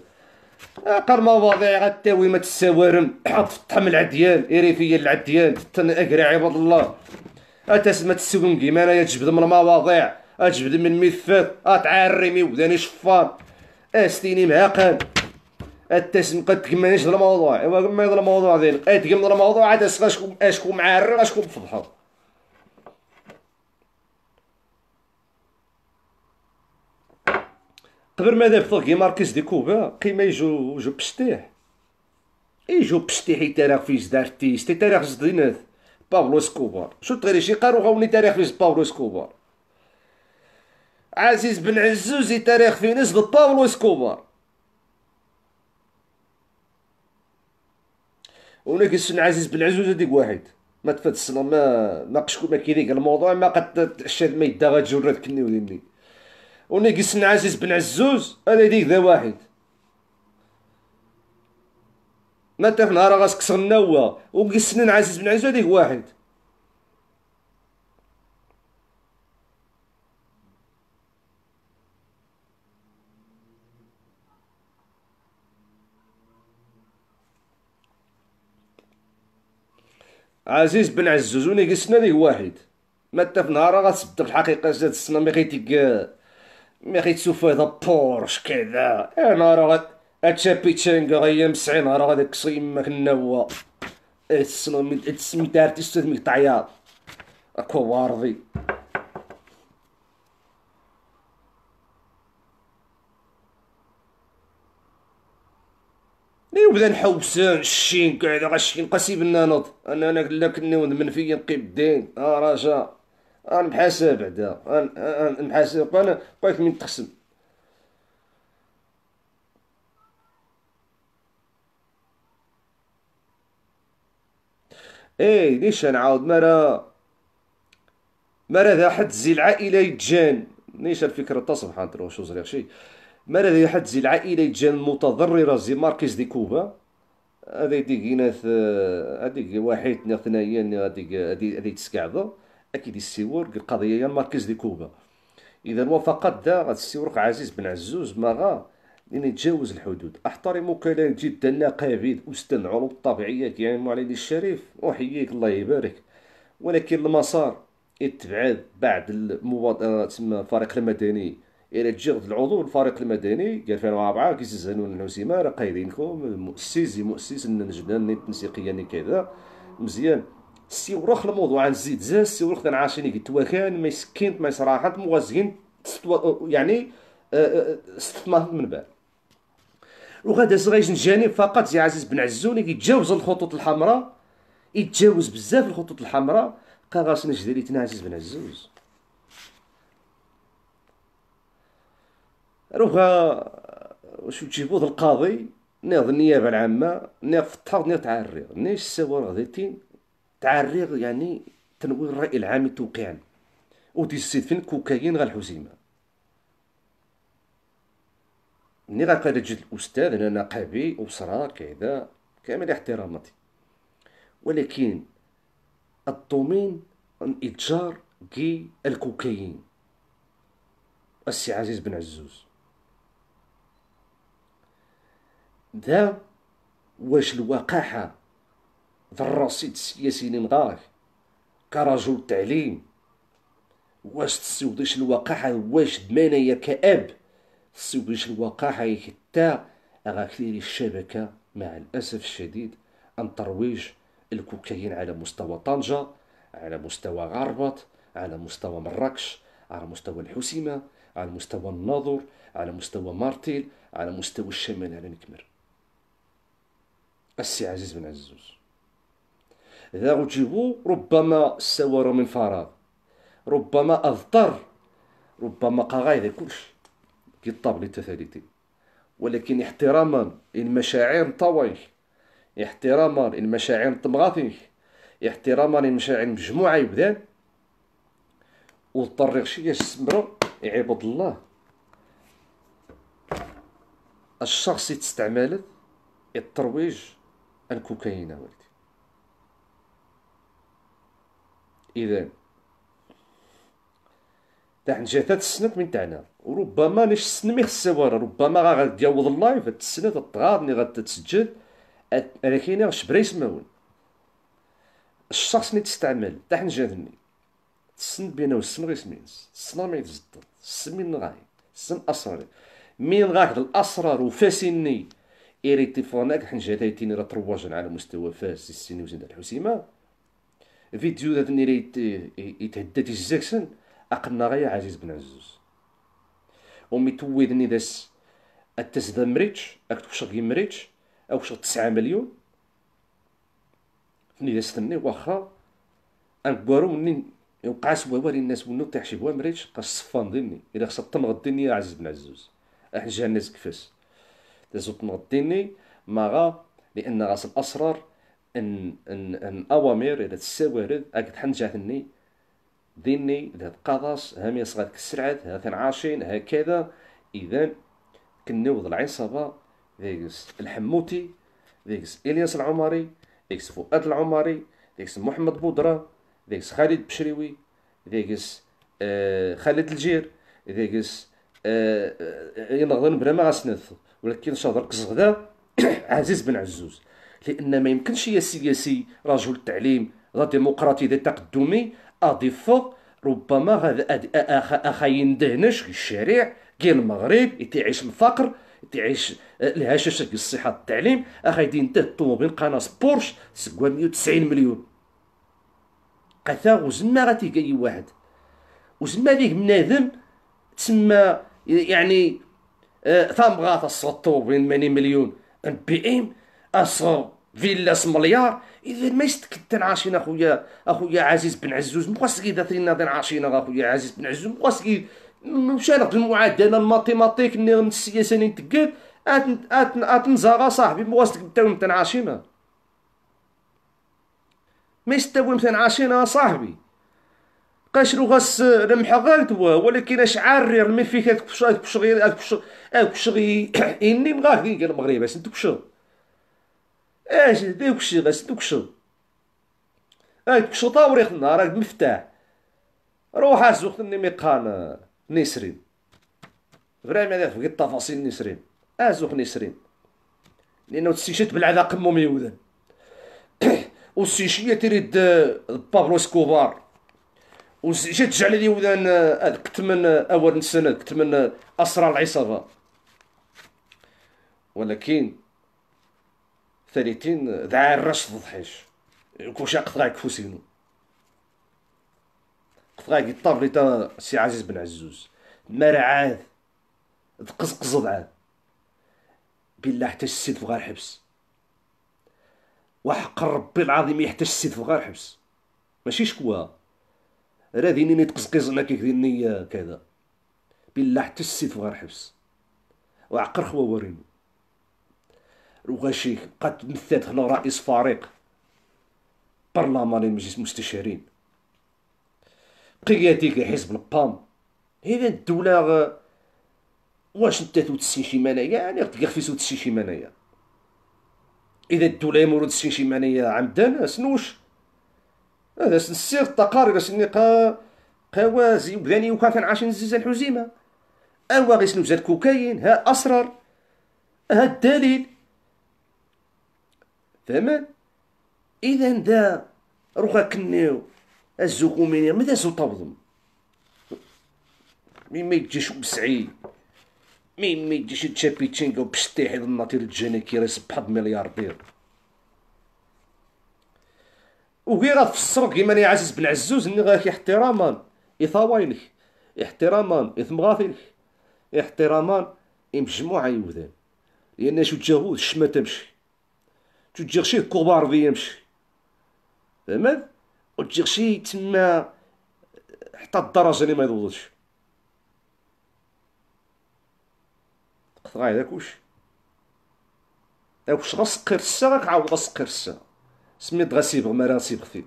قر مواضيع ما تساورم حط في الطحم العديان إريفية العديان تن أقرع عباد الله كيما السونقي مانا تجبد من المواضيع اتجبد من اتعري مي وداني شفار أستيني معاقل أتاس قد تكمانيش الموضوع إوا ما الموضوع ديالك أتكمل الموضوع عاد أشكون معرر أشكون فضحو قبل ما يبطل كي ماركيز دي كوبا قيمه يجو يجو بشتيح يجو بشتيح يتاريخ في زدارتيست تاريخ زدينات بابلو سكوبار شو تغيري شي قارو غاوني تاريخ في بابلو سكوبار عزيز بن عزوز تاريخ في نسب بابلو سكوبار هناك السن عزيز بن عزوز هذيك واحد ما تفاد الصلاة ما ناقشكم ما كيريك الموضوع ما قد الشاد ما يدا غاتجرد كني وليني ونقص عزيز بن عزوز انا ديك ذا واحد ما في نهار غاس النوى وقسنن عزيز بن عزوز هذيك واحد عزيز بن عزوز ونقسنا ليه واحد ما في نهار غتسبد الحقيقه جات السنه مي غيتيك ما غي تشوف هذا بورش كذا انا راه غد اتشابي تشانكا غي مسعين راه غادي كسر يماك النوا اتسلو من اسمي دارت استاذ ميك تعياط اكو وارضي وبدا نحوسان الشين كاع غاشين قاسي بنا نوض انا انا قلك نوض من فيا نقي الدين اه رجا غنبحاسها بعدا غنبحاسها انا بقيت من تقسم ايه ليش نعاود مرا مرا ذا حد زي العائلة يتجان ليش الفكرة تصبح عن تروح شو زريع شي مرا ذا حد زي العائلة يتجان متضررة زي ماركيز دي كوبا هذا دي هنا هذيك واحد ثنايا هذيك هذيك اكيد السيورك القضيه هي المركز دي كوبا اذا وافقت دا السيورك عزيز بن عزوز مغا لأن يتجاوز الحدود احترمك كلام جدا نقابيد أستاذ علوم الطبيعية يعني المعلم الشريف أحييك الله يبارك ولكن المسار اتبعد بعد المبادرة آه، تسمى الفريق المدني إلى تجرد العضو الفريق المدني 2004 كيس الزنون العسيمة راه قايلينكم مؤسس مؤسس النجدة التنسيقية كذا مزيان وروخ الموضوع عن الزيت زاز وروخ عاشيني قلت وكان ما يسكنت ما يصراحت موازين يعني استثمارات آه، آه، من بعد وغادا صغير جانب فقط زي عزيز بن عزوني كيتجاوز الخطوط الحمراء يتجاوز بزاف الخطوط الحمراء قاغاس نجدري تنا عزيز بن عزوز روغا واش تجيبو القاضي ناض النيابه العامه ناض فتحض ناض تعري نيش سوا غاديتين تعريغ يعني تنوير الرأي العام توقيعا فين كوكايين غالحزيمة ملي غنبقى تجد الأستاذ أنا نقابي أسرة كذا كامل احتراماتي ولكن الطومين إتجار كي الكوكايين السي عزيز بن عزوز ذا واش الوقاحة دراسيت السياسي اللي مدارك كرجل تعليم واش تسودش الوقاحة واش يا كأب تسودش الوقاحة حتى غاكلير الشبكة مع الأسف الشديد أن ترويج الكوكايين على مستوى طنجة على مستوى غربط على مستوى مراكش على مستوى الحسيمة على مستوى الناظور على مستوى مارتيل على مستوى الشمال على نكمر السي عزيز بن عزوز ذرجه ربما سوار من فراغ ربما أضطر ربما قغايد إلى كلش كي الطابل التثالثي ولكن احتراما للمشاعر طويل احتراما للمشاعر طمغاثي احتراما للمشاعر مجموعة يبدان وطريق شي يسمرو عباد الله الشخص يتستعمل الترويج الكوكايين ولكن إذا تاع نجات تسنت من تاعنا وربما السن مي خصها ورا ربما يوض اللايف تسنت الطغاضني تسجل ولكن كاين بريس يسمعون الشخص اللي تستعمل تاع نجاتني تسند بينه والسن غير سمينس السن ما السن السمين غاي السن اسرار مين غاك الاسرار وفاسيني إيريتي فوناك تيني راه ترواجن على مستوى فاس السيني وزيد الحسيمه فيديو ذات نيري يتهدى تيزاكسن أقلنا غايا عزيز بن عزوز ومي تويدني داس التاس ذا مريتش أكتو غي مريتش أو شغل تسعة مليون فني داس ثني واخا أنكوارو مني يوقع سوا الناس ونو طيح شي بوا مريتش بقا الصفان ديني إلا خصها تنغض ديني عزيز بن عزوز أحنا جا الناس كفاس دازو تنغض ديني غا لأن غاس الأسرار ان ان ان اوامر اذا السوارد اكد حنجاتني ديني ذات قضاص هم يصغد ها هاثن عاشين هكذا اذا كنوض العصابه ذيكس الحموتي ذيكس الياس العمري ذيكس فؤاد العمري ذيكس محمد بودره ذيكس خالد بشريوي ذيكس آه خالد الجير ذيكس آه،, آه ينغضن بلا ما غسنث ولكن صدرك صغدا (coughs) عزيز بن عزوز لان ما يمكنش يا سياسي رجل التعليم لا ديمقراطي ذا تقدمي اضيف ربما غاد اخا يندهنش في الشارع كي المغرب يتعيش الفقر تعيش الهشاشه آه، ديال الصحه التعليم يدي انت الطوموبيل قناص بورش سكوا 190 مليون قثا وزما اي واحد وزما ليه منادم تسمى يعني آه، ثام غاطا الطوموبيل 80 مليون بي ام اصغر فيلا سمليار اذا ما يستك عاشينا اخويا اخويا عزيز بن عزوز مقاسكي ناضين عاشينا اخويا عزيز بن عزوز مقاسكي مشارك المعادله الماتيماتيك من السياسه اللي تقال اتن اتن اتنزاغا صاحبي مقاسك بداوم عاشينا ما يستويم عاشينا صاحبي قاشرو غاس رمحا غالت ولكن اش عارير مي فيك هاد كشغي هاد كشغي اني مغاكي المغرب اش كشغي اش دوك الشيء غاش دوك الشيء راك دوك طاوريخ النهار راك مفتاح روح ازوخ ني ميقان آه، نسرين فريم هذا في التفاصيل نسرين ازوخ نسرين لانه تسيشت بالعذا قمهم يوذن (coughs) وسيشيه تريد آه، بابلو سكوبار جات جعل لي ودان آه، كنت من اول سنه كنت من اسرى العصابه ولكن ثلاثين دعا الرش ضحيش كوشا قطغاك فوسينو قطغاك يطابلي تا سي عزيز بن عزوز مرعاد تقزقز عاد بالله حتى السيد فغار حبس وحق ربي العظيم حتى السيد فغار حبس ماشي شكوى راه ديني نتقزقز انا كيك ديني كذا بالله حتى السيد فغار حبس وعقر خوا ورينو وغاشي قد تمثل هنا رئيس فريق برلماني مجلس مستشارين قيادي حزب البام اذا الدوله واش انت تسين شي مانايا يعني غتلقى في تسين شي مانايا اذا الدوله يمر تسين شي منايا عمدا سنوش هذا سنسير التقارير سني قا قوازي وبداني وكان عاشين زيزا الحزيمه اوا غير سنوزا الكوكايين ها اسرار ها الدليل تمام اذا دا روخا كنيو الزوكو مينير ماذا سو طبضم مي ما يجيش بسعيد مي ما يجيش تشابيتشينغو بشتيح الناطير الجانا كيريس بحد مليار راه في غتفسرو كيما انا عزيز بن عزوز اني غاك احتراما يثواينك احتراما يثمغاثينك احتراما يمجموعه يوذان لان شو تجاوز شما تمشي تو شي كوبار في يمشي فهمت و شي تما حتى الدرجه اللي ما يضبطش تقطعي داك واش داك واش غسقر السا راك عاود غسقر السا سميت غاسيبغ ما غسيبغ فيه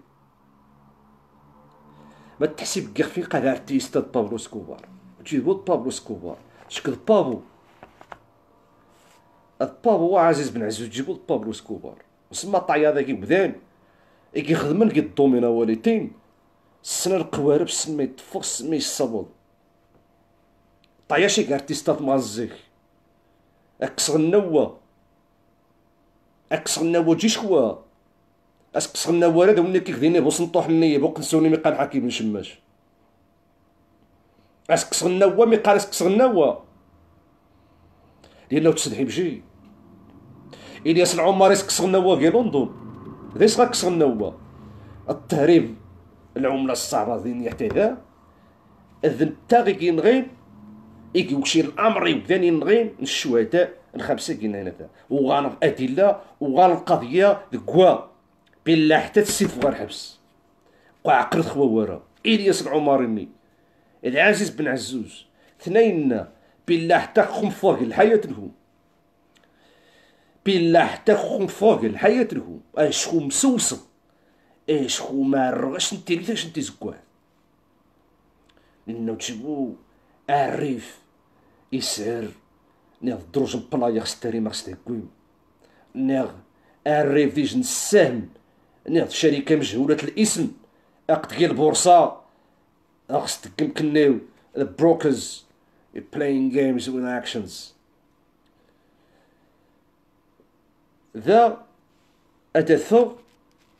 ما تحسب كيخ فين قال ارتيست بابلو سكوبار تجيبو بابلو سكوبار شكل بابلو الباب هو عزيز بن عزوز تجيبو الباب لو سكوبار وسما الطعي هذا كي اي كيخدم لك الدومينا واليتين السنه القوارب السنه يتفق السنه يصبر طعيا شي كارتيستا مازيك اكس النوى تجي النوى جي شوا اسكسر النوى هذا وني كيخديني النية مني نسوني مي قال حكي بن شماش اسكسر النوى مي قال اسكسر لانه تسدحي بجي الياس العمري يسكسغنا النوا في لندن ديس كسر النوا التهريب العمله الصعبه ذين يحتاجها اذن تاغي كي نغين إيكي وكشي الامر يبداني نغين الشهداء الخمسه كينا هنا وغانغ ادله وغانغ قضيه دكوا بلا حتى تسيف غير حبس قرد خوا ورا الياس العمارني العزيز بن عزوز ثنينا بلا حتى خمفوه الحياه لهم بالله حتى خو الحياة لهم اش خو مسوسم اش خو ما رغش انت ريتاش نتي زكوان لانه تشبو الريف يسعر نيغ دروج بلايا خستاري ما خستهكويم نيغ الريف ديج نساهم نيغ شركة مجهولة الاسم اقد غير البورصة خص تكم كناو البروكرز brokers playing games with actions ذا أتثو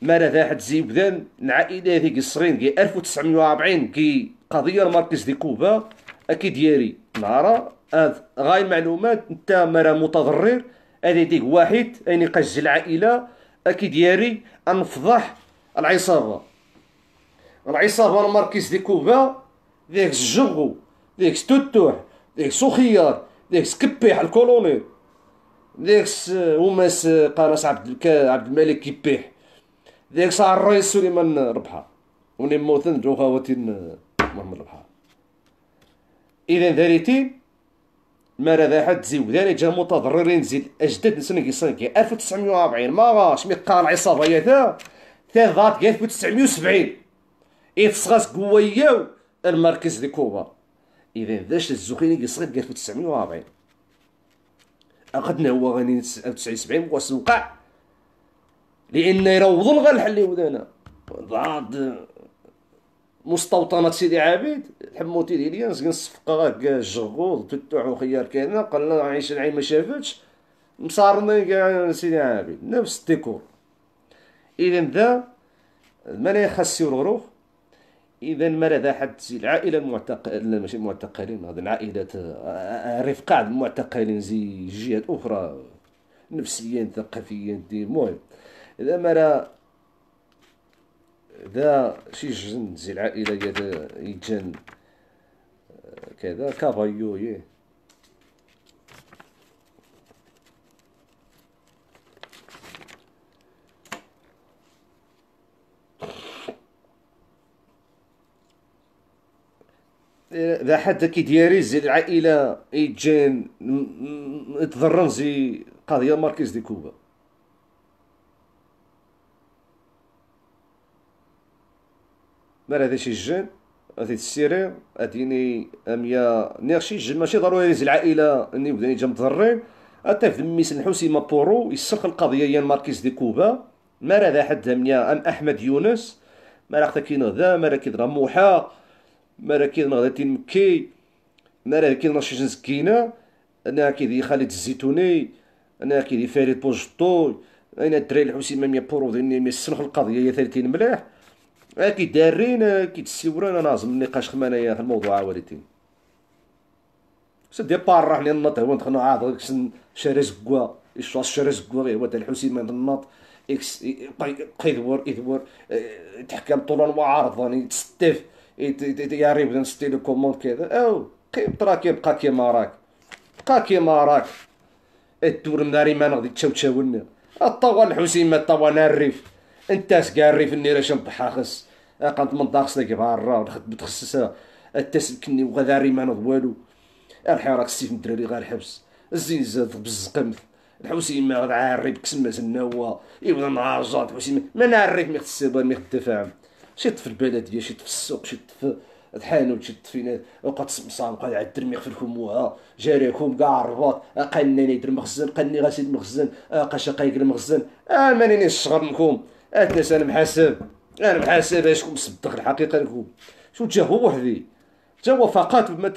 مالا ذا حد زيبذان نعائلة ذي قصرين كي 1940 كي قضية المركز دي كوبا أكي ديالي نهارا هاد غاي المعلومات نتا مرا متضرر هذي ديك واحد أين قج العائلة أكي ديالي أنفضح العصابة العصابة المركز دي كوبا ذيك الجغو ذيك ستوتوح ذيك سوخيار ذيك سكبيح الكولونيل ذاك هما قناص عبد الك... عبد الملك كيبيح ذاك صار الرئيس سليمان ربحه وني موثن جوغا وتين محمد ربحه اذا ذريتي ما راه حد زيو ذلك جا متضررين زيد اجداد كي صار كي 1940 ما غاش مي قال العصابه يا ذا ثلاث كاع 1970 يتصغاس قوياو المركز ديكوبا اذا ذاش الزوخيني كيصغير كاع 1940 اخذنا هو غني 79 واش وقع لان يروضوا الغا الحل ودانا بعض مستوطنه سيدي حموتي ديال ديالي كان الصفقه كاع الجغوض تتوع وخيار كاينه قال لنا عايش العين ما شافتش مصارنا كاع سيدي عابد نفس الديكور اذا ذا لا يخص يورغروخ اذا ماذا حد العائله المعتقل ماشي المعتقلين هذه العائلات آه، رفقاء المعتقلين زي جهات اخرى نفسيا ثقافيا دي المهم اذا مرا ذا شي جن زي العائله يجن آه، كذا كافايو يه ذا حد كيدياري زي العائله ايجان تضرن زي قضيه ماركيز دي كوبا مالا هذا شي جن هذه السيرير اديني اميا نيرشي جن ماشي ضروري زي العائله اني بدا جا مضرين حتى في ميس نحوسي مابورو يسرق القضيه يا ماركيز دي كوبا مالا هذا حد اميا ام احمد يونس مالا ختا كينو ذا مالا كيدرا موحى مراكيد نغدا تنمكي نرى كي نشيش نسكينا انا كي دي خالد الزيتوني انا كي دي فريد بوجطوي انا دري الحوسي ما ميبورو ديني سنخ القضيه يا ثالثين مليح كي دارين كي تسيورين انا نازم النقاش خمانايا في الموضوع والدين سدي بار راح لي نط هو دخلنا عاد غير كسن شارز كوا الشاس شارز كوا غير هو الحوسي من النط اكس قيدور يدور تحكم طول المعارضه تستف يعرف نستي لو كوموند كذا او قيم تراك يبقى كيما راك بقى كيما راك الدور ناري ما نغدي تشاو الطوال الحسين ما الطوال الريف انت سكا الريف النيرة شنطحا خص أه، قنت من داخس لك برا ونخدم تخصصها التسلكني وغدا ما نغد والو ارحي راك السيف الدراري غير حبس الزين زاد بالزقم الحوسين ما عارف كسما بكسمة هو يبدا نهار جات الحوسين ما نعرف ميخت السبان ميخت التفاهم شيط في البلديه شيط في السوق شيط في الحانوت شيط فينا وقعد سمسام وقعد عاد الدرميغ في الكموها جاريكم كاع الرباط قناني در مخزن قني غاسيد مخزن آه، قاش قايق المخزن اه مانيني الشغل منكم انا محاسب انا محاسب اشكم صدق الحقيقه لكم شو تجاهو وحدي توا فقط بما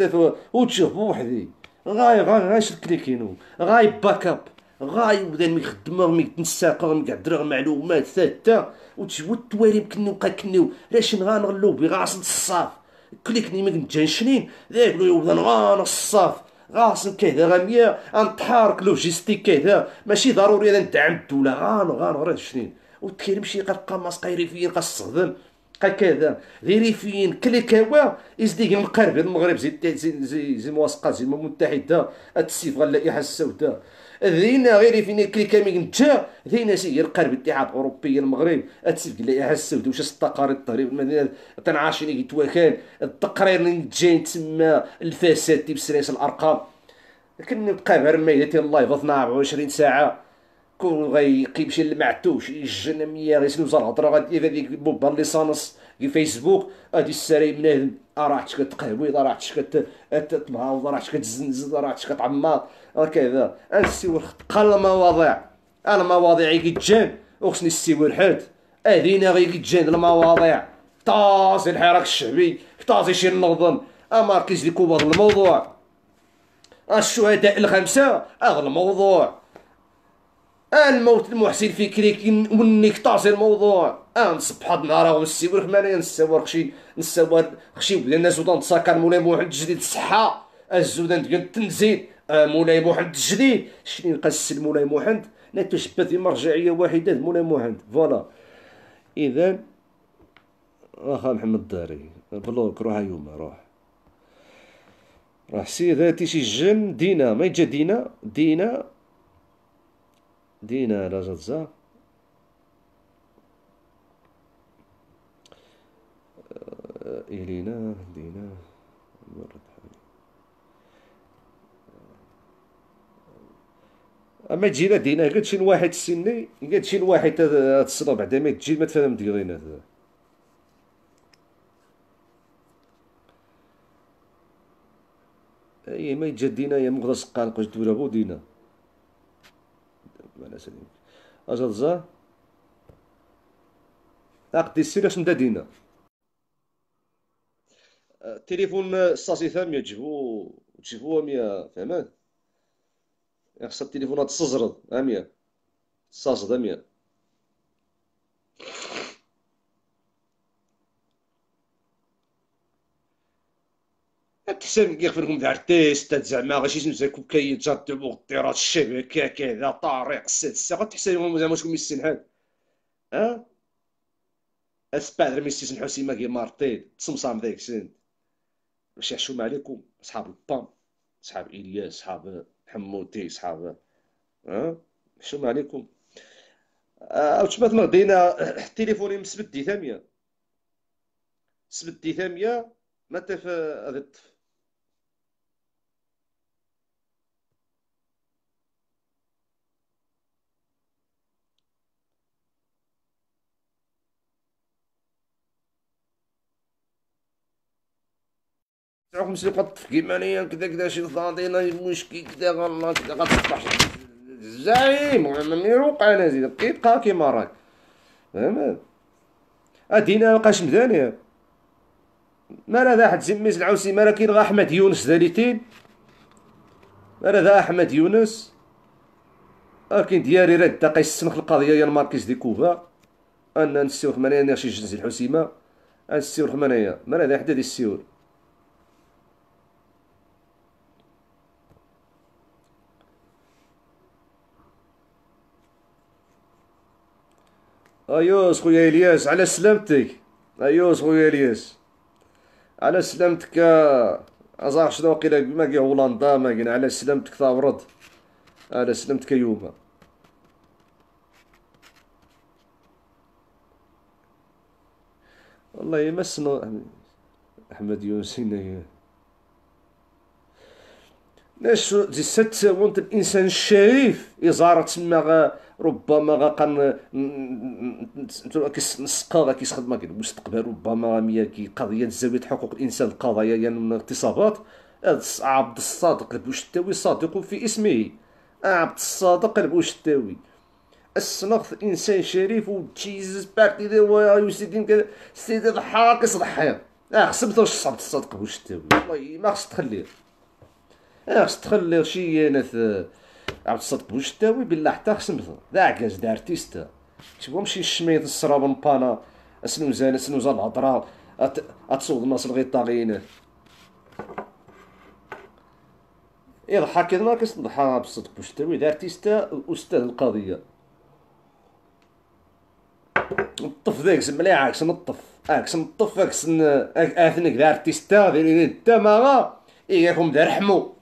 وتجاهو وحدي غاي غاي غاي شكلي كينو غاي باك اب غاي ودا ميخدم ميتنساق ميقدر معلومات ثابته وتجود التوالي مكني وبقى كنيو راشين غنغلو بي غاصن الصاف كليكني ما كنت جانشنين ذاك لو يبدا غانا الصاف غاصن كذا غامية غنتحارك لوجيستيك كذا ماشي ضروري انا ندعم الدولة غان غان غير شنين وتكير مشي قرقا ماسقا ريفيين قصدم قا كذا ريفيين كليكاوا يزديك المقرب المغرب زي زي زي, زي مواسقة زي المتحدة غا اللائحة السوداء ذينا غير فين كلي كامل نتا ذينا سير قرب الاتحاد الاوروبي المغرب اتسبك لي إيه، السود دوش استقر الطريق المدينه تنعاشين يتواكان التقرير اللي جاي تسمى الفساد بسريس الارقام نبقى غير ما الا اللايف 24 ساعه كون غيمشي للمعتوش يجن غيسلو زرع زرهضره غادي هذيك بوبا اللي صانص في فيسبوك غادي السري منادم راه كتقهوي راه كتمهاوض راه كتزنزد راه كذا هكذا السيور قال المواضيع المواضيع تجان وخصني السي حاد ادينا إيه، كي تجان المواضيع طازي الحراك الشعبي طازي شي نظم اماركيز أه، كوبا الموضوع أه، الشهداء الخمسه اغلى أه، الموضوع الموت المحسن الفكري طاسي الموضوع اه نصبح هاد النهار راه السي برحمان نساو خشي نساو خشي بلا الناس وضن تسكر مولاي محمد الجديد الصحة آه، الزودان ديال التنزيل آه، مولاي محمد الجديد شنو يلقى مولاي محمد لا تشبث في مرجعية واحدة مولاي محمد فوالا إذا اخا آه، محمد الداري بلوك روح يوم روح راه سيداتي شي جن دينا ما يجا دينا دينا دينا رجزة آه، إلينا دينا مرة حالي اما تجينا دينا قد شي واحد سني قد شي واحد السنه بعدا ما تجي ما تفهم ديالينا اي ما يجدينا يا مغرس قال قش دولا بودينا مثلا اجا تزار عقد السير اسم دينا التليفون ساسي ثامية تجبو تجبو مية فهمان خصها التليفونات تصزرد امية تصزرد امية حسن كيغفر لكم دارتيست زعما غاشي زعما كاين جاد مغطيرات الشبكه كذا طريق السادسه غتحسن زعما شكون نحال ها اسبادر ميستيسن حسين ماكي مارتين تصمصام ذاك سن باش يحشم عليكم اصحاب البام اصحاب الياس اصحاب حموتي اصحاب ها حشم عليكم آه، او تبات مغدينا (clears throat) تيليفوني مسبدي ثاميه سبدي ثاميه ما تف هذا آه، الطفل تاعكم سي قطف كيما انايا كدا كدا شي فاضينا مشكل كدا غلا كذا غتصبح الزعيم ملي يوقع انا زيد كيبقى كيما راك فهمت ادينا مابقاش مداني مالا ذا حد سميس العوسي مالا كاين غا احمد يونس ذاليتين مالا ذا احمد يونس كاين دياري راه الدقه السمخ القضيه يا الماركيز دي كوفا انا نسيو ثمانيه شي جنس الحسيمه نسيو ثمانيه مالا ذا حدا دي السيور ايوس خويا الياس على سلامتك ايوس خويا الياس على سلامتك ازار شنو وقيلا ما كي هولندا ما كنا على سلامتك ثابرد على سلامتك يوما والله ما سنو احمد يونسين ناس دي ست وانت الانسان الشريف ازارة تما ربما غا نسقى غا كيخدم كي المستقبل ربما ميا قضيه زاويه حقوق الانسان القضايا يعني من الاغتصابات عبد الصادق البوشتاوي صادق في اسمه عبد الصادق البوشتاوي السنخ انسان شريف و وتشيز بارتي دي وايو سيدين كذا سيدي ضحاك صدحي اه خصبت واش عبد الصادق البوشتاوي والله ما خص تخليه اه خصك تخليه شي ناس عبد الصدق بوجداوي بالله حتى خصم ذا عكاز ذا ارتيست تبغى مشي الشميط السراب مبانا اسنوزان اسنوزا الهضره اتصوب الناس الغيطاغيين يضحك كذا ما كنصلح عبد الصدق بوجداوي ذا ارتيست استاذ القضيه نطف ذاك سملي عاكس نطف عاكس نطف عاكس اثنك ذا ارتيستا ديرين انت ماغا اياكم ذا رحمو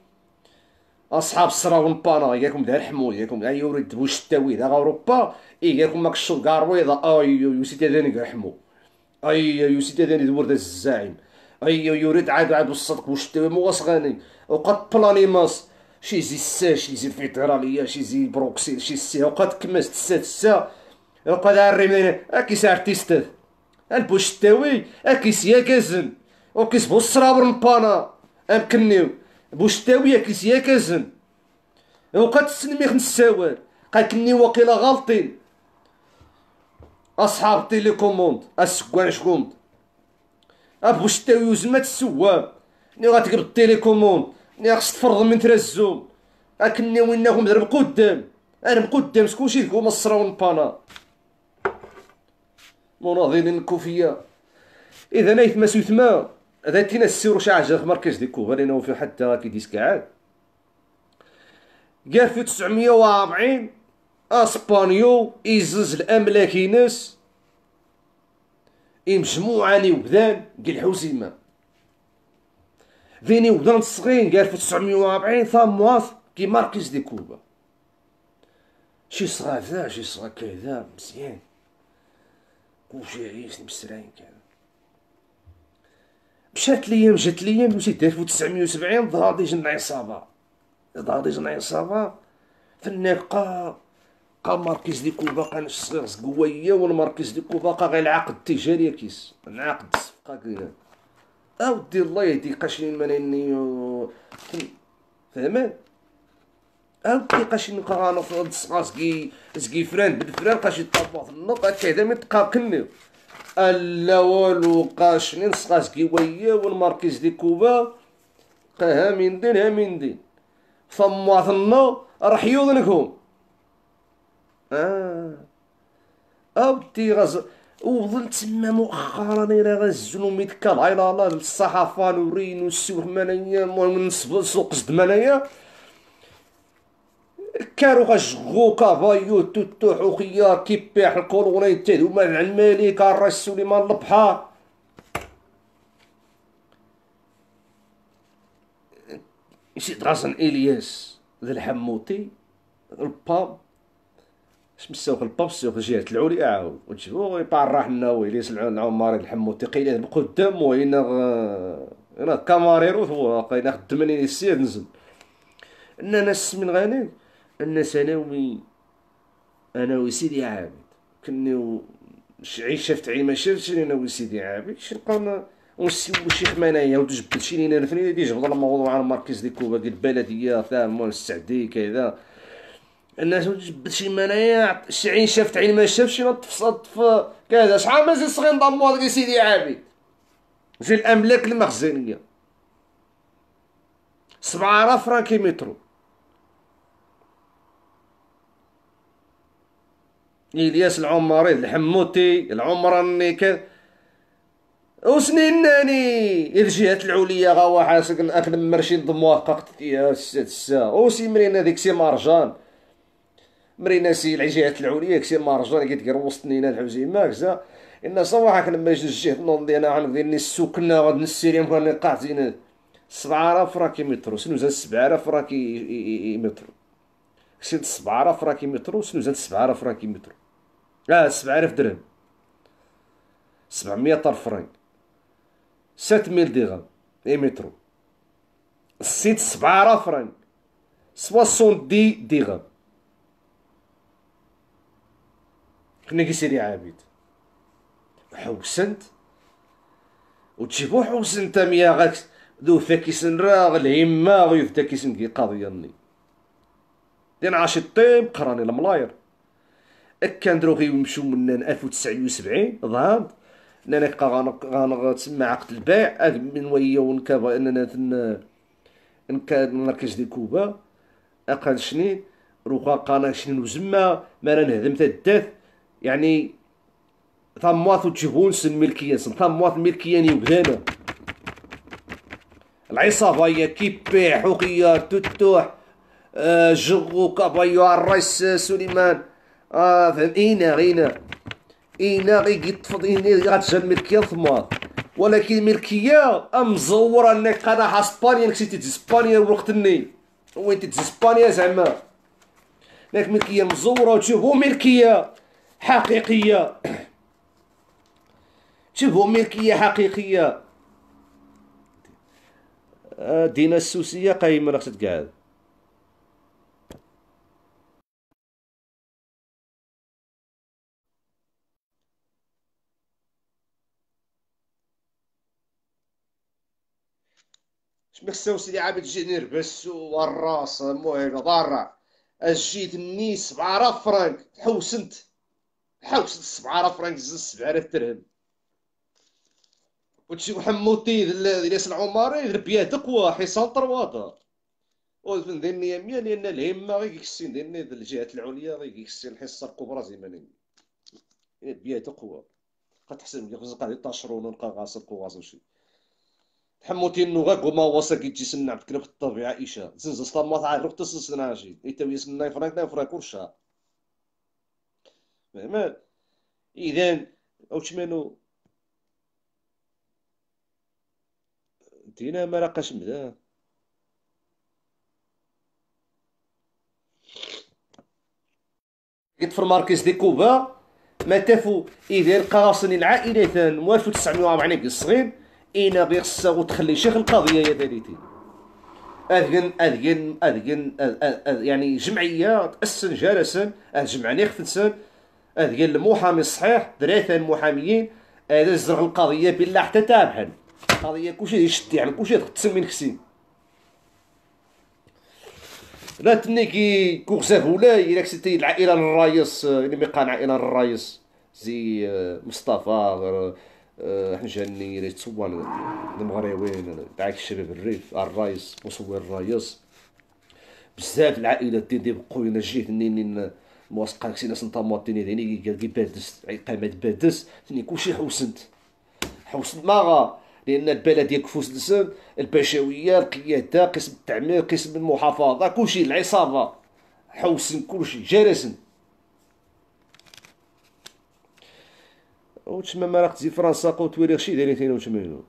اصحاب الصرا والمبانا ياكم دار حمول ياكم اي يورد بوش دا اوروبا اي ياكم ماك الشو قارويضه اي أيوة، يوسي تاداني كاع حمو اي أيوة، سيتي داني دور الزعيم اي أيوة، يورد عاد عاد وسطك بوش التاوي مو غاني وقد بلاني ماس شي زي سا شي زي الفيدراليه شي زي بروكسيل شي سا وقد كماس تسا تسا وقد عرمنا اكيس ارتيستات البوش التاوي اكيس يا كازن وكيس بوصرا برمبانا امكنيو بوستاوية كيسيا كازن وقد تسلمي خمس سوار قالكني واقيلا غالطين اصحاب التيليكوموند اسكوان شكوند ابغو شتاوي وزمات السواب ني غتقلب التيليكوموند ني غاش تفرض من الزوم اكني وينهم درب قدام ارم قدام شكونشي ذكوما الصراون بانا مناضلين الكوفيه اذا نايت ما سوثمان هذا تينا السيرو شي حاجه في مركز ديكو كوبا لانه في حتى كيديس كعاد قال في 940 اسبانيو يزز الاملاك ينس مجموعه لي وبدان قال الحوسيمه فيني ودان صغير قال في 940 ثامواث كي مركز دي كوبا شي صغا ذا شي صغا كذا مزيان كلشي عيش مسرعين كذا مشات ليام جات ليام مشيت 1970 ظهر ديجا العصابة ظهر ديجا عصابه في قا قال ماركيز دي كوبا كان قويه والماركيز دي كوبا قا غير العقد التجاري كيس العقد الصفقه كينا اودي الله يهدي قاشين ماليني فهمان اودي قاشين قرانو في الصغار سكي زكي فران بالفران قاشين طابوخ النوط هكا هذا متقاكني الا والو قاشني نسقاس كيويا والماركيز دي كوبا قاها من دين ها من دين فما ظنو راح يوضنكم اه تي غز وظلت تما مؤخرا الى غزلو ميتكال عيلا الله الصحافه نورين والسوح مانايا المهم نسوق زد مانايا كارو غشغو كافايو توتو خيار كيباح الكورونين تا هما العلمالي كراش سليمان البحار مشيت غازن الياس ذا الحموطي الباب سمسوه الباب سوق جهة العولي اعاو وجهو يبار راح لنا ويليس العماري الحموطي قيل بقدام وين انا كاماريرو هو قيل خدمني السيد نزل انا ناس من أن سنوي أنا وسيدي عابد كنا عيش شفت عي ما شفتش أنا وسيدي عابد شنقانا ونسيو وشيخ منايا وتجبد شي لينا الفنينة ديج جبد الموضوع على مركز دي كوبا قد بلدية مول السعدي كذا الناس جبد شي منايا شي عين شافت عين ما شافش ف كذا شحال مازال صغير نضمو هذاك سيدي عابد زي الاملاك المخزنيه سبعة فرانكي مترو الياس العمري الحموتي العمراني كذا وسنين ناني الجهات العليا غوا حاسك نخدم نضم موافقة يا السا وسي مرينا ديك سي مرجان مرينا سي الجهات العليا كسي مارجان كي تقر وسطنينا الحوزيما كزا إن صباحك لما نجي الجهة نوضي عن غنبدي السكنة غاد نسيريهم غادي زين سبعة آلاف راكي مترو سنو زاد سبعة آلاف راكي مترو سيد سبعة آلاف راكي مترو سنو زاد سبعة آلاف راكي مترو اه 7000 درهم 700 طرف فرنك 7000 درهم اي مترو السيت 7 فرنك 70 دي درهم كنا كيسيري عابد حوسنت تجيبو حوسنت ميا غاك دو فاكيسن راغ الهمه غيوف تاكيسن كي قضيه ني دين عاشي الطيب قراني الملاير اكندرو غيمشيو من 1970 ظهر انا كا غنغ تسمى عقد البيع من ويا ونكا اننا نكا نركز دي كوبا اقل شني روقا قانا شني وزما ما نهدم تدات يعني ثمواث وتجهون سن ملكيا سن ثمواث ملكيا يبدانا العصابة هي كيبي حقية تتوح آه جغو كابايو الرئيس سليمان اه فهم اينا اينا غي يطفض اينا غتجهل ملكيه لثما ولكن ام مزوره انك قنا اسبانيا انك سيتي اسبانيا وقتني وين تيت اسبانيا زعما لك ملكيه مزوره وتشوفو ملكيه حقيقيه (clears throat) تشوفو ملكيه حقيقيه آه، دينا السوسيه قايمه راه تتقعد مخسو سيدي عابد جي نربس والراس المهم ضارة اجيت مني 7000 فرانك حوسنت حوسنت 7000 فرانك زد 7000 درهم وتشي وحموتي الياس العماري يضرب تقوى حصان طرواطه وزن ديال النية مية لأن الهمة غير كيكسين ديال النية الجهات العليا غير كيكسين الحصة الكبرى زي ما نمي بيا تقوى قد تحسن لي غادي 12 ونلقى غاصب كو غاصب شي حموتي النوغا كوما تجي كيتجيسن عبد الكريم الطبيعة عائشة زنز اصلا ما تعرف تسلسل ناجي ويا سنا فرانك ناي فرانك ورشا فهمت اذا اوتشمانو دينا ما راقاش مدا قلت في الماركيز دي كوبا ما تافو اذا قاصني العائلة 1940 الصغير إنا بيخصها وتخلي شيخ القضية يا داليتي أذين أذين أذين يعني جمعية تأسن جرسا جمعني خفنسن أذين المحامي الصحيح ثلاثة المحاميين هذا زرغ القضية بالله حتى تابحن القضية كلشي يشتي على يعني كلشي تقسم من خسين لا تنيكي كوغزاف ولا إلا كسيتي العائلة الرايس اللي ميقان عائلة الرايس زي آه، مصطفى غير آه، حنا جاني راه تصوان المغربيين دعاك الشباب الريف الرايس مصور الرايس بزاف العائلات دي دي بقوا الى جهه نين موثقه كسي ناس نطاموطيني يعني كي بادس قامات بادس ثاني كلشي حوسنت حوسنت ما غا لان ديال كفوس لسن الباشويه القياده قسم التعمير قسم المحافظه كلشي العصابه حوسن كلشي جرسن وتما ما راك تزيد فرنسا قوت تويريغ شي دايرين 82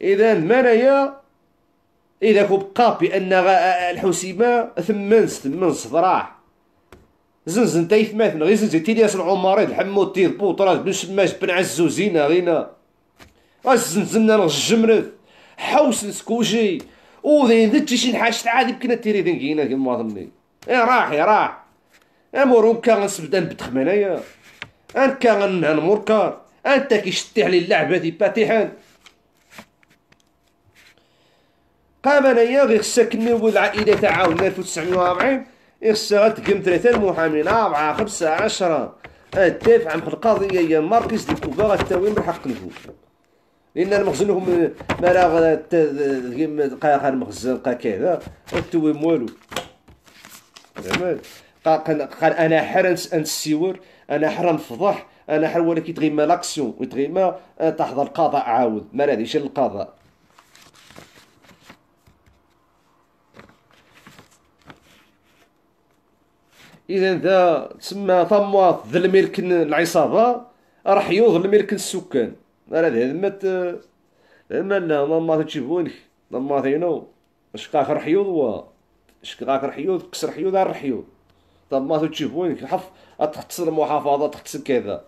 اذا منايا اذا كو بقى بان الحسيمه ثمن ثمن فراح زنزن تايف ماثن غير زنزن تيلياس العماريد حمو تيض بوطراج بن شماش بن عزو زينه غينا زنزن زنزنا الجمرث حوس سكوجي وذين ذي تجي شي حاجه عادي بكنا تيري دنكينا كيما ظني إيه، راح يا إيه، راح امور هكا غنسبدا نبدخم انايا كان غنهن المركار انت كيشتي على اللعبه دي باتيحان قام انايا غير خصك نول العائله تاع تاعها 1940 خصها تقم ثلاثه المحامين اربعه خمسه عشره الدافع عن القضيه هي ماركيز دي كوبا غتاوي من حق نفوذ لان المخزن هم ما راه تلقى المخزن لقى كذا وتوي موالو زعما قال انا حرنس نسيور انا حر فضح انا حر ولكن تغيما لاكسيون ما آه، تحضر القضاء عاود ما راديش القضاء اذا ذا تسمى طماط ذا الملكن العصابه راح يوض الملكن السكان راه هذا مت ما لا ما تجيبونك ما تينو اش راح يوض وا اش راح يوض كسر حيوض على يوض طب ما تجيب وين حف تحتسب المحافظه تحتسب كذا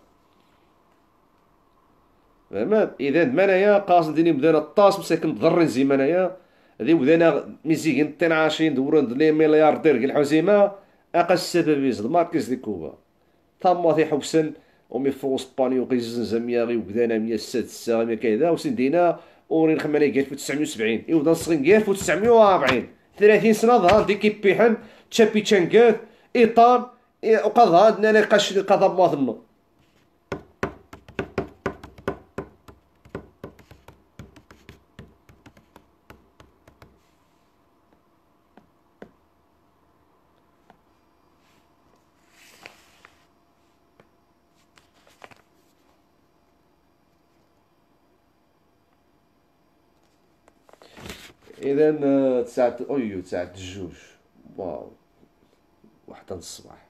فهمت اذا ما انايا قاصد ديني بدانا الطاس مساكن ضر نزيم انايا هذه بدانا مزيكين عاشين دورون لي ملياردير كي الحزيمه اقل السبب يزد ماركيز دي كوبا ثم في حبسن ومي فوس بانيو قي زنزميا غي مية ست سامي كذا وسندينا اوري نخمم عليه 1970 يوضا صغير وأربعين ثلاثين سنه ظهر ديكي بيحن تشابي تشانكات اطار وقضى إيه، هاد نقاش قضى مواطنه اذا آه، تسعة ايو تسعة الجوج واو وحتى الصباح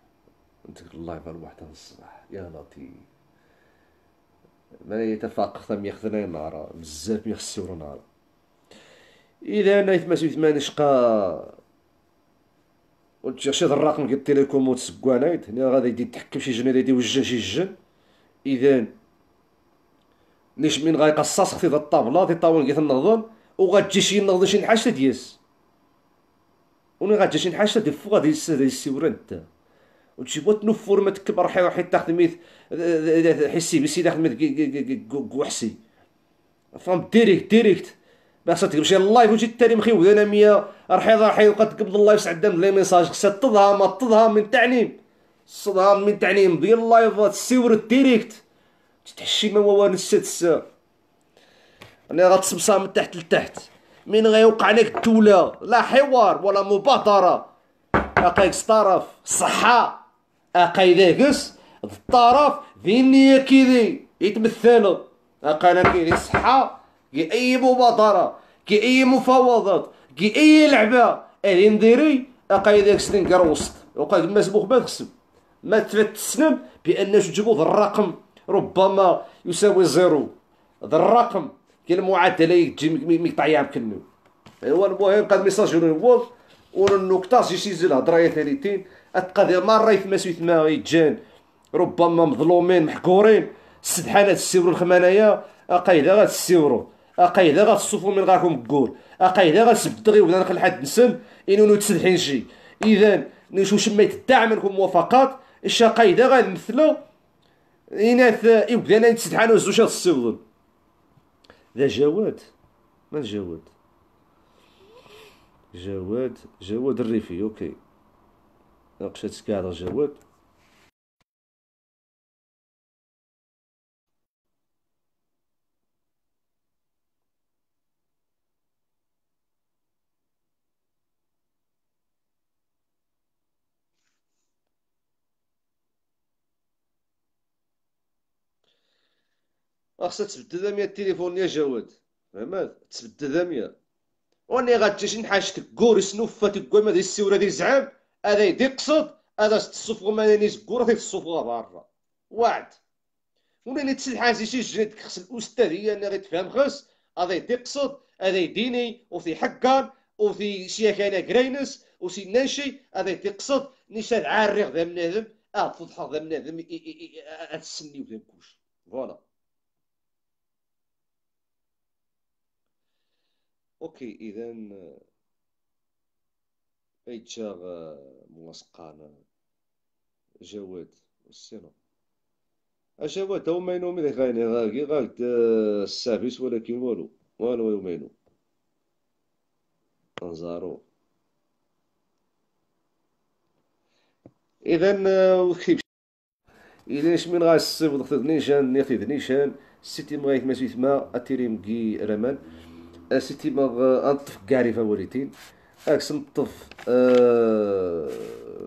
نترك اللايف وحتى الصباح يا لطيف ما يتفاق ثم يخذنا نهار بزاف يخسرو نهار اذا انا ما يتمان شقا وتشي الرقم قلت لكم وتسكوانايت هنا غادي يدي تحكم شي جن يدي وجه شي جن اذا نيش من غيقصص خفيف الطابله دي طاول قلت النظن وغتجي شي نظن شي نحاش تديس وني تجي شي حاجه ديال فوق غادي يسيورا انت وتجي بوت نو ما تكبر حي واحد تاخد ميت حسي بيسي داخل ميت كوحسي فهم ديريكت ديريكت باش تمشي اللايف وتجي تاري مخيوب انا 100 رحيض حي وقد تقبض اللايف سعد لي ميساج خصها ما تضهم من التعليم صدام من التعليم ديال اللايف سيور ديريكت تتحشي ما هو نسات انا غتصبصا من تحت لتحت من غيوقع لك التولة لا حوار ولا مبادره اقايكس طرف صحه ذاكس الطرف ذينية كيدي يتمثلوا اقانا كيدي صحه كي اي مبادره كي اي مفاوضات كي اي لعبه ادي نديري اقايداك سنكر وسط وقال ما سبوخ ما تكسب ما تتسنم بان تجيبوا الرقم ربما يساوي زيرو ذا الرقم كاين المعادله تجي مقطع يعبكنو هو المهم قد ميساج الوول والنقطة شي شي زي الهضرة ثالثين اتقاد ما سويت ما يتجان ربما مظلومين محكورين الخمانية تسيورو الخمانايا اقايدا غتسيورو غا غتصفو من غاكم الكول اقايدا غا غي ودان خل حد نسن انو تسدحين شي اذا نشوف شميت الدعم منكم موافقات غا غنمثلو اناث ايو انا نتسدحانو الزوجة السيوضن ذا جواد من جواد جواد جواد الريفي اوكي ناقشات كاع جواد خاصها تبدل ميا التليفون يا جواد فهمت تبدل ميا وني غاتجي شي نحاجتك كور سنوفا تكوي ما دير السيوره ديال الزعام هذا يدي قصد هذا تصف ما نيس كور غير تصف برا واعد وني اللي حاجه شي جد خص الاستاذ هي اللي غيتفهم خاص هذا يدي قصد هذا يديني وفي حقان وفي شي كان كرينس وسي ناشي هذا يدي قصد نيشان عارق ذا بنادم اه فضحه ذا بنادم السني وذا كلشي فوالا اوكي اذا ايتشاغ ملاصقان جواد السينو اجواد هو ماينو ملي غايني غاكي غاك السافيس ولكن والو والو والو ماينو نزارو اذا اذا اش من غاس السيف ضغط نيشان نيخي نيشان سيتي مغايت ماشي تما اتيريم كي رمان اسيتي آه، ما انطف كاري فوريتين اكس نطف أه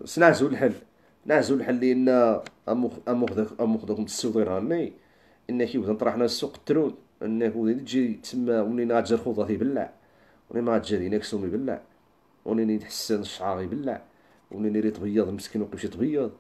سنعزو الحل نعزو الحل لان امخ امخ امخ السوفير هاني ان كي بدا نطرحنا السوق الترون انه تجي تما ونين غاتجي الخوطه تيبلع ونين ما غاتجي هناك سوم يبلع ونين يتحسن الشعار بلع ونين يريد تبيض مسكين وقف شي تبيض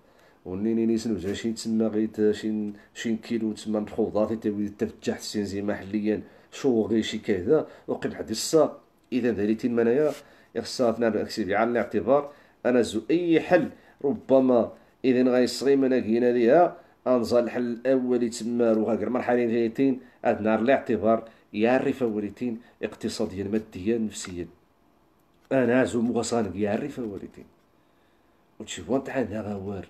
ونين نيسن وجا شي تما غيت شين شي كيلو تما الخوضات تاوي تفتح السين زي محليا شو غير شي كذا وقيم حد السا اذا داريتي المنايا خصها تنال نعم اكسبي على الاعتبار انا زو اي حل ربما اذا غيصغي كينا ليها انزال الحل الاولي تما وغاكر مرحلة جايتين هاد نهار الاعتبار يعرف والدين اقتصاديا ماديا نفسيا انا زو مغصان يعرف والدين وتشوفوا انت عندها غوار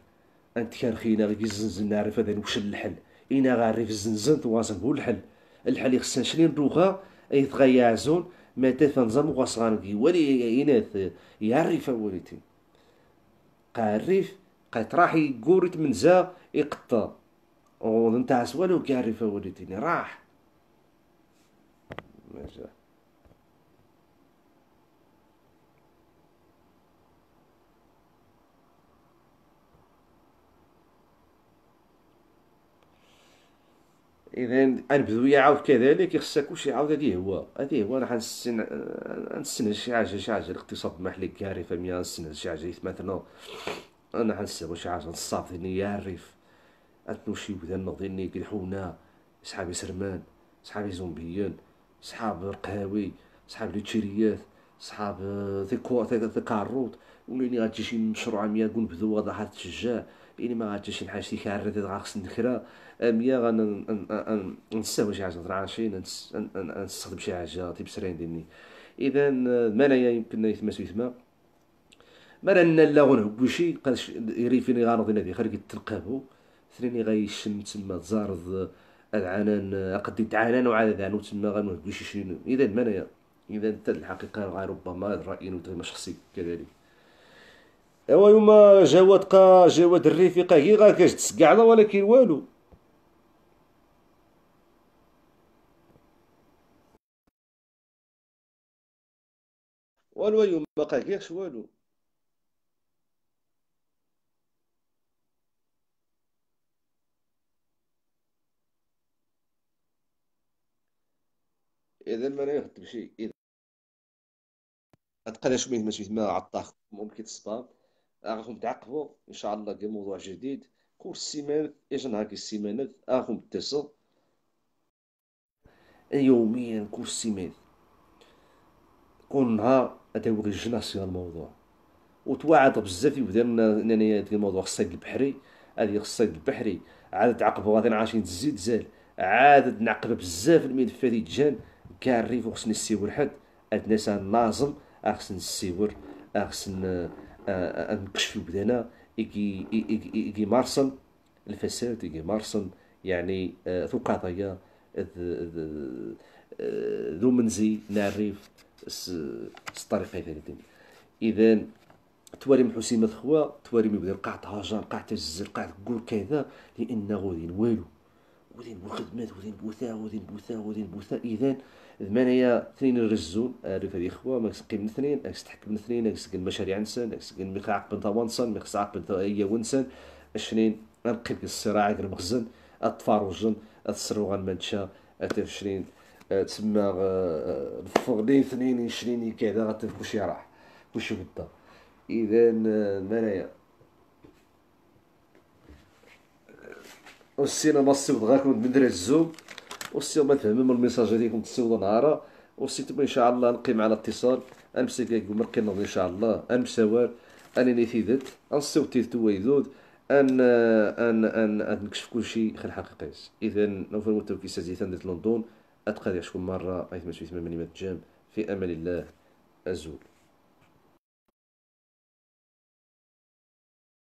انت كان خينا غيزنزن نعرف هذا وش الحل اين في الزنزن تواصل هو الحل الحالي خصنا شرين روغا اي تغيازون ما تفنزم غصان كي ولي يناث يعرف وليتي قاريف قد راح يقورت من زا يقطا ونتاع سوالو كيعرف وليتي راح ماشي اذا انبدو يعاود كذلك خصها كلشي يعاود هذه هو هذه هو راح نسن نسن شي حاجه شي حاجه الاقتصاد المحلي كاري فهمي نستنى شي حاجه يتماثلوا انا حنسبو شي حاجه نصاب ذني يا الريف بدا وذنا ذني كلحونا صحابي سرمان صحابي زومبيين صحاب القهاوي صحاب لوتشيريات صحاب ذكو الكاروت وليني غاتجي شي مشروع مية قول بدو واضح تشجع اني ما غاتجي شي حاجه تيكاري غاخص نكره امياغ نستهوى شي حاجه نهضر على شي نستخدم شي حاجه تيبسرين ديني اذا آه، ما لا يمكن يتمس يتما ما لنا لا غنهبو شي قال يريفيني غارض نادي خارج تلقابو ثريني غيشم تما تزارض العنان قد يتعانان وعلى دانو تما غنهبو شي شنو اذا ما لا اذا انت الحقيقه ربما الراي نتغير شخصي كذلك ايوا يوما جاوات قا جاوات الرفيقه هي غا كاش تسكع ولكن والو والو ما قاكيش والو اذا ما يخدم شي اذا شي ما يهمش ما عطاخ ممكن تصبا راكم تعقبوا ان شاء الله ديال موضوع جديد كل سيمانة اجا نهار السيمانة راكم التاسع يوميا كل سيمانة كل نهار هذا ريجيناسيون الموضوع وتوعد بزاف يبدا انني هذا الموضوع الصيد البحري هذه الصيد البحري عاد تعقبوا غادي عاشين تزيد زال عاد نعقب بزاف الملفات تجان كاع الريف وخصني نسيور حد هاد الناس ناظم خصني نسيور خصنا آه، آه، نكشف بدانا يجي يجي مارسن الفساد يجي مارسن يعني آه، ذو قضايا ذو منزي نار الريف الطريق الطريقه الدنيا اذا تواريم حسين خوا تواريم يبدا قاعة تهاجر قاعة الجزر قاع تقول كذا لان غودين والو غودين بوخدمات غودين بوثا غودين بوثا غودين بوثا اذا ثمانية اثنين الرزون عارف هذه خوا ما من اثنين اكس تحكم اثنين اكس مشاريع انسان اكس ميخاق بنتا وانسان ميخاق بنتا هي وانسان اشنين نقيب الصراع المخزن الطفار وجن السروغان منشا 20 آه، تسمى آه، آه، اثنين 22 كذا غتف كلشي راح كلشي بدا اذا و السينما الصيفط غاكم من دري الزوم والسينما تفهموا الميساج ديالكم تصيفطوا نهارا وسيتم ان شاء الله نقي معنا اتصال امسك يقول نقي ان شاء الله امسوار اني نيثيدت انصيفط تيتو تو ان ان ان, أن نكشف كلشي خل حقيقي اذا نوفر متوكي سازي ديال لندن أتقى شكون مرة أيثما تيثما من جام في أمل الله أزول